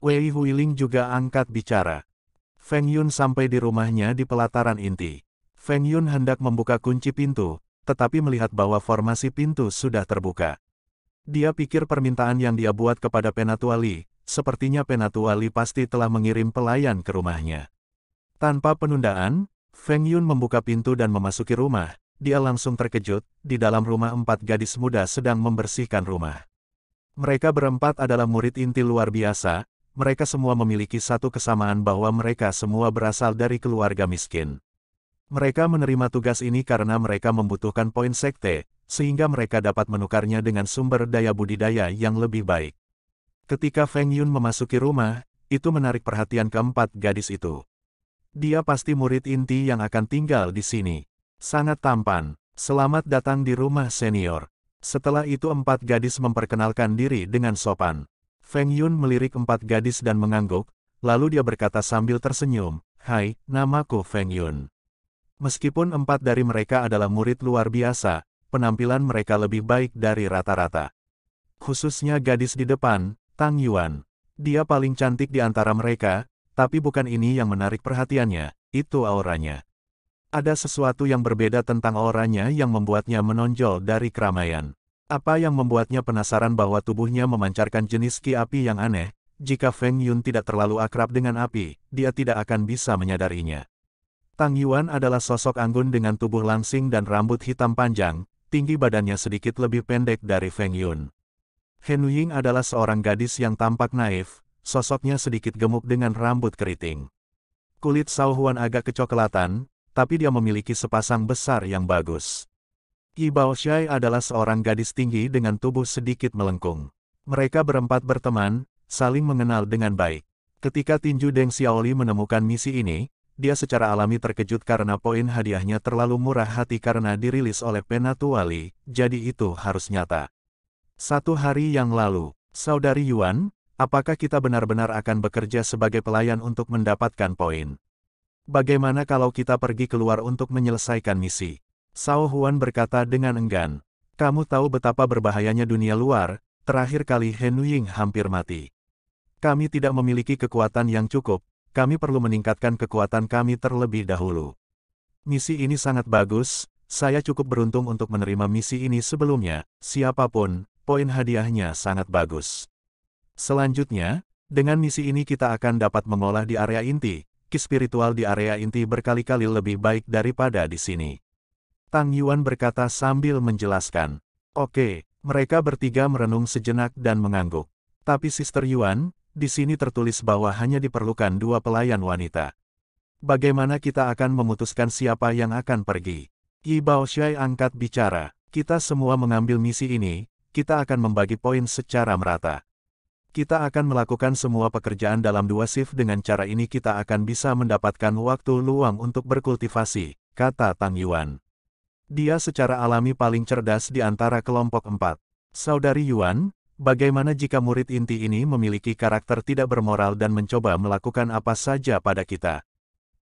Wei Huiling juga angkat bicara. Feng Yun sampai di rumahnya di pelataran inti. Feng Yun hendak membuka kunci pintu, tetapi melihat bahwa formasi pintu sudah terbuka. Dia pikir permintaan yang dia buat kepada Penatuali, sepertinya Penatuali pasti telah mengirim pelayan ke rumahnya. Tanpa penundaan, Feng Yun membuka pintu dan memasuki rumah. Dia langsung terkejut, di dalam rumah empat gadis muda sedang membersihkan rumah. Mereka berempat adalah murid inti luar biasa, mereka semua memiliki satu kesamaan bahwa mereka semua berasal dari keluarga miskin. Mereka menerima tugas ini karena mereka membutuhkan poin sekte, sehingga mereka dapat menukarnya dengan sumber daya budidaya yang lebih baik. Ketika Feng Yun memasuki rumah, itu menarik perhatian keempat gadis itu. Dia pasti murid inti yang akan tinggal di sini. Sangat tampan. Selamat datang di rumah senior. Setelah itu empat gadis memperkenalkan diri dengan sopan. Feng Yun melirik empat gadis dan mengangguk, lalu dia berkata sambil tersenyum, Hai, namaku Feng Yun. Meskipun empat dari mereka adalah murid luar biasa, penampilan mereka lebih baik dari rata-rata. Khususnya gadis di depan, Tang Yuan. Dia paling cantik di antara mereka, tapi bukan ini yang menarik perhatiannya, itu auranya. Ada sesuatu yang berbeda tentang auranya yang membuatnya menonjol dari keramaian. Apa yang membuatnya penasaran bahwa tubuhnya memancarkan jenis ki api yang aneh, jika Feng Yun tidak terlalu akrab dengan api, dia tidak akan bisa menyadarinya. Tang Yuan adalah sosok anggun dengan tubuh langsing dan rambut hitam panjang, tinggi badannya sedikit lebih pendek dari Feng Yun. Hen Ying adalah seorang gadis yang tampak naif, sosoknya sedikit gemuk dengan rambut keriting. Kulit Sao Huan agak kecoklatan, tapi dia memiliki sepasang besar yang bagus. Yi Bao Shai adalah seorang gadis tinggi dengan tubuh sedikit melengkung. Mereka berempat berteman, saling mengenal dengan baik. Ketika Tinju Deng Xiaoli menemukan misi ini, dia secara alami terkejut karena poin hadiahnya terlalu murah hati karena dirilis oleh Penatuali, jadi itu harus nyata. Satu hari yang lalu, Saudari Yuan, apakah kita benar-benar akan bekerja sebagai pelayan untuk mendapatkan poin? Bagaimana kalau kita pergi keluar untuk menyelesaikan misi? Sao Huan berkata dengan enggan. Kamu tahu betapa berbahayanya dunia luar, terakhir kali Hen Ying hampir mati. Kami tidak memiliki kekuatan yang cukup, kami perlu meningkatkan kekuatan kami terlebih dahulu. Misi ini sangat bagus, saya cukup beruntung untuk menerima misi ini sebelumnya, siapapun, poin hadiahnya sangat bagus. Selanjutnya, dengan misi ini kita akan dapat mengolah di area inti, ki spiritual di area inti berkali-kali lebih baik daripada di sini. Tang Yuan berkata sambil menjelaskan. Oke, mereka bertiga merenung sejenak dan mengangguk. Tapi Sister Yuan, di sini tertulis bahwa hanya diperlukan dua pelayan wanita. Bagaimana kita akan memutuskan siapa yang akan pergi? Yi Bao angkat bicara, kita semua mengambil misi ini, kita akan membagi poin secara merata. Kita akan melakukan semua pekerjaan dalam dua shift dengan cara ini kita akan bisa mendapatkan waktu luang untuk berkultivasi, kata Tang Yuan. Dia secara alami paling cerdas di antara kelompok empat. Saudari Yuan, Bagaimana jika murid inti ini memiliki karakter tidak bermoral dan mencoba melakukan apa saja pada kita?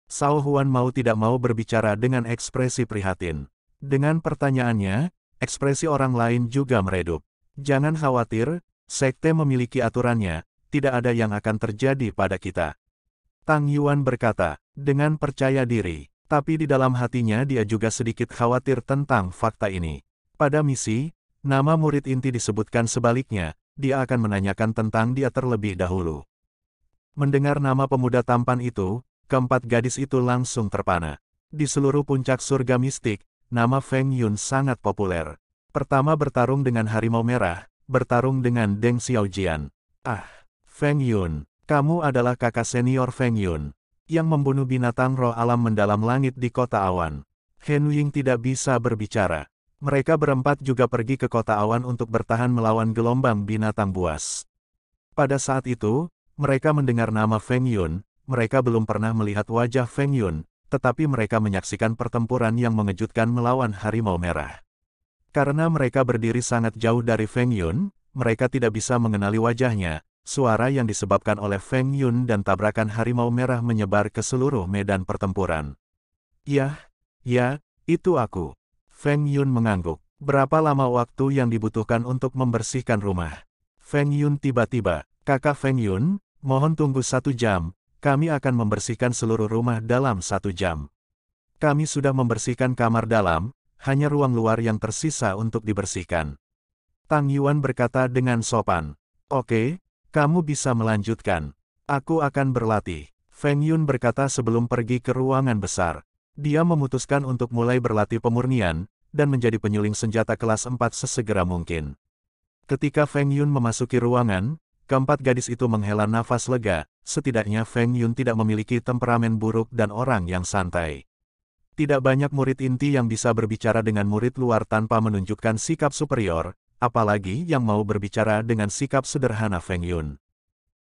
Sao Huan mau tidak mau berbicara dengan ekspresi prihatin. Dengan pertanyaannya, ekspresi orang lain juga meredup. Jangan khawatir, sekte memiliki aturannya, tidak ada yang akan terjadi pada kita. Tang Yuan berkata, dengan percaya diri, tapi di dalam hatinya dia juga sedikit khawatir tentang fakta ini. Pada misi, Nama murid inti disebutkan sebaliknya, dia akan menanyakan tentang dia terlebih dahulu. Mendengar nama pemuda tampan itu, keempat gadis itu langsung terpana. Di seluruh puncak surga mistik, nama Feng Yun sangat populer. Pertama bertarung dengan Harimau Merah, bertarung dengan Deng Xiaojian. Ah, Feng Yun, kamu adalah kakak senior Feng Yun, yang membunuh binatang roh alam mendalam langit di kota awan. Hen Ying tidak bisa berbicara. Mereka berempat juga pergi ke kota awan untuk bertahan melawan gelombang binatang buas. Pada saat itu, mereka mendengar nama Feng Yun, mereka belum pernah melihat wajah Feng Yun, tetapi mereka menyaksikan pertempuran yang mengejutkan melawan harimau merah. Karena mereka berdiri sangat jauh dari Feng Yun, mereka tidak bisa mengenali wajahnya, suara yang disebabkan oleh Feng Yun dan tabrakan harimau merah menyebar ke seluruh medan pertempuran. Yah, ya, itu aku. Feng Yun mengangguk. Berapa lama waktu yang dibutuhkan untuk membersihkan rumah? Feng Yun tiba-tiba, kakak Feng Yun, mohon tunggu satu jam, kami akan membersihkan seluruh rumah dalam satu jam. Kami sudah membersihkan kamar dalam, hanya ruang luar yang tersisa untuk dibersihkan. Tang Yuan berkata dengan sopan, Oke, kamu bisa melanjutkan. Aku akan berlatih. Feng Yun berkata sebelum pergi ke ruangan besar. Dia memutuskan untuk mulai berlatih pemurnian, dan menjadi penyuling senjata kelas 4 sesegera mungkin. Ketika Feng Yun memasuki ruangan, keempat gadis itu menghela nafas lega, setidaknya Feng Yun tidak memiliki temperamen buruk dan orang yang santai. Tidak banyak murid inti yang bisa berbicara dengan murid luar tanpa menunjukkan sikap superior, apalagi yang mau berbicara dengan sikap sederhana Feng Yun.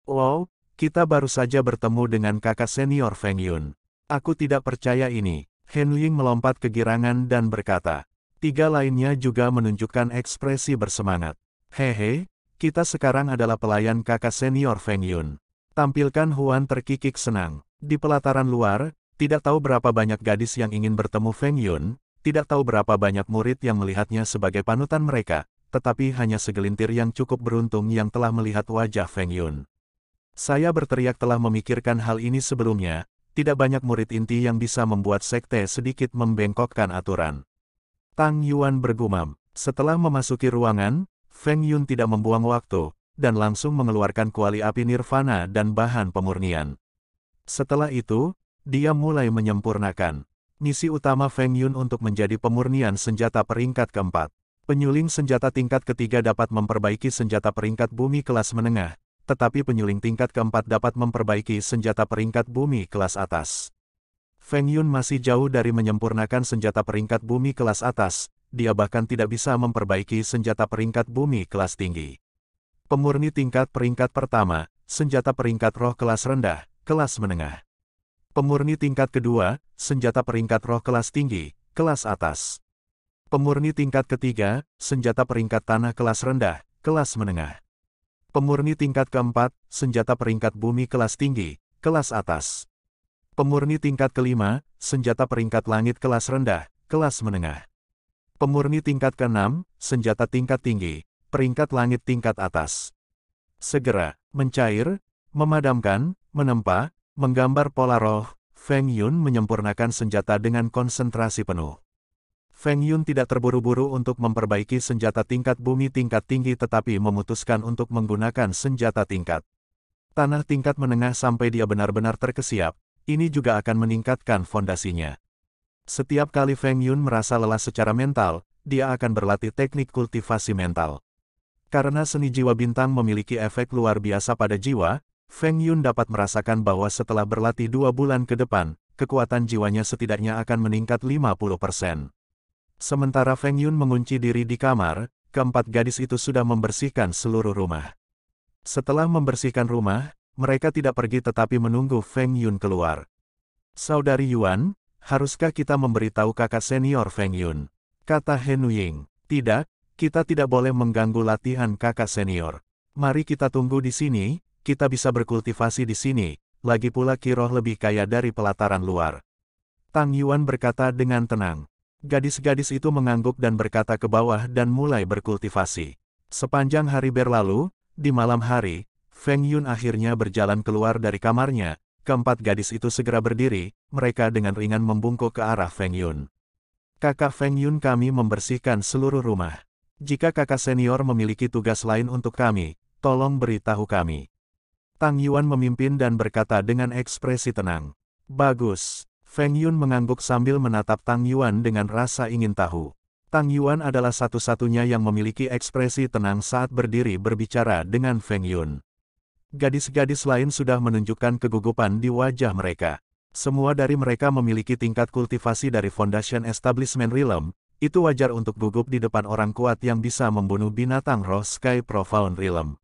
Wow, kita baru saja bertemu dengan kakak senior Feng Yun. Aku tidak percaya ini. Hen Ling melompat girangan dan berkata. Tiga lainnya juga menunjukkan ekspresi bersemangat. Hehe, kita sekarang adalah pelayan kakak senior Feng Yun. Tampilkan Huan terkikik senang. Di pelataran luar, tidak tahu berapa banyak gadis yang ingin bertemu Feng Yun, tidak tahu berapa banyak murid yang melihatnya sebagai panutan mereka, tetapi hanya segelintir yang cukup beruntung yang telah melihat wajah Feng Yun. Saya berteriak telah memikirkan hal ini sebelumnya, tidak banyak murid inti yang bisa membuat sekte sedikit membengkokkan aturan. Tang Yuan bergumam. Setelah memasuki ruangan, Feng Yun tidak membuang waktu, dan langsung mengeluarkan kuali api nirvana dan bahan pemurnian. Setelah itu, dia mulai menyempurnakan. Misi utama Feng Yun untuk menjadi pemurnian senjata peringkat keempat. Penyuling senjata tingkat ketiga dapat memperbaiki senjata peringkat bumi kelas menengah, tetapi penyuling tingkat keempat dapat memperbaiki senjata peringkat bumi kelas atas. Feng Yun masih jauh dari menyempurnakan senjata peringkat bumi kelas atas, dia bahkan tidak bisa memperbaiki senjata peringkat bumi kelas tinggi. Pemurni tingkat peringkat pertama, senjata peringkat roh kelas rendah, kelas menengah. Pemurni tingkat kedua, senjata peringkat roh kelas tinggi, kelas atas. Pemurni tingkat ketiga, senjata peringkat tanah kelas rendah, kelas menengah. Pemurni tingkat keempat, senjata peringkat bumi kelas tinggi, kelas atas. Pemurni tingkat kelima, senjata peringkat langit kelas rendah, kelas menengah. Pemurni tingkat keenam, senjata tingkat tinggi, peringkat langit tingkat atas. Segera, mencair, memadamkan, menempa, menggambar pola roh, Feng Yun menyempurnakan senjata dengan konsentrasi penuh. Feng Yun tidak terburu-buru untuk memperbaiki senjata tingkat bumi tingkat tinggi tetapi memutuskan untuk menggunakan senjata tingkat tanah tingkat menengah sampai dia benar-benar terkesiap, ini juga akan meningkatkan fondasinya. Setiap kali Feng Yun merasa lelah secara mental, dia akan berlatih teknik kultivasi mental. Karena seni jiwa bintang memiliki efek luar biasa pada jiwa, Feng Yun dapat merasakan bahwa setelah berlatih dua bulan ke depan, kekuatan jiwanya setidaknya akan meningkat 50%. Sementara Feng Yun mengunci diri di kamar, keempat gadis itu sudah membersihkan seluruh rumah. Setelah membersihkan rumah, mereka tidak pergi tetapi menunggu Feng Yun keluar. Saudari Yuan, haruskah kita memberitahu kakak senior Feng Yun? Kata Hen Ying. Tidak, kita tidak boleh mengganggu latihan kakak senior. Mari kita tunggu di sini, kita bisa berkultivasi di sini, lagi pula Kiroh lebih kaya dari pelataran luar. Tang Yuan berkata dengan tenang. Gadis-gadis itu mengangguk dan berkata ke bawah dan mulai berkultivasi. Sepanjang hari berlalu, di malam hari, Feng Yun akhirnya berjalan keluar dari kamarnya. Keempat gadis itu segera berdiri, mereka dengan ringan membungkuk ke arah Feng Yun. Kakak Feng Yun kami membersihkan seluruh rumah. Jika kakak senior memiliki tugas lain untuk kami, tolong beritahu kami. Tang Yuan memimpin dan berkata dengan ekspresi tenang. Bagus, Feng Yun mengangguk sambil menatap Tang Yuan dengan rasa ingin tahu. Tang Yuan adalah satu-satunya yang memiliki ekspresi tenang saat berdiri berbicara dengan Feng Yun. Gadis-gadis lain sudah menunjukkan kegugupan di wajah mereka. Semua dari mereka memiliki tingkat kultivasi dari Foundation Establishment Realm, itu wajar untuk gugup di depan orang kuat yang bisa membunuh binatang roh Sky Profound Realm.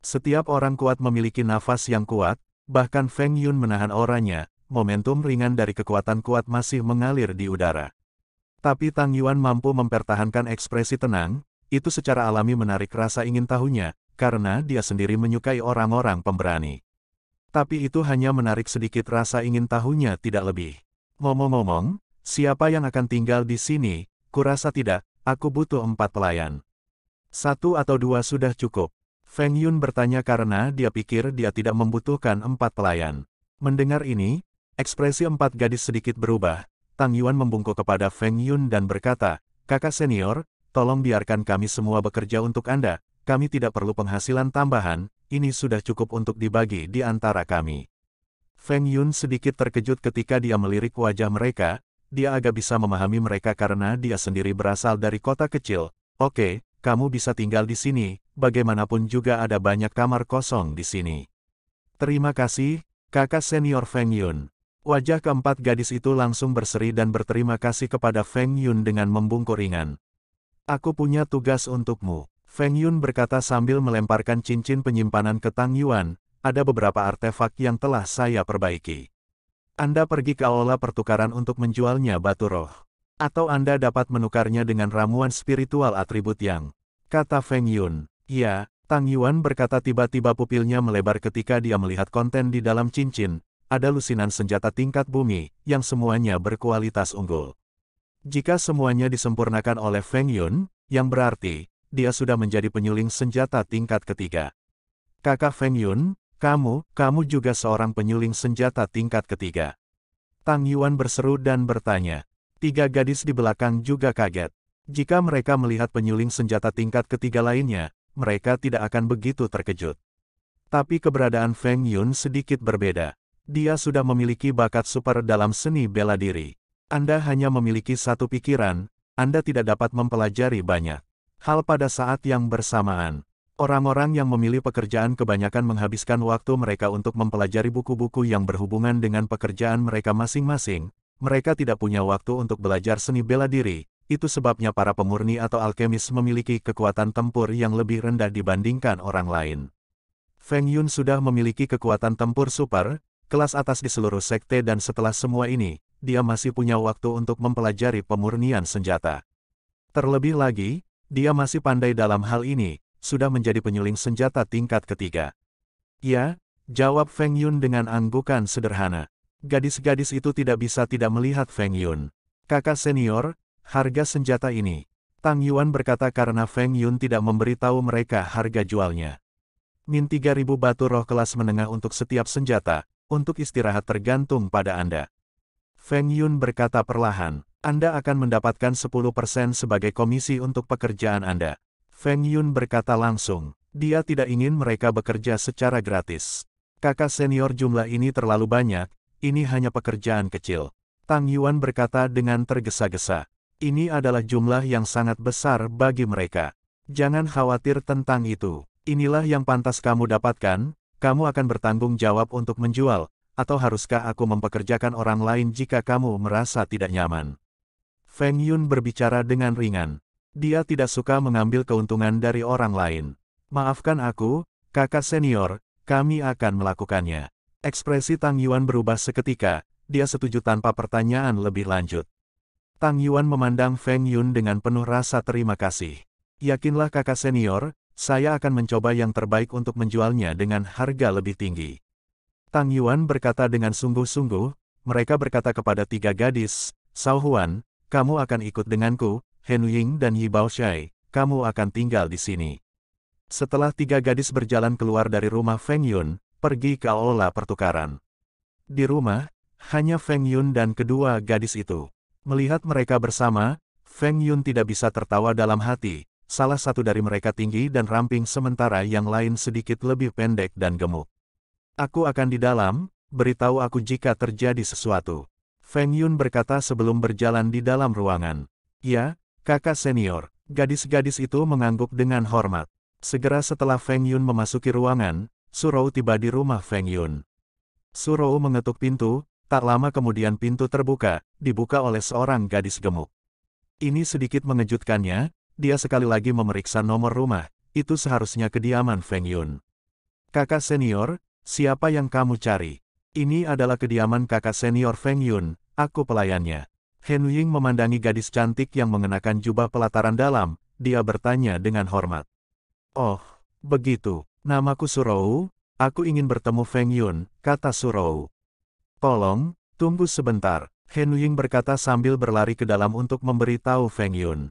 Setiap orang kuat memiliki nafas yang kuat, bahkan Feng Yun menahan orangnya momentum ringan dari kekuatan kuat masih mengalir di udara. Tapi Tang Yuan mampu mempertahankan ekspresi tenang, itu secara alami menarik rasa ingin tahunya, karena dia sendiri menyukai orang-orang pemberani. Tapi itu hanya menarik sedikit rasa ingin tahunya tidak lebih. Ngomong-ngomong, siapa yang akan tinggal di sini, kurasa tidak, aku butuh empat pelayan. Satu atau dua sudah cukup. Feng Yun bertanya karena dia pikir dia tidak membutuhkan empat pelayan. Mendengar ini, Ekspresi empat gadis sedikit berubah, Tang Yuan membungkuk kepada Feng Yun dan berkata, Kakak senior, tolong biarkan kami semua bekerja untuk Anda, kami tidak perlu penghasilan tambahan, ini sudah cukup untuk dibagi di antara kami. Feng Yun sedikit terkejut ketika dia melirik wajah mereka, dia agak bisa memahami mereka karena dia sendiri berasal dari kota kecil. Oke, kamu bisa tinggal di sini, bagaimanapun juga ada banyak kamar kosong di sini. Terima kasih, kakak senior Feng Yun. Wajah keempat gadis itu langsung berseri dan berterima kasih kepada Feng Yun dengan membungkuk ringan. Aku punya tugas untukmu. Feng Yun berkata sambil melemparkan cincin penyimpanan ke Tang Yuan, ada beberapa artefak yang telah saya perbaiki. Anda pergi ke aula pertukaran untuk menjualnya batu roh. Atau Anda dapat menukarnya dengan ramuan spiritual atribut yang. Kata Feng Yun. Ya, Tang Yuan berkata tiba-tiba pupilnya melebar ketika dia melihat konten di dalam cincin, ada lusinan senjata tingkat bumi, yang semuanya berkualitas unggul. Jika semuanya disempurnakan oleh Feng Yun, yang berarti, dia sudah menjadi penyuling senjata tingkat ketiga. Kakak Feng Yun, kamu, kamu juga seorang penyuling senjata tingkat ketiga. Tang Yuan berseru dan bertanya. Tiga gadis di belakang juga kaget. Jika mereka melihat penyuling senjata tingkat ketiga lainnya, mereka tidak akan begitu terkejut. Tapi keberadaan Feng Yun sedikit berbeda. Dia sudah memiliki bakat super dalam seni bela diri. Anda hanya memiliki satu pikiran, Anda tidak dapat mempelajari banyak hal pada saat yang bersamaan. Orang-orang yang memilih pekerjaan kebanyakan menghabiskan waktu mereka untuk mempelajari buku-buku yang berhubungan dengan pekerjaan mereka masing-masing. Mereka tidak punya waktu untuk belajar seni bela diri, itu sebabnya para pemurni atau alkemis memiliki kekuatan tempur yang lebih rendah dibandingkan orang lain. Feng Yun sudah memiliki kekuatan tempur super, kelas atas di seluruh sekte dan setelah semua ini, dia masih punya waktu untuk mempelajari pemurnian senjata. Terlebih lagi, dia masih pandai dalam hal ini, sudah menjadi penyuling senjata tingkat ketiga. Ya, jawab Feng Yun dengan anggukan sederhana. Gadis-gadis itu tidak bisa tidak melihat Feng Yun. Kakak senior, harga senjata ini. Tang Yuan berkata karena Feng Yun tidak memberitahu mereka harga jualnya. Min 3000 batu roh kelas menengah untuk setiap senjata, untuk istirahat tergantung pada Anda. Feng Yun berkata perlahan, Anda akan mendapatkan 10% sebagai komisi untuk pekerjaan Anda. Feng Yun berkata langsung, dia tidak ingin mereka bekerja secara gratis. Kakak senior jumlah ini terlalu banyak, ini hanya pekerjaan kecil. Tang Yuan berkata dengan tergesa-gesa, ini adalah jumlah yang sangat besar bagi mereka. Jangan khawatir tentang itu. Inilah yang pantas kamu dapatkan, kamu akan bertanggung jawab untuk menjual, atau haruskah aku mempekerjakan orang lain jika kamu merasa tidak nyaman? Feng Yun berbicara dengan ringan. Dia tidak suka mengambil keuntungan dari orang lain. Maafkan aku, kakak senior, kami akan melakukannya. Ekspresi Tang Yuan berubah seketika, dia setuju tanpa pertanyaan lebih lanjut. Tang Yuan memandang Feng Yun dengan penuh rasa terima kasih. Yakinlah kakak senior, saya akan mencoba yang terbaik untuk menjualnya dengan harga lebih tinggi. Tang Yuan berkata dengan sungguh-sungguh, mereka berkata kepada tiga gadis, Sao Huan, kamu akan ikut denganku, Hen Ying dan Yi Bao Shai, kamu akan tinggal di sini. Setelah tiga gadis berjalan keluar dari rumah Feng Yun, pergi ke aula pertukaran. Di rumah, hanya Feng Yun dan kedua gadis itu. Melihat mereka bersama, Feng Yun tidak bisa tertawa dalam hati, salah satu dari mereka tinggi dan ramping sementara yang lain sedikit lebih pendek dan gemuk. Aku akan di dalam, beritahu aku jika terjadi sesuatu. Feng Yun berkata sebelum berjalan di dalam ruangan. Ya, kakak senior, gadis-gadis itu mengangguk dengan hormat. Segera setelah Feng Yun memasuki ruangan, Surou tiba di rumah Feng Yun. Surou mengetuk pintu, tak lama kemudian pintu terbuka, dibuka oleh seorang gadis gemuk. Ini sedikit mengejutkannya, dia sekali lagi memeriksa nomor rumah, itu seharusnya kediaman Feng Yun. Kakak senior, siapa yang kamu cari? Ini adalah kediaman kakak senior Feng Yun, aku pelayannya. Hen Ying memandangi gadis cantik yang mengenakan jubah pelataran dalam, dia bertanya dengan hormat. Oh, begitu, namaku Surou, aku ingin bertemu Feng Yun, kata Surou. Tolong, tunggu sebentar, Hen Ying berkata sambil berlari ke dalam untuk memberitahu Feng Yun.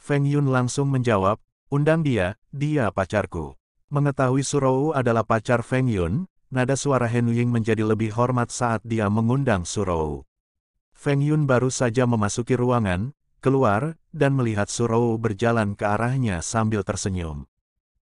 Feng Yun langsung menjawab, undang dia, dia pacarku. Mengetahui Surou adalah pacar Feng Yun, nada suara Hen Ying menjadi lebih hormat saat dia mengundang Surou. Feng Yun baru saja memasuki ruangan, keluar, dan melihat Surou berjalan ke arahnya sambil tersenyum.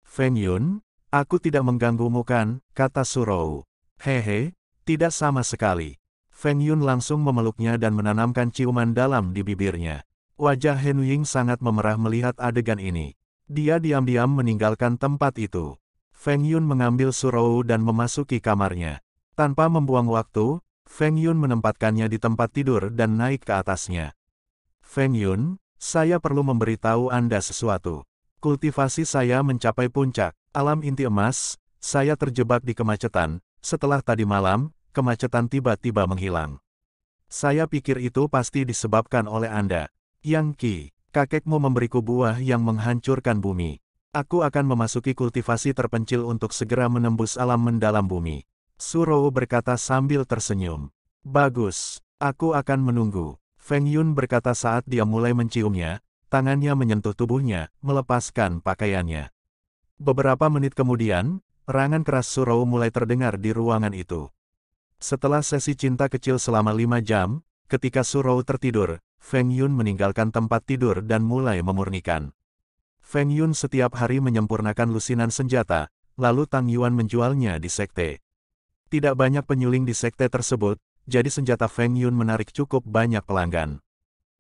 Feng Yun, aku tidak mengganggumu kan, kata Surou. Hehe, tidak sama sekali. Feng Yun langsung memeluknya dan menanamkan ciuman dalam di bibirnya. Wajah Hen Ying sangat memerah melihat adegan ini. Dia diam-diam meninggalkan tempat itu. Feng Yun mengambil surau dan memasuki kamarnya. Tanpa membuang waktu, Feng Yun menempatkannya di tempat tidur dan naik ke atasnya. Feng Yun, saya perlu memberitahu Anda sesuatu. Kultivasi saya mencapai puncak, alam inti emas, saya terjebak di kemacetan, setelah tadi malam, kemacetan tiba-tiba menghilang. Saya pikir itu pasti disebabkan oleh Anda. Yang Ki, kakekmu memberiku buah yang menghancurkan bumi. Aku akan memasuki kultivasi terpencil untuk segera menembus alam mendalam bumi. Surou berkata sambil tersenyum. Bagus, aku akan menunggu. Feng Yun berkata saat dia mulai menciumnya, tangannya menyentuh tubuhnya, melepaskan pakaiannya. Beberapa menit kemudian, rangan keras Surou mulai terdengar di ruangan itu. Setelah sesi cinta kecil selama lima jam, ketika Surou tertidur, Feng Yun meninggalkan tempat tidur dan mulai memurnikan. Feng Yun setiap hari menyempurnakan lusinan senjata, lalu Tang Yuan menjualnya di sekte. Tidak banyak penyuling di sekte tersebut, jadi senjata Feng Yun menarik cukup banyak pelanggan.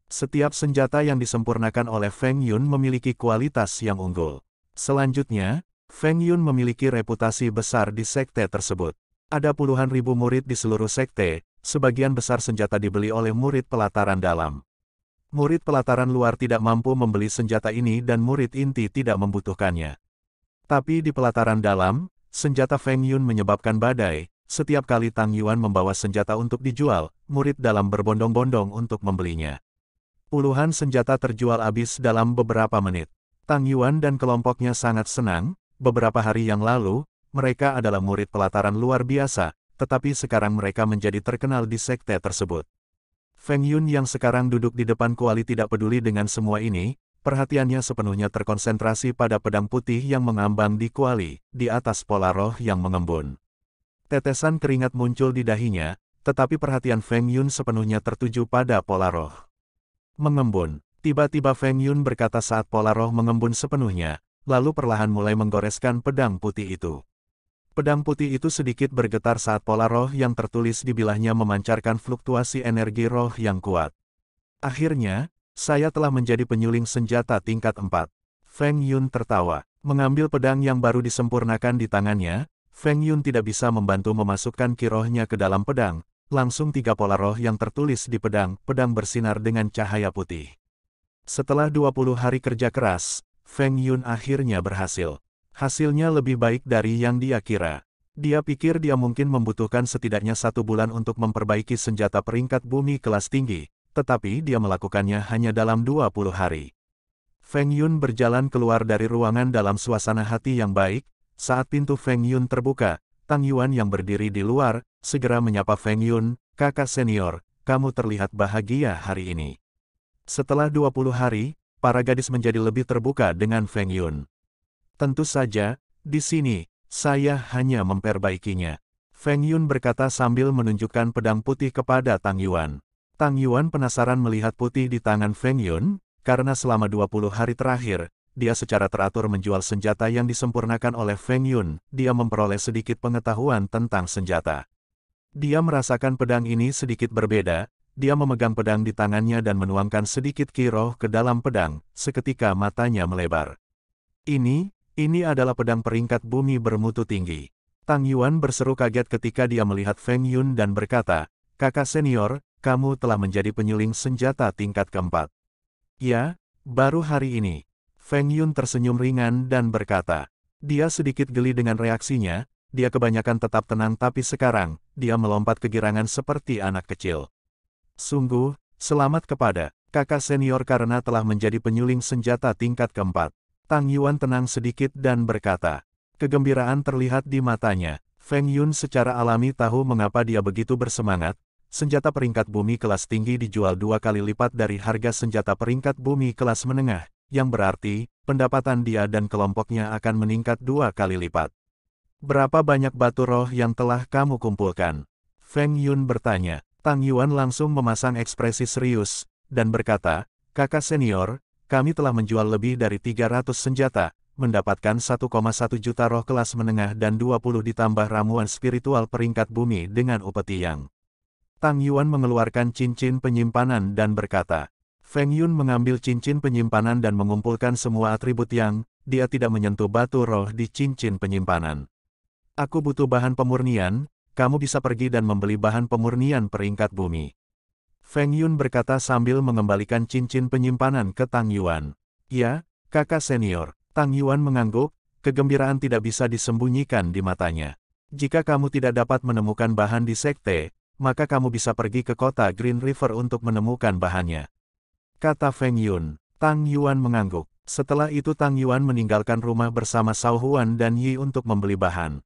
Setiap senjata yang disempurnakan oleh Feng Yun memiliki kualitas yang unggul. Selanjutnya, Feng Yun memiliki reputasi besar di sekte tersebut. Ada puluhan ribu murid di seluruh sekte, sebagian besar senjata dibeli oleh murid pelataran dalam. Murid pelataran luar tidak mampu membeli senjata ini dan murid inti tidak membutuhkannya. Tapi di pelataran dalam, senjata Feng Yun menyebabkan badai, setiap kali Tang Yuan membawa senjata untuk dijual, murid dalam berbondong-bondong untuk membelinya. Puluhan senjata terjual habis dalam beberapa menit. Tang Yuan dan kelompoknya sangat senang, beberapa hari yang lalu, mereka adalah murid pelataran luar biasa, tetapi sekarang mereka menjadi terkenal di sekte tersebut. Feng Yun yang sekarang duduk di depan kuali tidak peduli dengan semua ini, perhatiannya sepenuhnya terkonsentrasi pada pedang putih yang mengambang di kuali, di atas pola roh yang mengembun. Tetesan keringat muncul di dahinya, tetapi perhatian Feng Yun sepenuhnya tertuju pada pola roh. Mengembun, tiba-tiba Feng Yun berkata saat pola roh mengembun sepenuhnya, lalu perlahan mulai menggoreskan pedang putih itu. Pedang putih itu sedikit bergetar saat pola roh yang tertulis di bilahnya memancarkan fluktuasi energi roh yang kuat. Akhirnya, saya telah menjadi penyuling senjata tingkat 4. Feng Yun tertawa. Mengambil pedang yang baru disempurnakan di tangannya, Feng Yun tidak bisa membantu memasukkan kirohnya ke dalam pedang. Langsung tiga pola roh yang tertulis di pedang, pedang bersinar dengan cahaya putih. Setelah 20 hari kerja keras, Feng Yun akhirnya berhasil. Hasilnya lebih baik dari yang dia kira. Dia pikir dia mungkin membutuhkan setidaknya satu bulan untuk memperbaiki senjata peringkat bumi kelas tinggi, tetapi dia melakukannya hanya dalam 20 hari. Feng Yun berjalan keluar dari ruangan dalam suasana hati yang baik, saat pintu Feng Yun terbuka, Tang Yuan yang berdiri di luar, segera menyapa Feng Yun, kakak senior, kamu terlihat bahagia hari ini. Setelah 20 hari, para gadis menjadi lebih terbuka dengan Feng Yun. Tentu saja, di sini, saya hanya memperbaikinya. Feng Yun berkata sambil menunjukkan pedang putih kepada Tang Yuan. Tang Yuan penasaran melihat putih di tangan Feng Yun, karena selama 20 hari terakhir, dia secara teratur menjual senjata yang disempurnakan oleh Feng Yun, dia memperoleh sedikit pengetahuan tentang senjata. Dia merasakan pedang ini sedikit berbeda, dia memegang pedang di tangannya dan menuangkan sedikit kiroh ke dalam pedang, seketika matanya melebar. Ini, ini adalah pedang peringkat bumi bermutu tinggi. Tang Yuan berseru kaget ketika dia melihat Feng Yun dan berkata, Kakak senior, kamu telah menjadi penyuling senjata tingkat keempat. Ya, baru hari ini. Feng Yun tersenyum ringan dan berkata, dia sedikit geli dengan reaksinya, dia kebanyakan tetap tenang tapi sekarang, dia melompat kegirangan seperti anak kecil. Sungguh, selamat kepada kakak senior karena telah menjadi penyuling senjata tingkat keempat. Tang Yuan tenang sedikit dan berkata. Kegembiraan terlihat di matanya. Feng Yun secara alami tahu mengapa dia begitu bersemangat. Senjata peringkat bumi kelas tinggi dijual dua kali lipat dari harga senjata peringkat bumi kelas menengah, yang berarti, pendapatan dia dan kelompoknya akan meningkat dua kali lipat. Berapa banyak batu roh yang telah kamu kumpulkan? Feng Yun bertanya. Tang Yuan langsung memasang ekspresi serius, dan berkata, Kakak senior, kami telah menjual lebih dari 300 senjata, mendapatkan 1,1 juta roh kelas menengah dan 20 ditambah ramuan spiritual peringkat bumi dengan upeti yang. Tang Yuan mengeluarkan cincin penyimpanan dan berkata, Feng Yun mengambil cincin penyimpanan dan mengumpulkan semua atribut yang, dia tidak menyentuh batu roh di cincin penyimpanan. Aku butuh bahan pemurnian, kamu bisa pergi dan membeli bahan pemurnian peringkat bumi. Feng Yun berkata sambil mengembalikan cincin penyimpanan ke Tang Yuan. Ya, kakak senior, Tang Yuan mengangguk, kegembiraan tidak bisa disembunyikan di matanya. Jika kamu tidak dapat menemukan bahan di sekte, maka kamu bisa pergi ke kota Green River untuk menemukan bahannya. Kata Feng Yun, Tang Yuan mengangguk. Setelah itu Tang Yuan meninggalkan rumah bersama Sao Huan dan Yi untuk membeli bahan.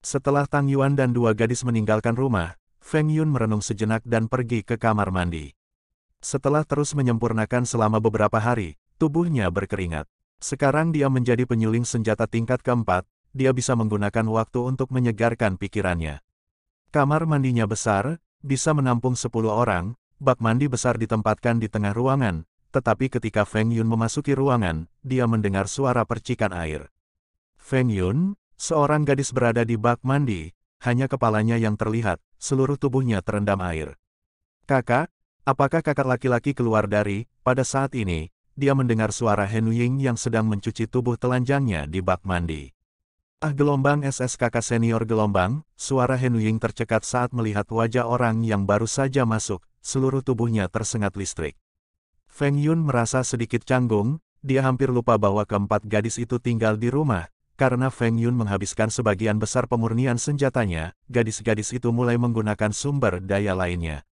Setelah Tang Yuan dan dua gadis meninggalkan rumah, Feng Yun merenung sejenak dan pergi ke kamar mandi. Setelah terus menyempurnakan selama beberapa hari, tubuhnya berkeringat. Sekarang dia menjadi penyuling senjata tingkat keempat, dia bisa menggunakan waktu untuk menyegarkan pikirannya. Kamar mandinya besar, bisa menampung 10 orang, bak mandi besar ditempatkan di tengah ruangan, tetapi ketika Feng Yun memasuki ruangan, dia mendengar suara percikan air. Feng Yun, seorang gadis berada di bak mandi, hanya kepalanya yang terlihat, seluruh tubuhnya terendam air. Kakak, apakah kakak laki-laki keluar dari, pada saat ini, dia mendengar suara Hen Ying yang sedang mencuci tubuh telanjangnya di bak mandi. Ah gelombang SS kakak senior gelombang, suara Hen Ying tercekat saat melihat wajah orang yang baru saja masuk, seluruh tubuhnya tersengat listrik. Feng Yun merasa sedikit canggung, dia hampir lupa bahwa keempat gadis itu tinggal di rumah, karena Feng Yun menghabiskan sebagian besar pemurnian senjatanya, gadis-gadis itu mulai menggunakan sumber daya lainnya.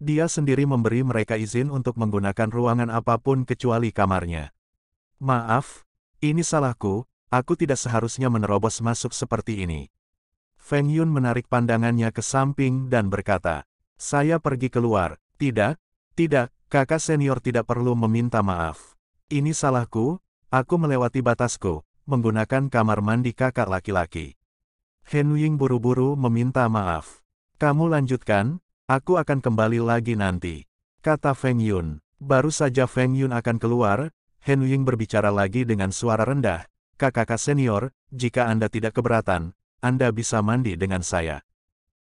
Dia sendiri memberi mereka izin untuk menggunakan ruangan apapun kecuali kamarnya. Maaf, ini salahku, aku tidak seharusnya menerobos masuk seperti ini. Feng Yun menarik pandangannya ke samping dan berkata, Saya pergi keluar, tidak, tidak, kakak senior tidak perlu meminta maaf. Ini salahku, aku melewati batasku, menggunakan kamar mandi kakak laki-laki. Hen Ying buru-buru meminta maaf. Kamu lanjutkan, aku akan kembali lagi nanti. Kata Feng Yun. Baru saja Feng Yun akan keluar, Hen Ying berbicara lagi dengan suara rendah. Kakak senior, jika Anda tidak keberatan, Anda bisa mandi dengan saya.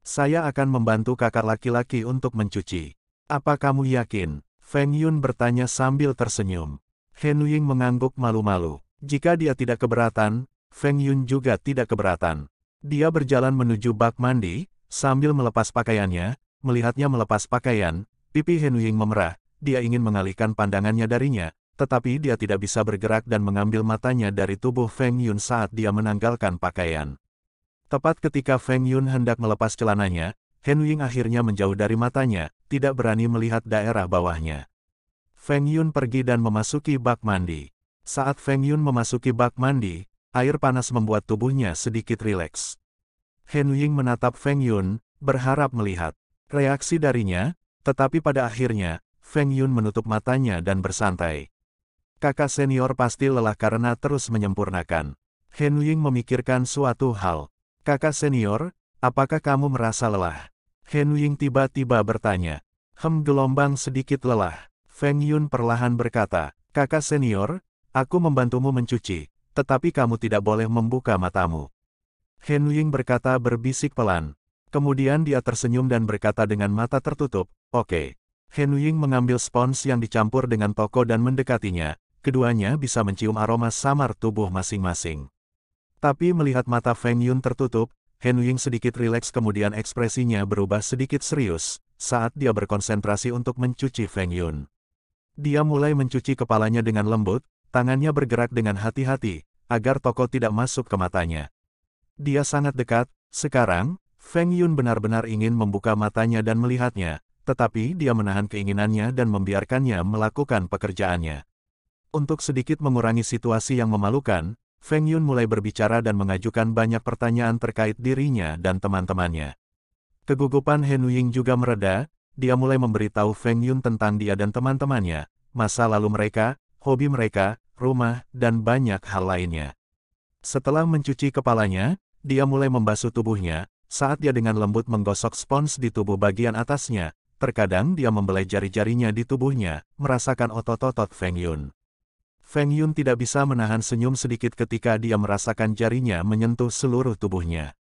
Saya akan membantu kakak laki-laki untuk mencuci. Apa kamu yakin? Feng Yun bertanya sambil tersenyum. Hen Ying mengangguk malu-malu. Jika dia tidak keberatan, Feng Yun juga tidak keberatan. Dia berjalan menuju bak mandi, sambil melepas pakaiannya, melihatnya melepas pakaian, pipi Henuying memerah, dia ingin mengalihkan pandangannya darinya, tetapi dia tidak bisa bergerak dan mengambil matanya dari tubuh Feng Yun saat dia menanggalkan pakaian. Tepat ketika Feng Yun hendak melepas celananya, Henuying akhirnya menjauh dari matanya, tidak berani melihat daerah bawahnya. Feng Yun pergi dan memasuki bak mandi. Saat Feng Yun memasuki bak mandi, air panas membuat tubuhnya sedikit rileks. Hen Ying menatap Feng Yun, berharap melihat reaksi darinya, tetapi pada akhirnya, Feng Yun menutup matanya dan bersantai. Kakak senior pasti lelah karena terus menyempurnakan. Hen Ying memikirkan suatu hal. Kakak senior, apakah kamu merasa lelah? Hen Ying tiba-tiba bertanya. Hem gelombang sedikit lelah. Feng Yun perlahan berkata, kakak senior, Aku membantumu mencuci, tetapi kamu tidak boleh membuka matamu. Hen Ying berkata berbisik pelan. Kemudian dia tersenyum dan berkata dengan mata tertutup, Oke. Okay. Hen Ying mengambil spons yang dicampur dengan toko dan mendekatinya. Keduanya bisa mencium aroma samar tubuh masing-masing. Tapi melihat mata Feng Yun tertutup, Hen Ying sedikit rileks kemudian ekspresinya berubah sedikit serius, saat dia berkonsentrasi untuk mencuci Feng Yun. Dia mulai mencuci kepalanya dengan lembut, tangannya bergerak dengan hati-hati, agar toko tidak masuk ke matanya. Dia sangat dekat, sekarang, Feng Yun benar-benar ingin membuka matanya dan melihatnya, tetapi dia menahan keinginannya dan membiarkannya melakukan pekerjaannya. Untuk sedikit mengurangi situasi yang memalukan, Feng Yun mulai berbicara dan mengajukan banyak pertanyaan terkait dirinya dan teman-temannya. Kegugupan Hen Ying juga mereda, dia mulai memberitahu Feng Yun tentang dia dan teman-temannya, masa lalu mereka, hobi mereka, rumah, dan banyak hal lainnya. Setelah mencuci kepalanya, dia mulai membasuh tubuhnya, saat dia dengan lembut menggosok spons di tubuh bagian atasnya, terkadang dia membelai jari-jarinya di tubuhnya, merasakan otot-otot Feng Yun. Feng Yun tidak bisa menahan senyum sedikit ketika dia merasakan jarinya menyentuh seluruh tubuhnya.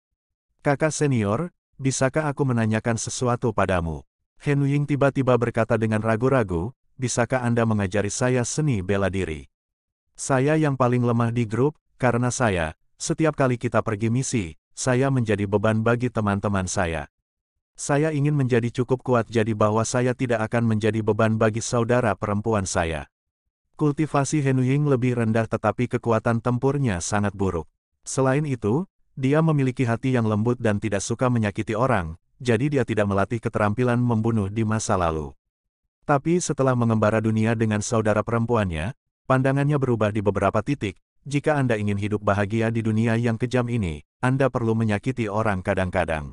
Kakak senior, bisakah aku menanyakan sesuatu padamu? Hen Ying tiba-tiba berkata dengan ragu-ragu, bisakah Anda mengajari saya seni bela diri? Saya yang paling lemah di grup, karena saya, setiap kali kita pergi misi, saya menjadi beban bagi teman-teman saya. Saya ingin menjadi cukup kuat jadi bahwa saya tidak akan menjadi beban bagi saudara perempuan saya. Kultivasi Henuying lebih rendah tetapi kekuatan tempurnya sangat buruk. Selain itu, dia memiliki hati yang lembut dan tidak suka menyakiti orang, jadi dia tidak melatih keterampilan membunuh di masa lalu. Tapi setelah mengembara dunia dengan saudara perempuannya, pandangannya berubah di beberapa titik. Jika Anda ingin hidup bahagia di dunia yang kejam ini, Anda perlu menyakiti orang kadang-kadang.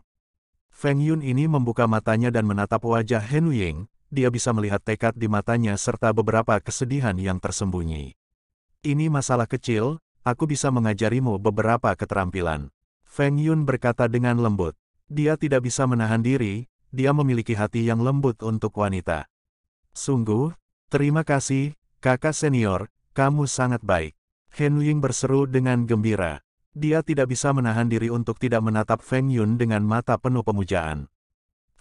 Feng Yun ini membuka matanya dan menatap wajah Hen Ying, dia bisa melihat tekad di matanya serta beberapa kesedihan yang tersembunyi. Ini masalah kecil, aku bisa mengajarimu beberapa keterampilan. Feng Yun berkata dengan lembut. Dia tidak bisa menahan diri, dia memiliki hati yang lembut untuk wanita. Sungguh, terima kasih, kakak senior, kamu sangat baik. Hen Ying berseru dengan gembira. Dia tidak bisa menahan diri untuk tidak menatap Feng Yun dengan mata penuh pemujaan.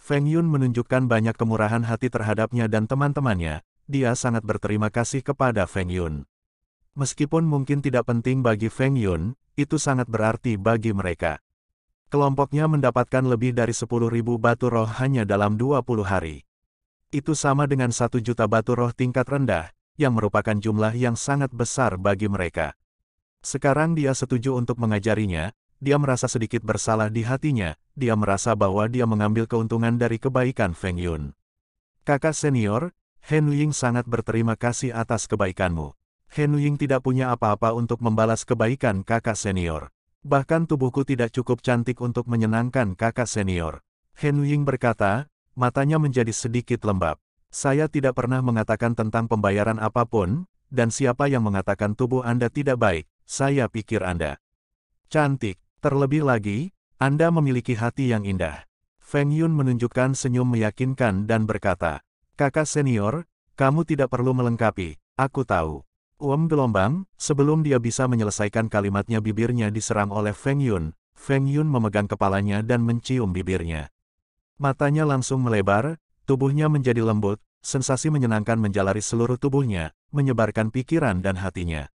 Feng Yun menunjukkan banyak kemurahan hati terhadapnya dan teman-temannya, dia sangat berterima kasih kepada Feng Yun. Meskipun mungkin tidak penting bagi Feng Yun, itu sangat berarti bagi mereka. Kelompoknya mendapatkan lebih dari 10.000 batu roh hanya dalam 20 hari. Itu sama dengan satu juta batu roh tingkat rendah, yang merupakan jumlah yang sangat besar bagi mereka. Sekarang dia setuju untuk mengajarinya, dia merasa sedikit bersalah di hatinya, dia merasa bahwa dia mengambil keuntungan dari kebaikan Feng Yun. Kakak senior, Hen Ying sangat berterima kasih atas kebaikanmu. Hen Ying tidak punya apa-apa untuk membalas kebaikan kakak senior. Bahkan tubuhku tidak cukup cantik untuk menyenangkan kakak senior. Hen Ying berkata, matanya menjadi sedikit lembab. Saya tidak pernah mengatakan tentang pembayaran apapun, dan siapa yang mengatakan tubuh Anda tidak baik, saya pikir Anda. Cantik, terlebih lagi, Anda memiliki hati yang indah. Feng Yun menunjukkan senyum meyakinkan dan berkata, Kakak senior, kamu tidak perlu melengkapi, aku tahu. Uem gelombang, sebelum dia bisa menyelesaikan kalimatnya bibirnya diserang oleh Feng Yun, Feng Yun memegang kepalanya dan mencium bibirnya. Matanya langsung melebar, tubuhnya menjadi lembut, sensasi menyenangkan menjalari seluruh tubuhnya, menyebarkan pikiran dan hatinya.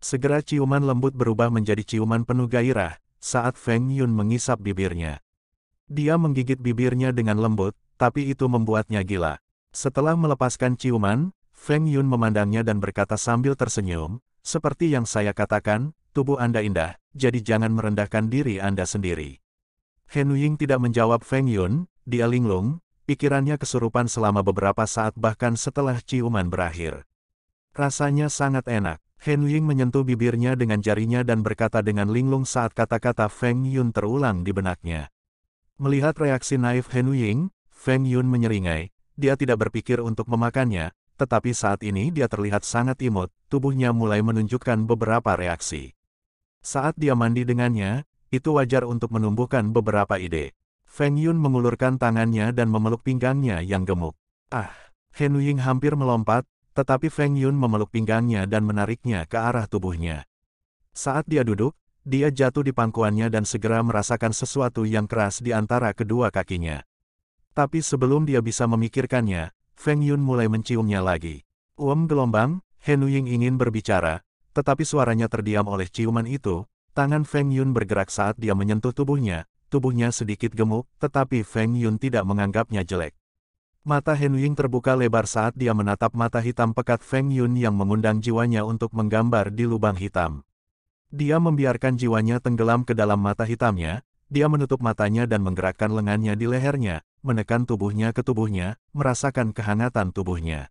Segera ciuman lembut berubah menjadi ciuman penuh gairah, saat Feng Yun mengisap bibirnya. Dia menggigit bibirnya dengan lembut, tapi itu membuatnya gila. Setelah melepaskan ciuman, Feng Yun memandangnya dan berkata sambil tersenyum, seperti yang saya katakan, tubuh Anda indah, jadi jangan merendahkan diri Anda sendiri. Fen Ying tidak menjawab Feng Yun, dia linglung, pikirannya kesurupan selama beberapa saat bahkan setelah ciuman berakhir. Rasanya sangat enak. Fen Ying menyentuh bibirnya dengan jarinya dan berkata dengan linglung saat kata-kata Feng Yun terulang di benaknya. Melihat reaksi naif Fen Ying, Feng Yun menyeringai. Dia tidak berpikir untuk memakannya, tetapi saat ini dia terlihat sangat imut, tubuhnya mulai menunjukkan beberapa reaksi. Saat dia mandi dengannya, itu wajar untuk menumbuhkan beberapa ide. Feng Yun mengulurkan tangannya dan memeluk pinggangnya yang gemuk. Ah, Hen Ying hampir melompat, tetapi Feng Yun memeluk pinggangnya dan menariknya ke arah tubuhnya. Saat dia duduk, dia jatuh di pangkuannya dan segera merasakan sesuatu yang keras di antara kedua kakinya. Tapi sebelum dia bisa memikirkannya, Feng Yun mulai menciumnya lagi. Uem gelombang, Hen Ying ingin berbicara, tetapi suaranya terdiam oleh ciuman itu, Tangan Feng Yun bergerak saat dia menyentuh tubuhnya, tubuhnya sedikit gemuk, tetapi Feng Yun tidak menganggapnya jelek. Mata Ying terbuka lebar saat dia menatap mata hitam pekat Feng Yun yang mengundang jiwanya untuk menggambar di lubang hitam. Dia membiarkan jiwanya tenggelam ke dalam mata hitamnya, dia menutup matanya dan menggerakkan lengannya di lehernya, menekan tubuhnya ke tubuhnya, merasakan kehangatan tubuhnya.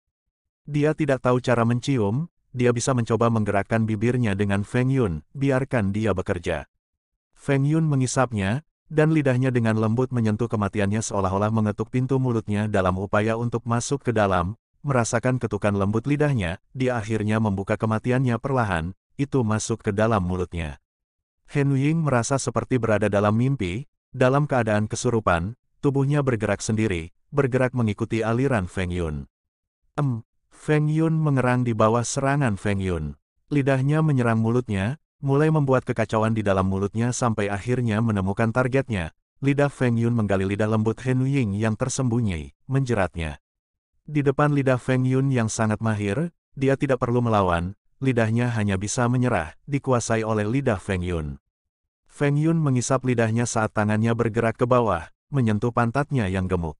Dia tidak tahu cara mencium, dia bisa mencoba menggerakkan bibirnya dengan Feng Yun, biarkan dia bekerja. Feng Yun mengisapnya, dan lidahnya dengan lembut menyentuh kematiannya seolah-olah mengetuk pintu mulutnya dalam upaya untuk masuk ke dalam, merasakan ketukan lembut lidahnya, dia akhirnya membuka kematiannya perlahan, itu masuk ke dalam mulutnya. Hen Ying merasa seperti berada dalam mimpi, dalam keadaan kesurupan, tubuhnya bergerak sendiri, bergerak mengikuti aliran Feng Yun. Em, Feng Yun mengerang di bawah serangan Feng Yun. Lidahnya menyerang mulutnya, mulai membuat kekacauan di dalam mulutnya sampai akhirnya menemukan targetnya. Lidah Feng Yun menggali lidah lembut Hen Ying yang tersembunyi, menjeratnya. Di depan lidah Feng Yun yang sangat mahir, dia tidak perlu melawan, lidahnya hanya bisa menyerah, dikuasai oleh lidah Feng Yun. Feng Yun mengisap lidahnya saat tangannya bergerak ke bawah, menyentuh pantatnya yang gemuk.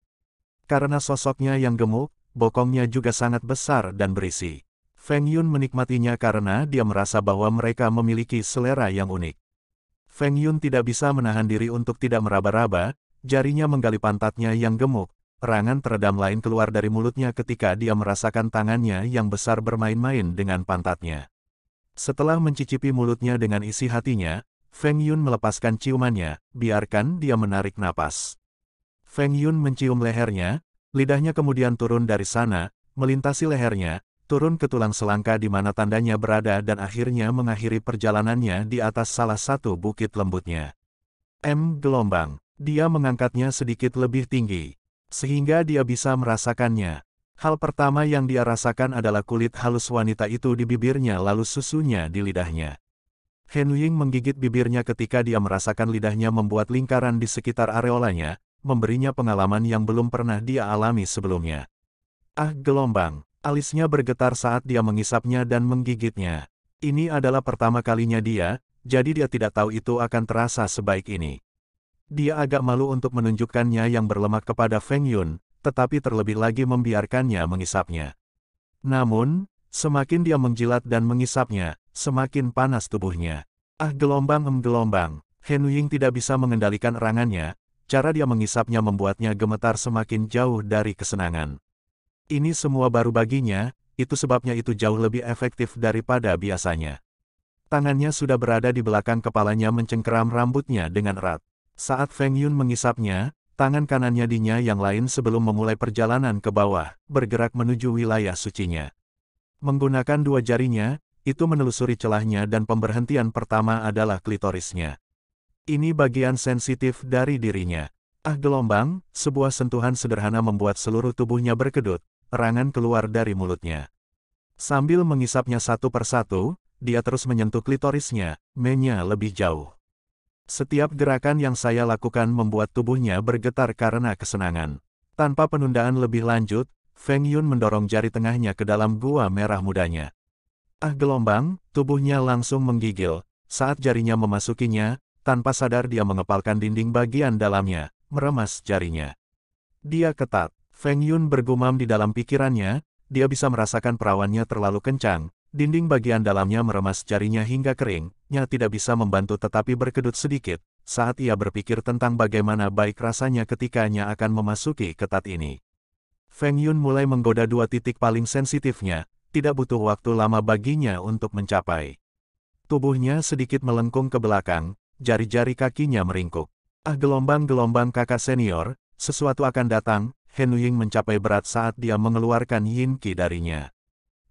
Karena sosoknya yang gemuk, bokongnya juga sangat besar dan berisi. Feng Yun menikmatinya karena dia merasa bahwa mereka memiliki selera yang unik. Feng Yun tidak bisa menahan diri untuk tidak meraba-raba, jarinya menggali pantatnya yang gemuk, Rangan teredam lain keluar dari mulutnya ketika dia merasakan tangannya yang besar bermain-main dengan pantatnya. Setelah mencicipi mulutnya dengan isi hatinya, Feng Yun melepaskan ciumannya, biarkan dia menarik napas. Feng Yun mencium lehernya, Lidahnya kemudian turun dari sana, melintasi lehernya, turun ke tulang selangka di mana tandanya berada dan akhirnya mengakhiri perjalanannya di atas salah satu bukit lembutnya. M. Gelombang. Dia mengangkatnya sedikit lebih tinggi, sehingga dia bisa merasakannya. Hal pertama yang dia rasakan adalah kulit halus wanita itu di bibirnya lalu susunya di lidahnya. Henuying menggigit bibirnya ketika dia merasakan lidahnya membuat lingkaran di sekitar areolanya, memberinya pengalaman yang belum pernah dia alami sebelumnya. Ah gelombang, alisnya bergetar saat dia mengisapnya dan menggigitnya. Ini adalah pertama kalinya dia, jadi dia tidak tahu itu akan terasa sebaik ini. Dia agak malu untuk menunjukkannya yang berlemak kepada Feng Yun, tetapi terlebih lagi membiarkannya mengisapnya. Namun, semakin dia menjilat dan mengisapnya, semakin panas tubuhnya. Ah gelombang em gelombang, Henuying tidak bisa mengendalikan erangannya, cara dia mengisapnya membuatnya gemetar semakin jauh dari kesenangan. Ini semua baru baginya, itu sebabnya itu jauh lebih efektif daripada biasanya. Tangannya sudah berada di belakang kepalanya mencengkeram rambutnya dengan erat. Saat Feng Yun mengisapnya, tangan kanannya dinya yang lain sebelum memulai perjalanan ke bawah, bergerak menuju wilayah sucinya. Menggunakan dua jarinya, itu menelusuri celahnya dan pemberhentian pertama adalah klitorisnya. Ini bagian sensitif dari dirinya. Ah gelombang, sebuah sentuhan sederhana membuat seluruh tubuhnya berkedut, rangan keluar dari mulutnya. Sambil mengisapnya satu persatu, dia terus menyentuh klitorisnya, menya lebih jauh. Setiap gerakan yang saya lakukan membuat tubuhnya bergetar karena kesenangan. Tanpa penundaan lebih lanjut, Feng Yun mendorong jari tengahnya ke dalam gua merah mudanya. Ah gelombang, tubuhnya langsung menggigil, saat jarinya memasukinya, tanpa sadar dia mengepalkan dinding bagian dalamnya, meremas jarinya. Dia ketat, Feng Yun bergumam di dalam pikirannya, dia bisa merasakan perawannya terlalu kencang, dinding bagian dalamnya meremas jarinya hingga kering, nya tidak bisa membantu tetapi berkedut sedikit, saat ia berpikir tentang bagaimana baik rasanya ketika ketikanya akan memasuki ketat ini. Feng Yun mulai menggoda dua titik paling sensitifnya, tidak butuh waktu lama baginya untuk mencapai. Tubuhnya sedikit melengkung ke belakang, jari-jari kakinya meringkuk. Ah gelombang-gelombang kakak senior, sesuatu akan datang, Henuying mencapai berat saat dia mengeluarkan Yin Qi darinya.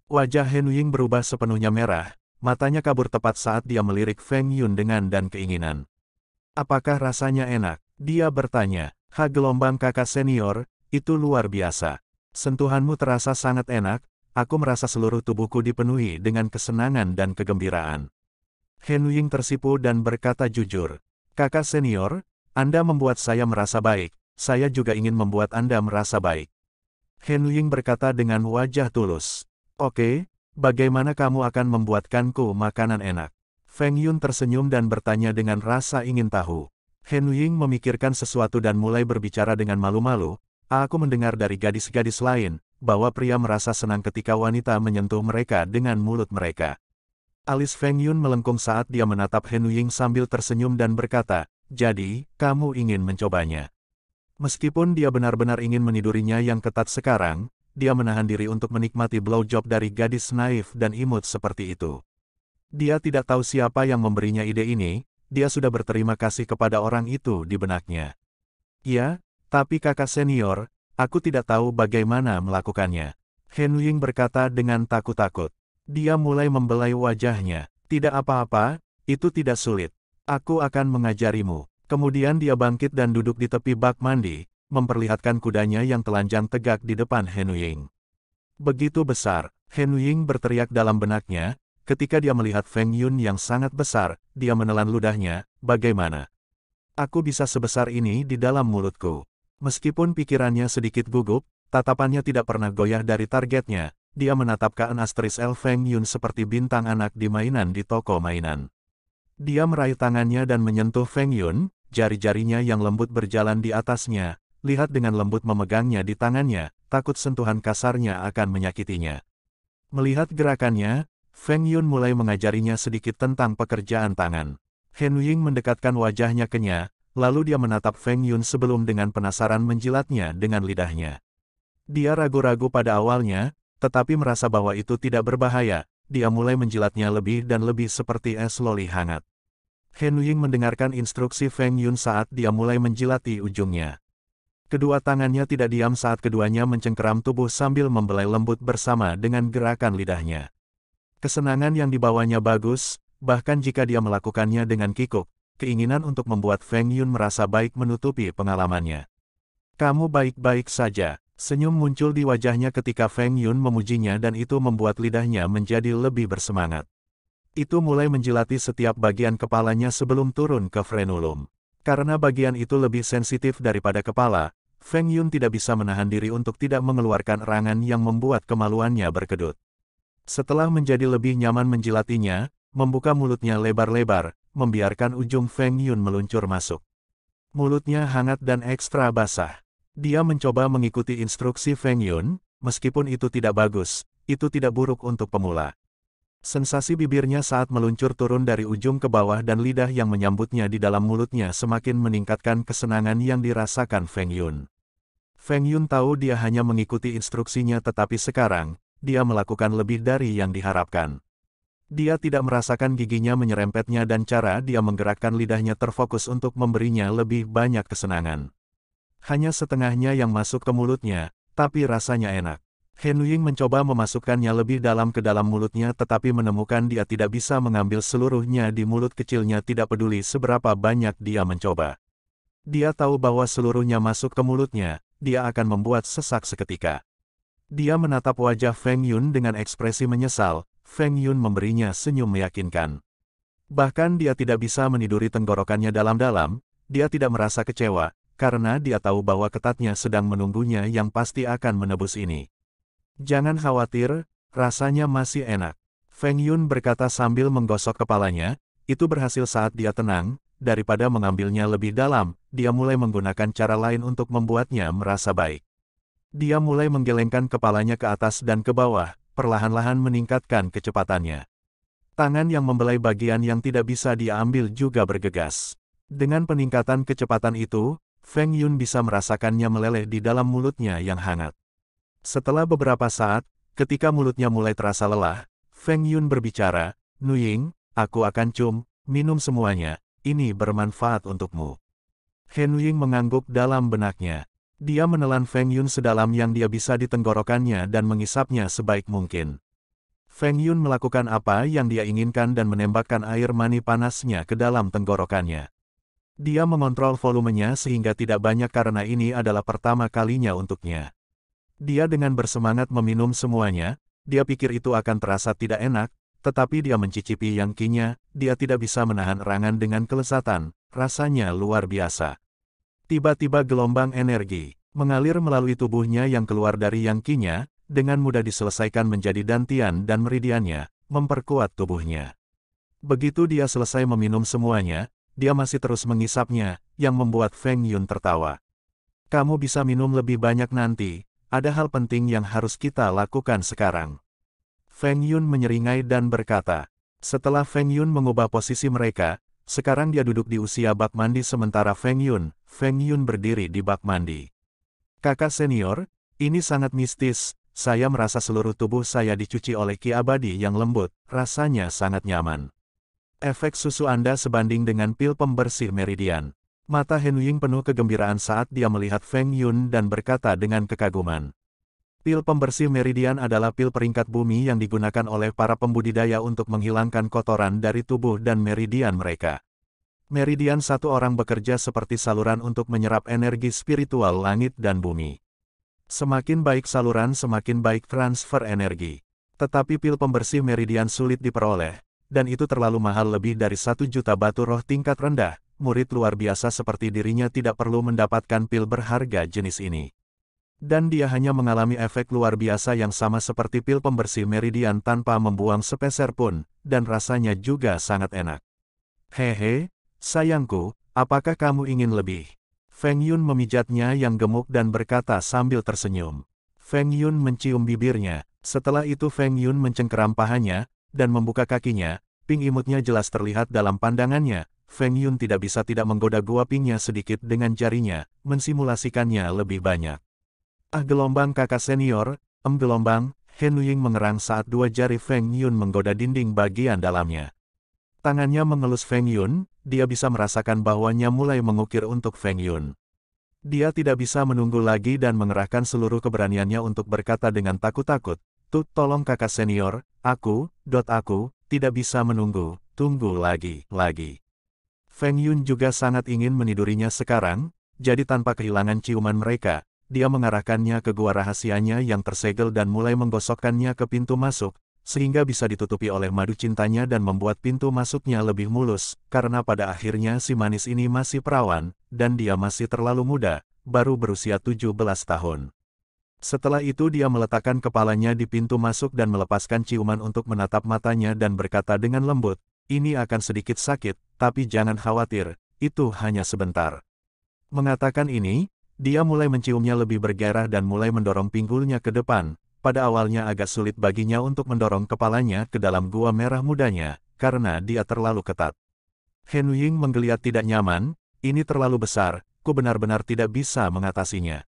Wajah Henuying berubah sepenuhnya merah, matanya kabur tepat saat dia melirik Feng Yun dengan dan keinginan. Apakah rasanya enak? Dia bertanya. Ha gelombang kakak senior, itu luar biasa. Sentuhanmu terasa sangat enak, aku merasa seluruh tubuhku dipenuhi dengan kesenangan dan kegembiraan. Hen Ying tersipu dan berkata jujur. Kakak senior, Anda membuat saya merasa baik. Saya juga ingin membuat Anda merasa baik. Hen Ying berkata dengan wajah tulus. Oke, bagaimana kamu akan membuatkanku makanan enak? Feng Yun tersenyum dan bertanya dengan rasa ingin tahu. Hen Ying memikirkan sesuatu dan mulai berbicara dengan malu-malu, Aku mendengar dari gadis-gadis lain, bahwa pria merasa senang ketika wanita menyentuh mereka dengan mulut mereka. Alis Feng Yun melengkung saat dia menatap Hen Ying sambil tersenyum dan berkata, jadi, kamu ingin mencobanya. Meskipun dia benar-benar ingin menidurinya yang ketat sekarang, dia menahan diri untuk menikmati blowjob dari gadis naif dan imut seperti itu. Dia tidak tahu siapa yang memberinya ide ini, dia sudah berterima kasih kepada orang itu di benaknya. Ya, tapi kakak senior, aku tidak tahu bagaimana melakukannya. Hen Ying berkata dengan takut-takut. Dia mulai membelai wajahnya. Tidak apa-apa, itu tidak sulit. Aku akan mengajarimu. Kemudian dia bangkit dan duduk di tepi bak mandi, memperlihatkan kudanya yang telanjang tegak di depan Ying. Begitu besar, Ying berteriak dalam benaknya, ketika dia melihat Feng Yun yang sangat besar, dia menelan ludahnya, bagaimana? Aku bisa sebesar ini di dalam mulutku. Meskipun pikirannya sedikit gugup, tatapannya tidak pernah goyah dari targetnya, dia menatap Kaan Astris El Feng Yun seperti bintang anak di mainan di toko mainan. Dia meraih tangannya dan menyentuh Feng Yun, jari-jarinya yang lembut berjalan di atasnya, lihat dengan lembut memegangnya di tangannya, takut sentuhan kasarnya akan menyakitinya. Melihat gerakannya, Feng Yun mulai mengajarinya sedikit tentang pekerjaan tangan. Hen Ying mendekatkan wajahnya ke nya, lalu dia menatap Feng Yun sebelum dengan penasaran menjilatnya dengan lidahnya. Dia ragu-ragu pada awalnya, tetapi merasa bahwa itu tidak berbahaya, dia mulai menjilatnya lebih dan lebih seperti es loli hangat. Hen Ying mendengarkan instruksi Feng Yun saat dia mulai menjilati ujungnya. Kedua tangannya tidak diam saat keduanya mencengkeram tubuh sambil membelai lembut bersama dengan gerakan lidahnya. Kesenangan yang dibawanya bagus, bahkan jika dia melakukannya dengan kikuk, keinginan untuk membuat Feng Yun merasa baik menutupi pengalamannya. Kamu baik-baik saja, Senyum muncul di wajahnya ketika Feng Yun memujinya dan itu membuat lidahnya menjadi lebih bersemangat. Itu mulai menjilati setiap bagian kepalanya sebelum turun ke frenulum. Karena bagian itu lebih sensitif daripada kepala, Feng Yun tidak bisa menahan diri untuk tidak mengeluarkan erangan yang membuat kemaluannya berkedut. Setelah menjadi lebih nyaman menjilatinya, membuka mulutnya lebar-lebar, membiarkan ujung Feng Yun meluncur masuk. Mulutnya hangat dan ekstra basah. Dia mencoba mengikuti instruksi Feng Yun, meskipun itu tidak bagus, itu tidak buruk untuk pemula. Sensasi bibirnya saat meluncur turun dari ujung ke bawah dan lidah yang menyambutnya di dalam mulutnya semakin meningkatkan kesenangan yang dirasakan Feng Yun. Feng Yun tahu dia hanya mengikuti instruksinya tetapi sekarang, dia melakukan lebih dari yang diharapkan. Dia tidak merasakan giginya menyerempetnya dan cara dia menggerakkan lidahnya terfokus untuk memberinya lebih banyak kesenangan. Hanya setengahnya yang masuk ke mulutnya, tapi rasanya enak. Henuying mencoba memasukkannya lebih dalam ke dalam mulutnya tetapi menemukan dia tidak bisa mengambil seluruhnya di mulut kecilnya tidak peduli seberapa banyak dia mencoba. Dia tahu bahwa seluruhnya masuk ke mulutnya, dia akan membuat sesak seketika. Dia menatap wajah Feng Yun dengan ekspresi menyesal, Feng Yun memberinya senyum meyakinkan. Bahkan dia tidak bisa meniduri tenggorokannya dalam-dalam, dia tidak merasa kecewa, karena dia tahu bahwa ketatnya sedang menunggunya yang pasti akan menebus ini. Jangan khawatir, rasanya masih enak. Feng Yun berkata sambil menggosok kepalanya, itu berhasil saat dia tenang, daripada mengambilnya lebih dalam, dia mulai menggunakan cara lain untuk membuatnya merasa baik. Dia mulai menggelengkan kepalanya ke atas dan ke bawah, perlahan-lahan meningkatkan kecepatannya. Tangan yang membelai bagian yang tidak bisa diambil juga bergegas. Dengan peningkatan kecepatan itu, Feng Yun bisa merasakannya meleleh di dalam mulutnya yang hangat. Setelah beberapa saat, ketika mulutnya mulai terasa lelah, Feng Yun berbicara, Nuying, aku akan cum, minum semuanya, ini bermanfaat untukmu. He Nuying mengangguk dalam benaknya. Dia menelan Feng Yun sedalam yang dia bisa ditenggorokannya dan mengisapnya sebaik mungkin. Feng Yun melakukan apa yang dia inginkan dan menembakkan air mani panasnya ke dalam tenggorokannya. Dia mengontrol volumenya sehingga tidak banyak karena ini adalah pertama kalinya untuknya. Dia dengan bersemangat meminum semuanya, dia pikir itu akan terasa tidak enak, tetapi dia mencicipi yang kinya, dia tidak bisa menahan erangan dengan kelesatan. rasanya luar biasa. Tiba-tiba gelombang energi mengalir melalui tubuhnya yang keluar dari yang kinya, dengan mudah diselesaikan menjadi dantian dan meridiannya, memperkuat tubuhnya. Begitu dia selesai meminum semuanya, dia masih terus mengisapnya, yang membuat Feng Yun tertawa. Kamu bisa minum lebih banyak nanti, ada hal penting yang harus kita lakukan sekarang. Feng Yun menyeringai dan berkata, setelah Feng Yun mengubah posisi mereka, sekarang dia duduk di usia bak mandi sementara Feng Yun, Feng Yun berdiri di bak mandi. Kakak senior, ini sangat mistis, saya merasa seluruh tubuh saya dicuci oleh Ki Abadi yang lembut, rasanya sangat nyaman. Efek susu Anda sebanding dengan pil pembersih meridian. Mata Henuying penuh kegembiraan saat dia melihat Feng Yun dan berkata dengan kekaguman. Pil pembersih meridian adalah pil peringkat bumi yang digunakan oleh para pembudidaya untuk menghilangkan kotoran dari tubuh dan meridian mereka. Meridian satu orang bekerja seperti saluran untuk menyerap energi spiritual langit dan bumi. Semakin baik saluran semakin baik transfer energi. Tetapi pil pembersih meridian sulit diperoleh, dan itu terlalu mahal lebih dari satu juta batu roh tingkat rendah, murid luar biasa seperti dirinya tidak perlu mendapatkan pil berharga jenis ini. Dan dia hanya mengalami efek luar biasa yang sama seperti pil pembersih meridian tanpa membuang sepeser pun, dan rasanya juga sangat enak. Hehe, sayangku, apakah kamu ingin lebih? Feng Yun memijatnya yang gemuk dan berkata sambil tersenyum. Feng Yun mencium bibirnya, setelah itu Feng Yun mencengkeram pahanya, dan membuka kakinya, ping imutnya jelas terlihat dalam pandangannya. Feng Yun tidak bisa tidak menggoda gua pingnya sedikit dengan jarinya, mensimulasikannya lebih banyak. Ah gelombang kakak senior, em gelombang, Hen Ying mengerang saat dua jari Feng Yun menggoda dinding bagian dalamnya. Tangannya mengelus Feng Yun, dia bisa merasakan bahwanya mulai mengukir untuk Feng Yun. Dia tidak bisa menunggu lagi dan mengerahkan seluruh keberaniannya untuk berkata dengan takut-takut, Tut tolong kakak senior, aku, dot aku, tidak bisa menunggu, tunggu lagi, lagi. Feng Yun juga sangat ingin menidurinya sekarang, jadi tanpa kehilangan ciuman mereka, dia mengarahkannya ke gua rahasianya yang tersegel dan mulai menggosokkannya ke pintu masuk, sehingga bisa ditutupi oleh madu cintanya dan membuat pintu masuknya lebih mulus, karena pada akhirnya si manis ini masih perawan, dan dia masih terlalu muda, baru berusia 17 tahun. Setelah itu dia meletakkan kepalanya di pintu masuk dan melepaskan ciuman untuk menatap matanya dan berkata dengan lembut, ini akan sedikit sakit, tapi jangan khawatir, itu hanya sebentar. Mengatakan ini, dia mulai menciumnya lebih bergairah dan mulai mendorong pinggulnya ke depan, pada awalnya agak sulit baginya untuk mendorong kepalanya ke dalam gua merah mudanya, karena dia terlalu ketat. Hen Ying menggeliat tidak nyaman, ini terlalu besar, ku benar-benar tidak bisa mengatasinya.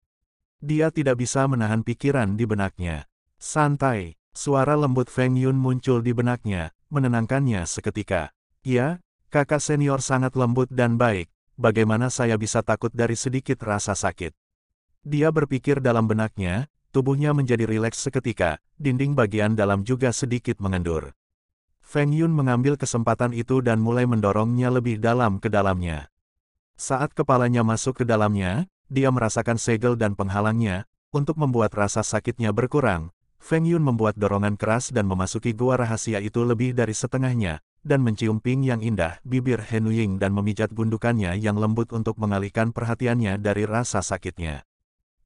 Dia tidak bisa menahan pikiran di benaknya. Santai, suara lembut Feng Yun muncul di benaknya, menenangkannya seketika. Ya, kakak senior sangat lembut dan baik, bagaimana saya bisa takut dari sedikit rasa sakit? Dia berpikir dalam benaknya, tubuhnya menjadi rileks seketika, dinding bagian dalam juga sedikit mengendur. Feng Yun mengambil kesempatan itu dan mulai mendorongnya lebih dalam ke dalamnya. Saat kepalanya masuk ke dalamnya, dia merasakan segel dan penghalangnya, untuk membuat rasa sakitnya berkurang, Feng Yun membuat dorongan keras dan memasuki gua rahasia itu lebih dari setengahnya, dan mencium ping yang indah bibir Ying dan memijat gundukannya yang lembut untuk mengalihkan perhatiannya dari rasa sakitnya.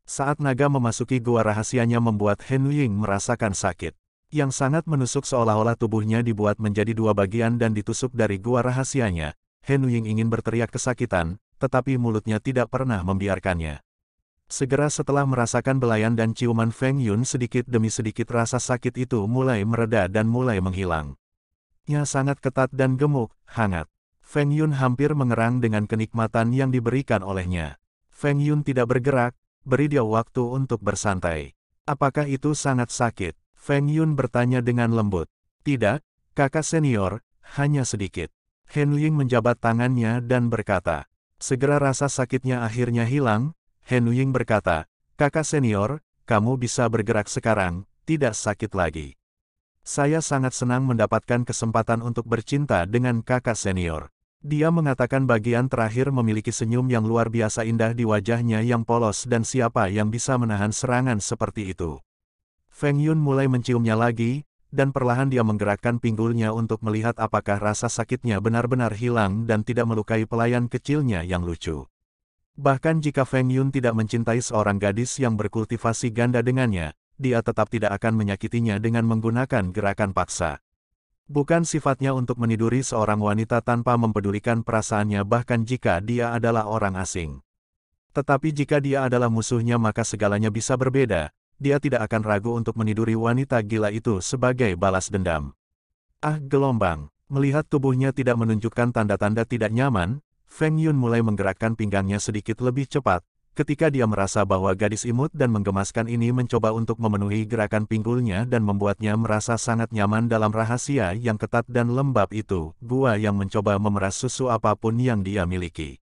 Saat naga memasuki gua rahasianya membuat Ying merasakan sakit. Yang sangat menusuk seolah-olah tubuhnya dibuat menjadi dua bagian dan ditusuk dari gua rahasianya, Ying ingin berteriak kesakitan, tetapi mulutnya tidak pernah membiarkannya. Segera setelah merasakan belayan dan ciuman Feng Yun sedikit demi sedikit rasa sakit itu mulai mereda dan mulai menghilang. Ia sangat ketat dan gemuk, hangat. Feng Yun hampir mengerang dengan kenikmatan yang diberikan olehnya. Feng Yun tidak bergerak, beri dia waktu untuk bersantai. Apakah itu sangat sakit? Feng Yun bertanya dengan lembut. Tidak, kakak senior, hanya sedikit. Hen Ling menjabat tangannya dan berkata, Segera rasa sakitnya akhirnya hilang, Henuying berkata, Kakak senior, kamu bisa bergerak sekarang, tidak sakit lagi. Saya sangat senang mendapatkan kesempatan untuk bercinta dengan kakak senior. Dia mengatakan bagian terakhir memiliki senyum yang luar biasa indah di wajahnya yang polos dan siapa yang bisa menahan serangan seperti itu. Feng Yun mulai menciumnya lagi, dan perlahan dia menggerakkan pinggulnya untuk melihat apakah rasa sakitnya benar-benar hilang dan tidak melukai pelayan kecilnya yang lucu. Bahkan jika Feng Yun tidak mencintai seorang gadis yang berkultivasi ganda dengannya, dia tetap tidak akan menyakitinya dengan menggunakan gerakan paksa. Bukan sifatnya untuk meniduri seorang wanita tanpa mempedulikan perasaannya bahkan jika dia adalah orang asing. Tetapi jika dia adalah musuhnya maka segalanya bisa berbeda, dia tidak akan ragu untuk meniduri wanita gila itu sebagai balas dendam. Ah gelombang, melihat tubuhnya tidak menunjukkan tanda-tanda tidak nyaman, Feng Yun mulai menggerakkan pinggangnya sedikit lebih cepat, ketika dia merasa bahwa gadis imut dan menggemaskan ini mencoba untuk memenuhi gerakan pinggulnya dan membuatnya merasa sangat nyaman dalam rahasia yang ketat dan lembab itu, gua yang mencoba memeras susu apapun yang dia miliki.